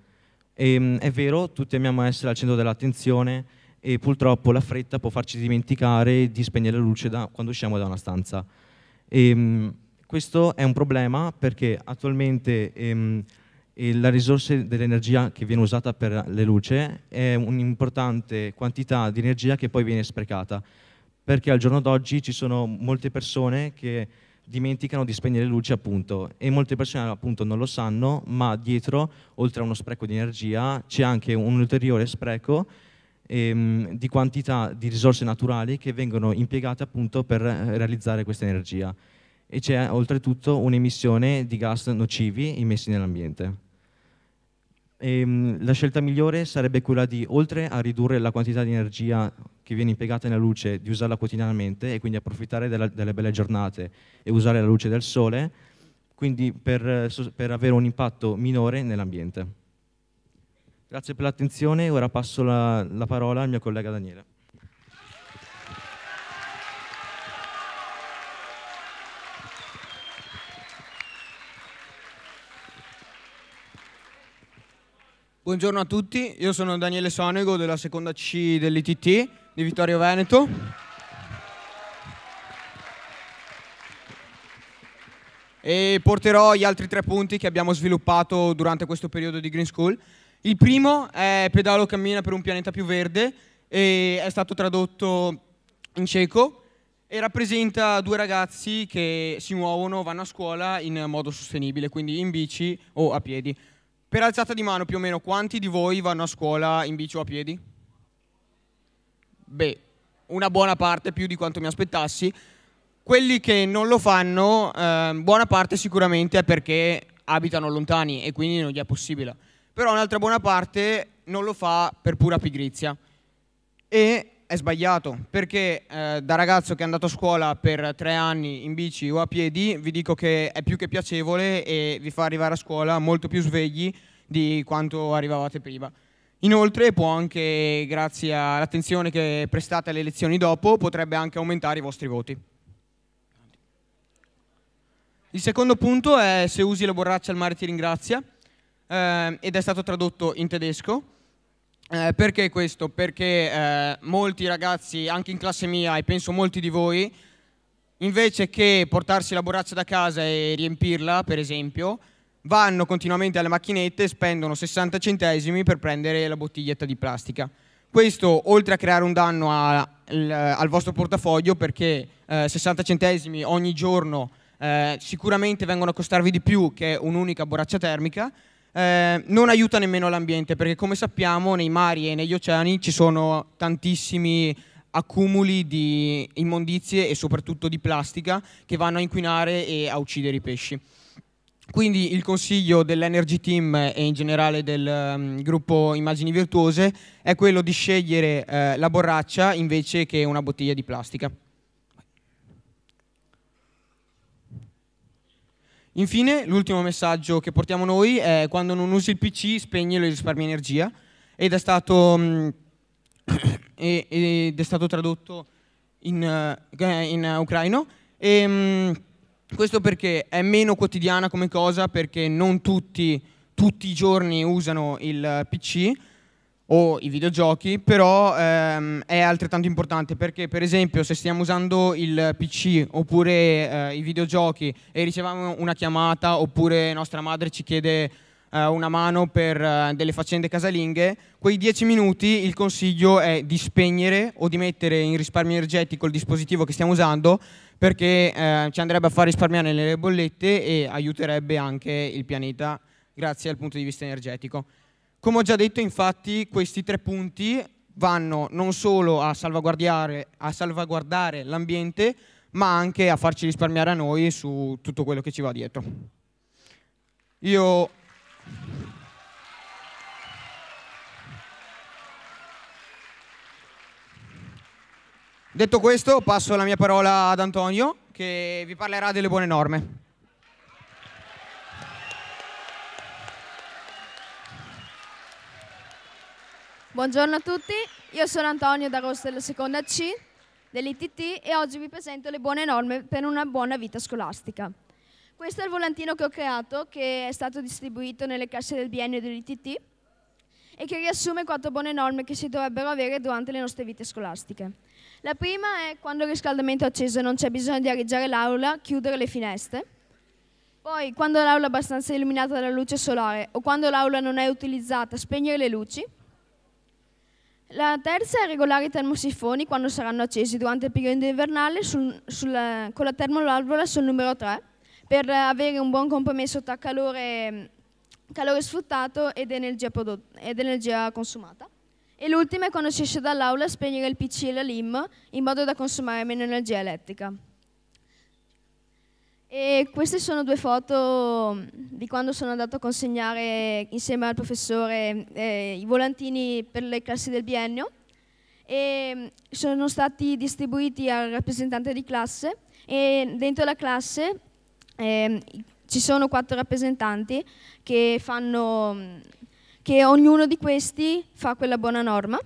E, ehm, è vero, tutti amiamo essere al centro dell'attenzione e purtroppo la fretta può farci dimenticare di spegnere la luce da, quando usciamo da una stanza. E, ehm, questo è un problema perché attualmente... Ehm, la risorsa dell'energia che viene usata per le luci è un'importante quantità di energia che poi viene sprecata, perché al giorno d'oggi ci sono molte persone che dimenticano di spegnere le luci appunto e molte persone appunto non lo sanno, ma dietro, oltre a uno spreco di energia, c'è anche un ulteriore spreco ehm, di quantità di risorse naturali che vengono impiegate appunto per eh, realizzare questa energia e c'è oltretutto un'emissione di gas nocivi immessi nell'ambiente. E, ehm, la scelta migliore sarebbe quella di, oltre a ridurre la quantità di energia che viene impiegata nella luce, di usarla quotidianamente e quindi approfittare della, delle belle giornate e usare la luce del sole, quindi per, eh, per avere un impatto minore nell'ambiente. Grazie per l'attenzione, ora passo la, la parola al mio collega Daniele. Buongiorno a tutti, io sono Daniele Sonego della seconda C dell'ITT di Vittorio Veneto. E porterò gli altri tre punti che abbiamo sviluppato durante questo periodo di Green School. Il primo è Pedalo cammina per un pianeta più verde e è stato tradotto in cieco e rappresenta due ragazzi che si muovono, vanno a scuola in modo sostenibile, quindi in bici o a piedi. Per alzata di mano più o meno quanti di voi vanno a scuola in bici o a piedi? Beh, una buona parte, più di quanto mi aspettassi. Quelli che non lo fanno, eh, buona parte sicuramente è perché abitano lontani e quindi non gli è possibile. Però un'altra buona parte non lo fa per pura pigrizia. E è sbagliato perché eh, da ragazzo che è andato a scuola per tre anni in bici o a piedi vi dico che è più che piacevole e vi fa arrivare a scuola molto più svegli di quanto arrivavate prima. Inoltre può anche, grazie all'attenzione che prestate alle lezioni dopo, potrebbe anche aumentare i vostri voti. Il secondo punto è se usi la borraccia al mare ti ringrazia eh, ed è stato tradotto in tedesco. Eh, perché questo? Perché eh, molti ragazzi, anche in classe mia e penso molti di voi, invece che portarsi la borraccia da casa e riempirla, per esempio, vanno continuamente alle macchinette e spendono 60 centesimi per prendere la bottiglietta di plastica. Questo, oltre a creare un danno a, al, al, vostro portafoglio, perché eh, 60 centesimi ogni giorno eh, sicuramente vengono a costarvi di più che un'unica borraccia termica, eh, non aiuta nemmeno l'ambiente perché come sappiamo nei mari e negli oceani ci sono tantissimi accumuli di immondizie e soprattutto di plastica che vanno a inquinare e a uccidere i pesci. Quindi il consiglio dell'Energy Team e in generale del um, gruppo Immagini Virtuose è quello di scegliere eh, la borraccia invece che una bottiglia di plastica. Infine, l'ultimo messaggio che portiamo noi è quando non usi il PC spegnilo e risparmi energia ed è stato, mm, ed è stato tradotto in, eh, eh, in ucraino. E, mm, questo perché è meno quotidiana come cosa perché non tutti, tutti i giorni usano il PC o i videogiochi, però ehm, è altrettanto importante perché per esempio se stiamo usando il PC oppure eh, i videogiochi e riceviamo una chiamata oppure nostra madre ci chiede eh, una mano per eh, delle faccende casalinghe, quei 10 minuti il consiglio è di spegnere o di mettere in risparmio energetico il dispositivo che stiamo usando perché eh, ci andrebbe a far risparmiare le bollette e aiuterebbe anche il pianeta grazie al punto di vista energetico. Come ho già detto, infatti, questi tre punti vanno non solo a salvaguardare, a salvaguardare l'ambiente, ma anche a farci risparmiare a noi su tutto quello che ci va dietro. Io... Detto questo, passo la mia parola ad Antonio, che vi parlerà delle buone norme. Buongiorno a tutti, io sono Antonio D'Agosto della seconda C dell'ITT e oggi vi presento le buone norme per una buona vita scolastica. Questo è il volantino che ho creato che è stato distribuito nelle casse del biennio dell'ITT e che riassume quattro buone norme che si dovrebbero avere durante le nostre vite scolastiche. La prima è quando il riscaldamento è acceso e non c'è bisogno di areggiare l'aula, chiudere le finestre. Poi quando l'aula è abbastanza illuminata dalla luce solare o quando l'aula non è utilizzata, spegnere le luci. La terza è regolare i termosifoni quando saranno accesi durante il periodo invernale sul, sul, con la termovalvola sul numero 3 per avere un buon compromesso tra calore, calore sfruttato ed energia, prodotta, ed energia consumata. E l'ultima è quando si esce dall'aula spegnere il PC e la LIM in modo da consumare meno energia elettrica. E queste sono due foto mm, di quando sono andato a consegnare insieme al professore eh, i volantini per le classi del biennio e mm, sono stati distribuiti al rappresentante di classe e dentro la classe eh, ci sono quattro rappresentanti che fanno mm, che ognuno di questi fa quella buona norma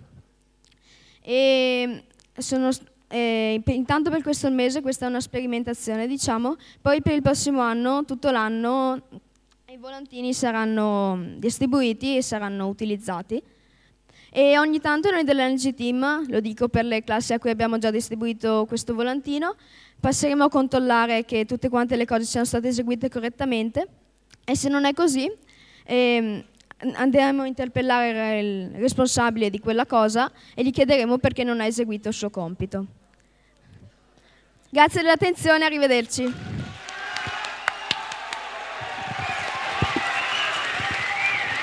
e sono eh, intanto per questo mese questa è una sperimentazione, diciamo, poi per il prossimo anno, tutto l'anno, i volantini saranno distribuiti e saranno utilizzati. E ogni tanto noi dell'Energy Team, lo dico per le classi a cui abbiamo già distribuito questo volantino, passeremo a controllare che tutte quante le cose siano state eseguite correttamente e se non è così eh, andremo a interpellare il responsabile di quella cosa e gli chiederemo perché non ha eseguito il suo compito. Grazie dell'attenzione, arrivederci.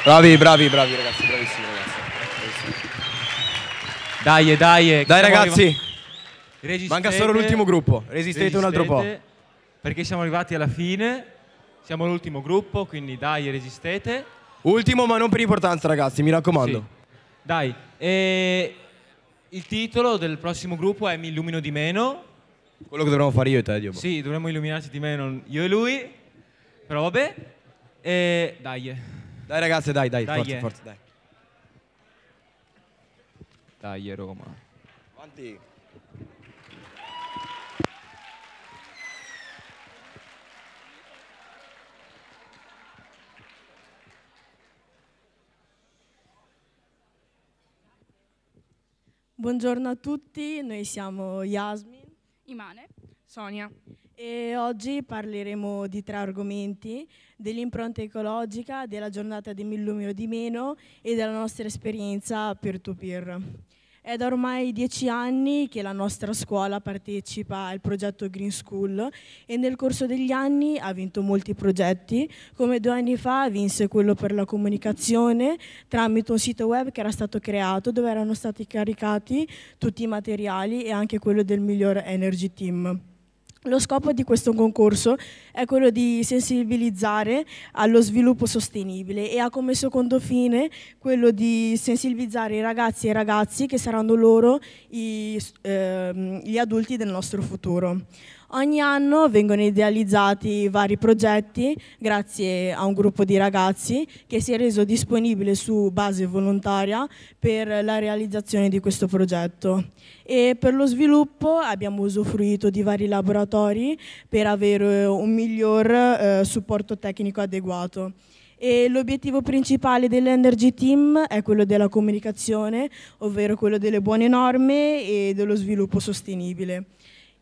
Bravi, bravi, bravi ragazzi, bravissimi ragazzi. Dai, dai. Dai eh, ragazzi. Resistete, Manca solo l'ultimo gruppo, resistete, resistete un altro po'. Perché siamo arrivati alla fine, siamo l'ultimo gruppo, quindi dai, resistete. Ultimo ma non per importanza ragazzi, mi raccomando. Sì. Dai, e eh, il titolo del prossimo gruppo è Mi illumino di meno, quello che dovremmo fare io e te, Dio. Sì, dovremmo illuminarci di meno io e lui. Però vabbè. E dai. Dai ragazzi, dai, dai, dai forza, eh. forza, dai. Dai Roma. Avanti. Buongiorno a tutti, noi siamo Yasmi Imane, Sonia. E oggi parleremo di tre argomenti, dell'impronta ecologica, della giornata di Millumino di meno e della nostra esperienza peer-to-peer. peer to peer è da ormai dieci anni che la nostra scuola partecipa al progetto Green School e nel corso degli anni ha vinto molti progetti, come due anni fa vinse quello per la comunicazione tramite un sito web che era stato creato dove erano stati caricati tutti i materiali e anche quello del miglior Energy Team. Lo scopo di questo concorso è quello di sensibilizzare allo sviluppo sostenibile e ha come secondo fine quello di sensibilizzare i ragazzi e i ragazzi che saranno loro i, eh, gli adulti del nostro futuro. Ogni anno vengono idealizzati vari progetti grazie a un gruppo di ragazzi che si è reso disponibile su base volontaria per la realizzazione di questo progetto. E per lo sviluppo abbiamo usufruito di vari laboratori per avere eh, un miglior eh, supporto tecnico adeguato l'obiettivo principale dell'Energy Team è quello della comunicazione, ovvero quello delle buone norme e dello sviluppo sostenibile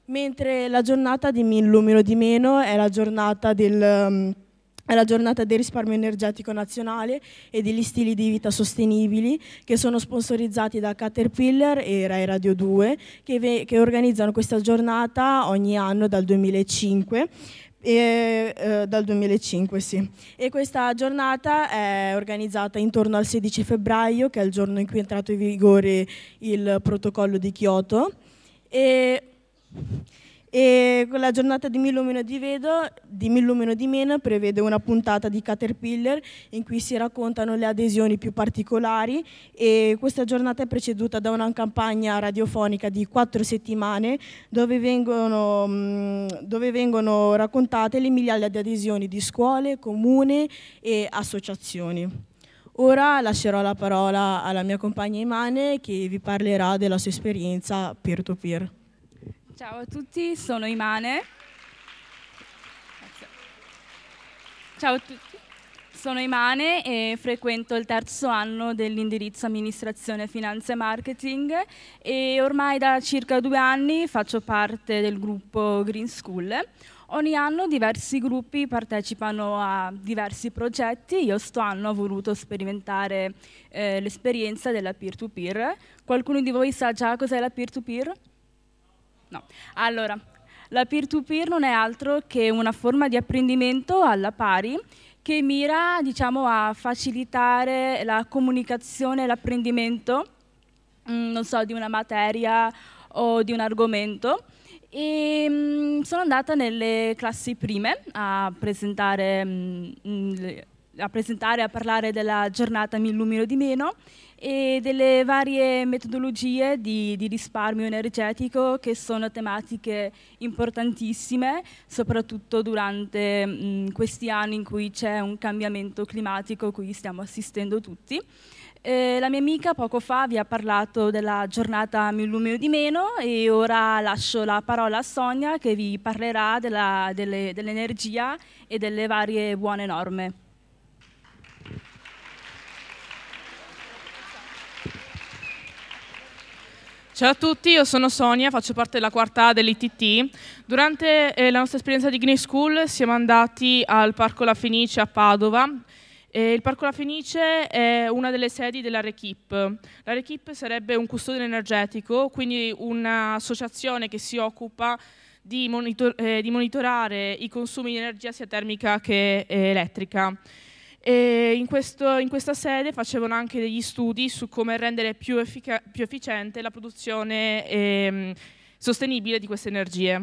mentre la giornata di Mi illumino di meno è la giornata del um, è la giornata del risparmio energetico nazionale e degli stili di vita sostenibili che sono sponsorizzati da Caterpillar e Rai Radio 2 che, che organizzano questa giornata ogni anno dal 2005. E, eh, dal 2005 sì. E questa giornata è organizzata intorno al 16 febbraio che è il giorno in cui è entrato in vigore il protocollo di Kyoto e e la giornata di Millumino di, Vedo, di Millumino di Mena prevede una puntata di Caterpillar in cui si raccontano le adesioni più particolari e questa giornata è preceduta da una campagna radiofonica di quattro settimane dove vengono, mm, dove vengono raccontate le migliaia di adesioni di scuole, comune e associazioni. Ora lascerò la parola alla mia compagna Imane che vi parlerà della sua esperienza peer-to-peer. peer to peer Ciao a tutti, sono Imane. Ciao a tutti, sono Imane e frequento il terzo anno dell'indirizzo amministrazione finanza e marketing e ormai da circa due anni faccio parte del gruppo Green School. Ogni anno diversi gruppi partecipano a diversi progetti, io sto anno ho voluto sperimentare eh, l'esperienza della peer-to-peer. Qualcuno di voi sa già cos'è la peer-to-peer? peer to peer No. Allora, la peer-to-peer non è altro che una forma di apprendimento alla pari che mira diciamo, a facilitare la comunicazione e l'apprendimento mm, non so, di una materia o di un argomento. E mh, mm, sono andata nelle classi prime a presentare mh, mm, a presentare, a parlare della giornata Mi illumino di meno e delle varie metodologie di, di, risparmio energetico che sono tematiche importantissime, soprattutto durante mh, questi anni in cui c'è un cambiamento climatico cui stiamo assistendo tutti. Eh, la mia amica poco fa vi ha parlato della giornata Mi illumino di meno e ora lascio la parola a Sonia che vi parlerà dell'energia e delle varie buone norme. Ciao a tutti, io sono Sonia, faccio parte della quarta A dell'ITT. Durante eh, la nostra esperienza di Green School siamo andati al Parco La Fenice a Padova. Eh, il Parco La Fenice è una delle sedi della Rekip. La Rekip sarebbe un custode energetico, quindi un'associazione che si occupa di, monitor eh, di, monitorare i consumi di energia sia termica che eh, elettrica. E in, questo, in, questa sede facevano anche degli studi su come rendere più, effica- più efficiente la produzione ehm, sostenibile di queste energie.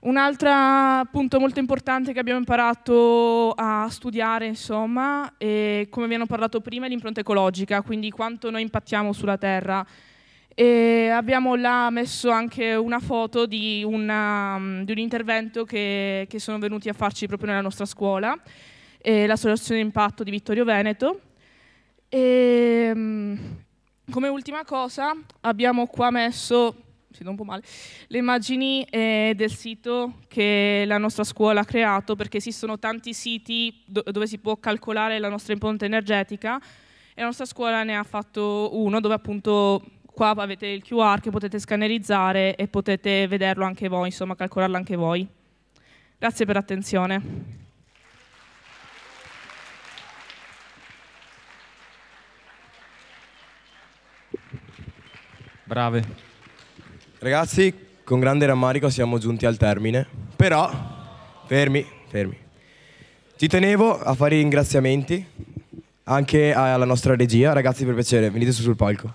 Un altro punto molto importante che abbiamo imparato a studiare, insomma, è, come vi hanno parlato prima, è l'impronta ecologica, quindi quanto noi impattiamo sulla Terra. E abbiamo là messo anche una foto di, una, di un intervento che, che sono venuti a farci proprio nella nostra scuola, e l'Associazione Impatto di Vittorio Veneto. E, ehm, come ultima cosa abbiamo qua messo male, le immagini eh, del sito che la nostra scuola ha creato perché esistono tanti siti do dove si può calcolare la nostra impronta energetica e la nostra scuola ne ha fatto uno dove appunto qua avete il QR che potete scannerizzare e potete vederlo anche voi, insomma calcolarlo anche voi. Grazie per l'attenzione. Brave. Ragazzi, con grande rammarico siamo giunti al termine, però, fermi, fermi. Ci tenevo a fare i ringraziamenti anche alla nostra regia. Ragazzi, per piacere, venite su sul palco.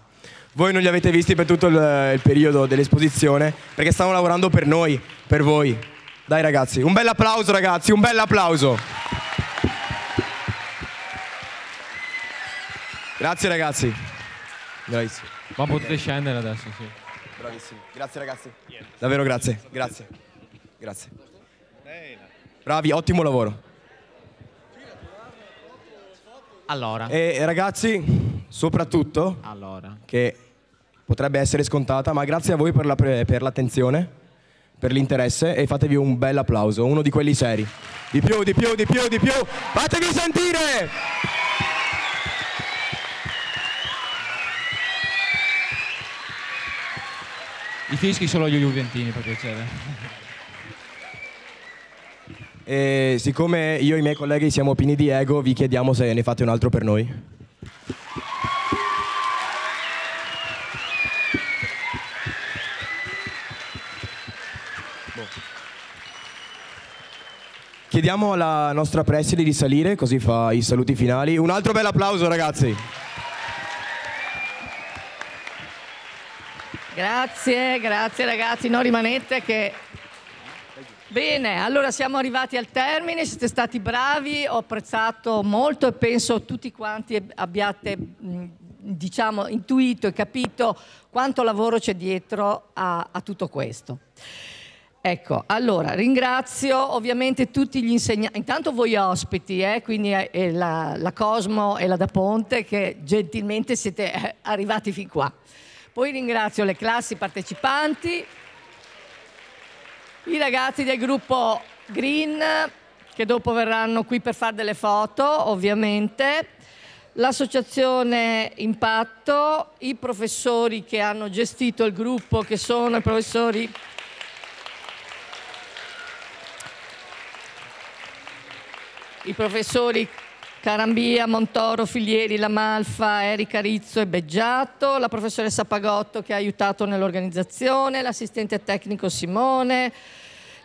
Voi non li avete visti per tutto il, il periodo dell'esposizione perché stavano lavorando per noi, per voi. Dai ragazzi, un bel applauso ragazzi, un bel applauso. Grazie ragazzi. Grazie. Ma potete scendere adesso, sì. Bravissimi. Grazie ragazzi. Davvero grazie. Grazie. Grazie. Bravi, ottimo lavoro. Allora. E ragazzi, soprattutto, allora. che potrebbe essere scontata, ma grazie a voi per, la per l'attenzione, per l'interesse e fatevi un bel applauso, uno di quelli seri. Di più, di più, di più, di più. Fatevi sentire! fischi solo gli Juventini per piacere. E siccome io e i miei colleghi siamo pini di ego, vi chiediamo se ne fate un altro per noi. Chiediamo alla nostra preside di salire, così fa i saluti finali. Un altro bel applauso, ragazzi. Grazie, grazie ragazzi, non rimanete che... Bene, allora siamo arrivati al termine, siete stati bravi, ho apprezzato molto e penso tutti quanti abbiate diciamo, intuito e capito quanto lavoro c'è dietro a, a tutto questo. Ecco, allora ringrazio ovviamente tutti gli insegnanti, intanto voi ospiti, eh, quindi la, la Cosmo e la Da Ponte che gentilmente siete eh, arrivati fin qua. Poi ringrazio le classi partecipanti, i ragazzi del gruppo Green che dopo verranno qui per fare delle foto ovviamente, l'associazione Impatto, i professori che hanno gestito il gruppo che sono i professori i professori Carambia, Montoro, Filieri, Lamalfa, Erika Rizzo e Beggiato, la professoressa Pagotto che ha aiutato nell'organizzazione, l'assistente tecnico Simone,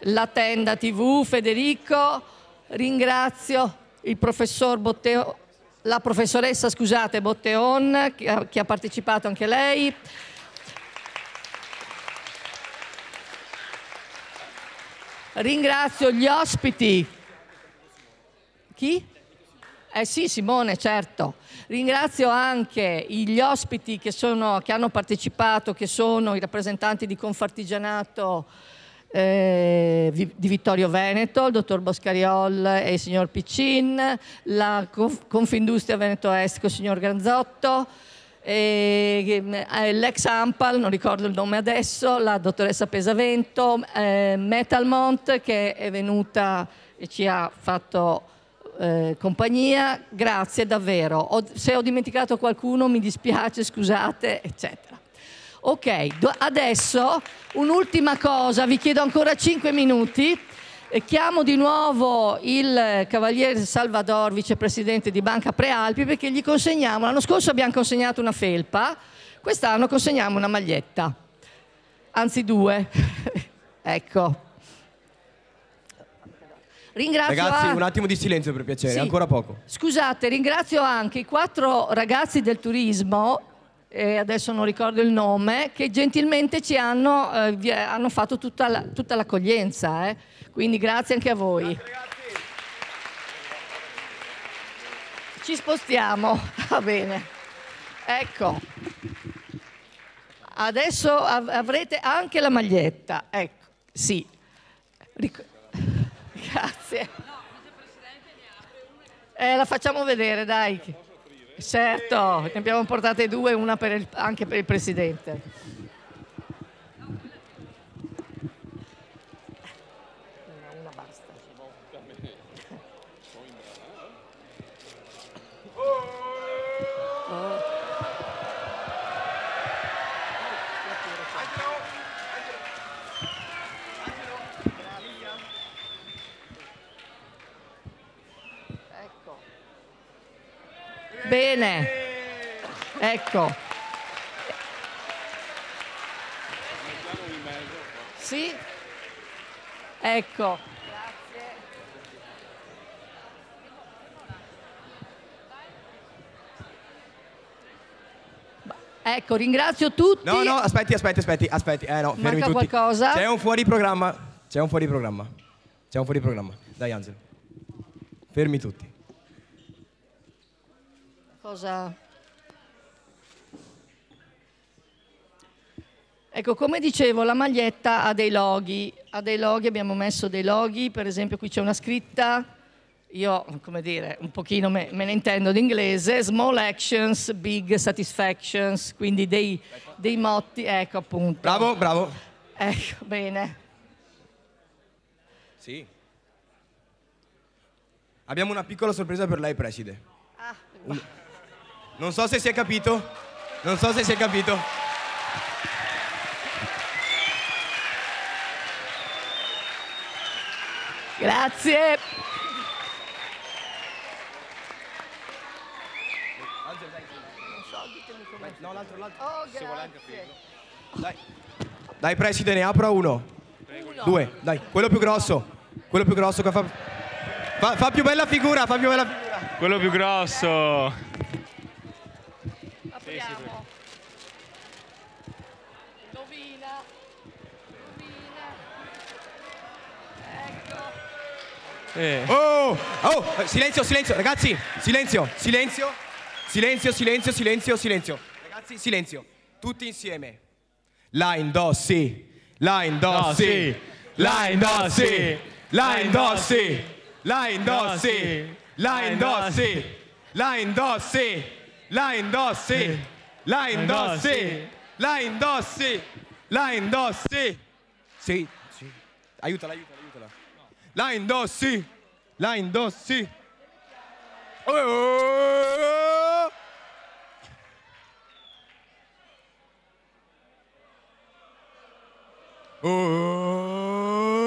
la tenda TV Federico, ringrazio il professor Botteo, la professoressa scusate, Botteon che ha, che ha partecipato anche lei. Ringrazio gli ospiti. Chi? Eh sì Simone, certo. Ringrazio anche gli ospiti che, sono, che hanno partecipato, che sono i rappresentanti di Confartigianato eh, di Vittorio Veneto, il dottor Boscariol e il signor Piccin, la Confindustria Veneto Est con il signor Granzotto, ehm, l'ex Ampal, non ricordo il nome adesso, la dottoressa Pesavento, eh, Metalmont che è venuta e ci ha fatto eh, compagnia, grazie davvero. Ho, se ho dimenticato qualcuno mi dispiace, scusate, eccetera. Ok, do, adesso un'ultima cosa, vi chiedo ancora 5 minuti. Eh, chiamo di nuovo il Cavaliere Salvador, vicepresidente di Banca Prealpi, perché gli consegniamo, l'anno scorso abbiamo consegnato una felpa, quest'anno consegniamo una maglietta, anzi due. ecco. Ringrazio Ragazzi, a... un attimo di silenzio per piacere, sì. ancora poco. Scusate, ringrazio anche i quattro ragazzi del turismo e adesso non ricordo il nome, che gentilmente ci hanno, eh, hanno fatto tutta, la, l'accoglienza. Eh. Quindi grazie anche a voi. Grazie, grazie. Ci spostiamo, va bene. Ecco, adesso av avrete anche la maglietta, ecco, sì. Ric Grazie. Eh, la facciamo vedere, dai. Certo, ne abbiamo portate due, una per il, anche per il Presidente. Bene. Ecco. Sì. Ecco. Ecco, ringrazio tutti. No, no, aspetti, aspetti, aspetti, aspetti. Eh no, fermi Manca tutti. qualcosa? C'è un fuori programma. C'è un fuori programma. C'è un fuori programma. Dai, Angelo. Fermi tutti cosa. Ecco, come dicevo, la maglietta ha dei loghi, ha dei loghi, abbiamo messo dei loghi, per esempio qui c'è una scritta, io, come dire, un pochino me, me ne intendo d'inglese, small actions, big satisfactions, quindi dei, dei motti, ecco appunto. Bravo, bravo. Ecco, bene. Sì. Abbiamo una piccola sorpresa per lei, Preside. Ah, un... Non so se si è capito, non so se si è capito. Grazie. No, l'altro, l'altro. Oh, se vuole Dai. Dai, preside, ne apra uno. uno. Due, dai. Quello più grosso. Quello più grosso che fa... fa... fa più bella figura, fa più bella figura. Quello più grosso. Vediamo. Indovina. Indovina. Ecco. Eh. Oh, oh, silenzio, silenzio, ragazzi, silenzio, silenzio, silenzio, silenzio, silenzio, silenzio, ragazzi, silenzio, tutti insieme. La indossi, la indossi, la indossi, la indossi, la indossi, la indossi, la indossi. La indossi la indossi, eh. la indossi, eh, la indossi, la indossi. Sì, sì. Aiutala, aiutala, aiutala. La indossi, la indossi. Oh! oh.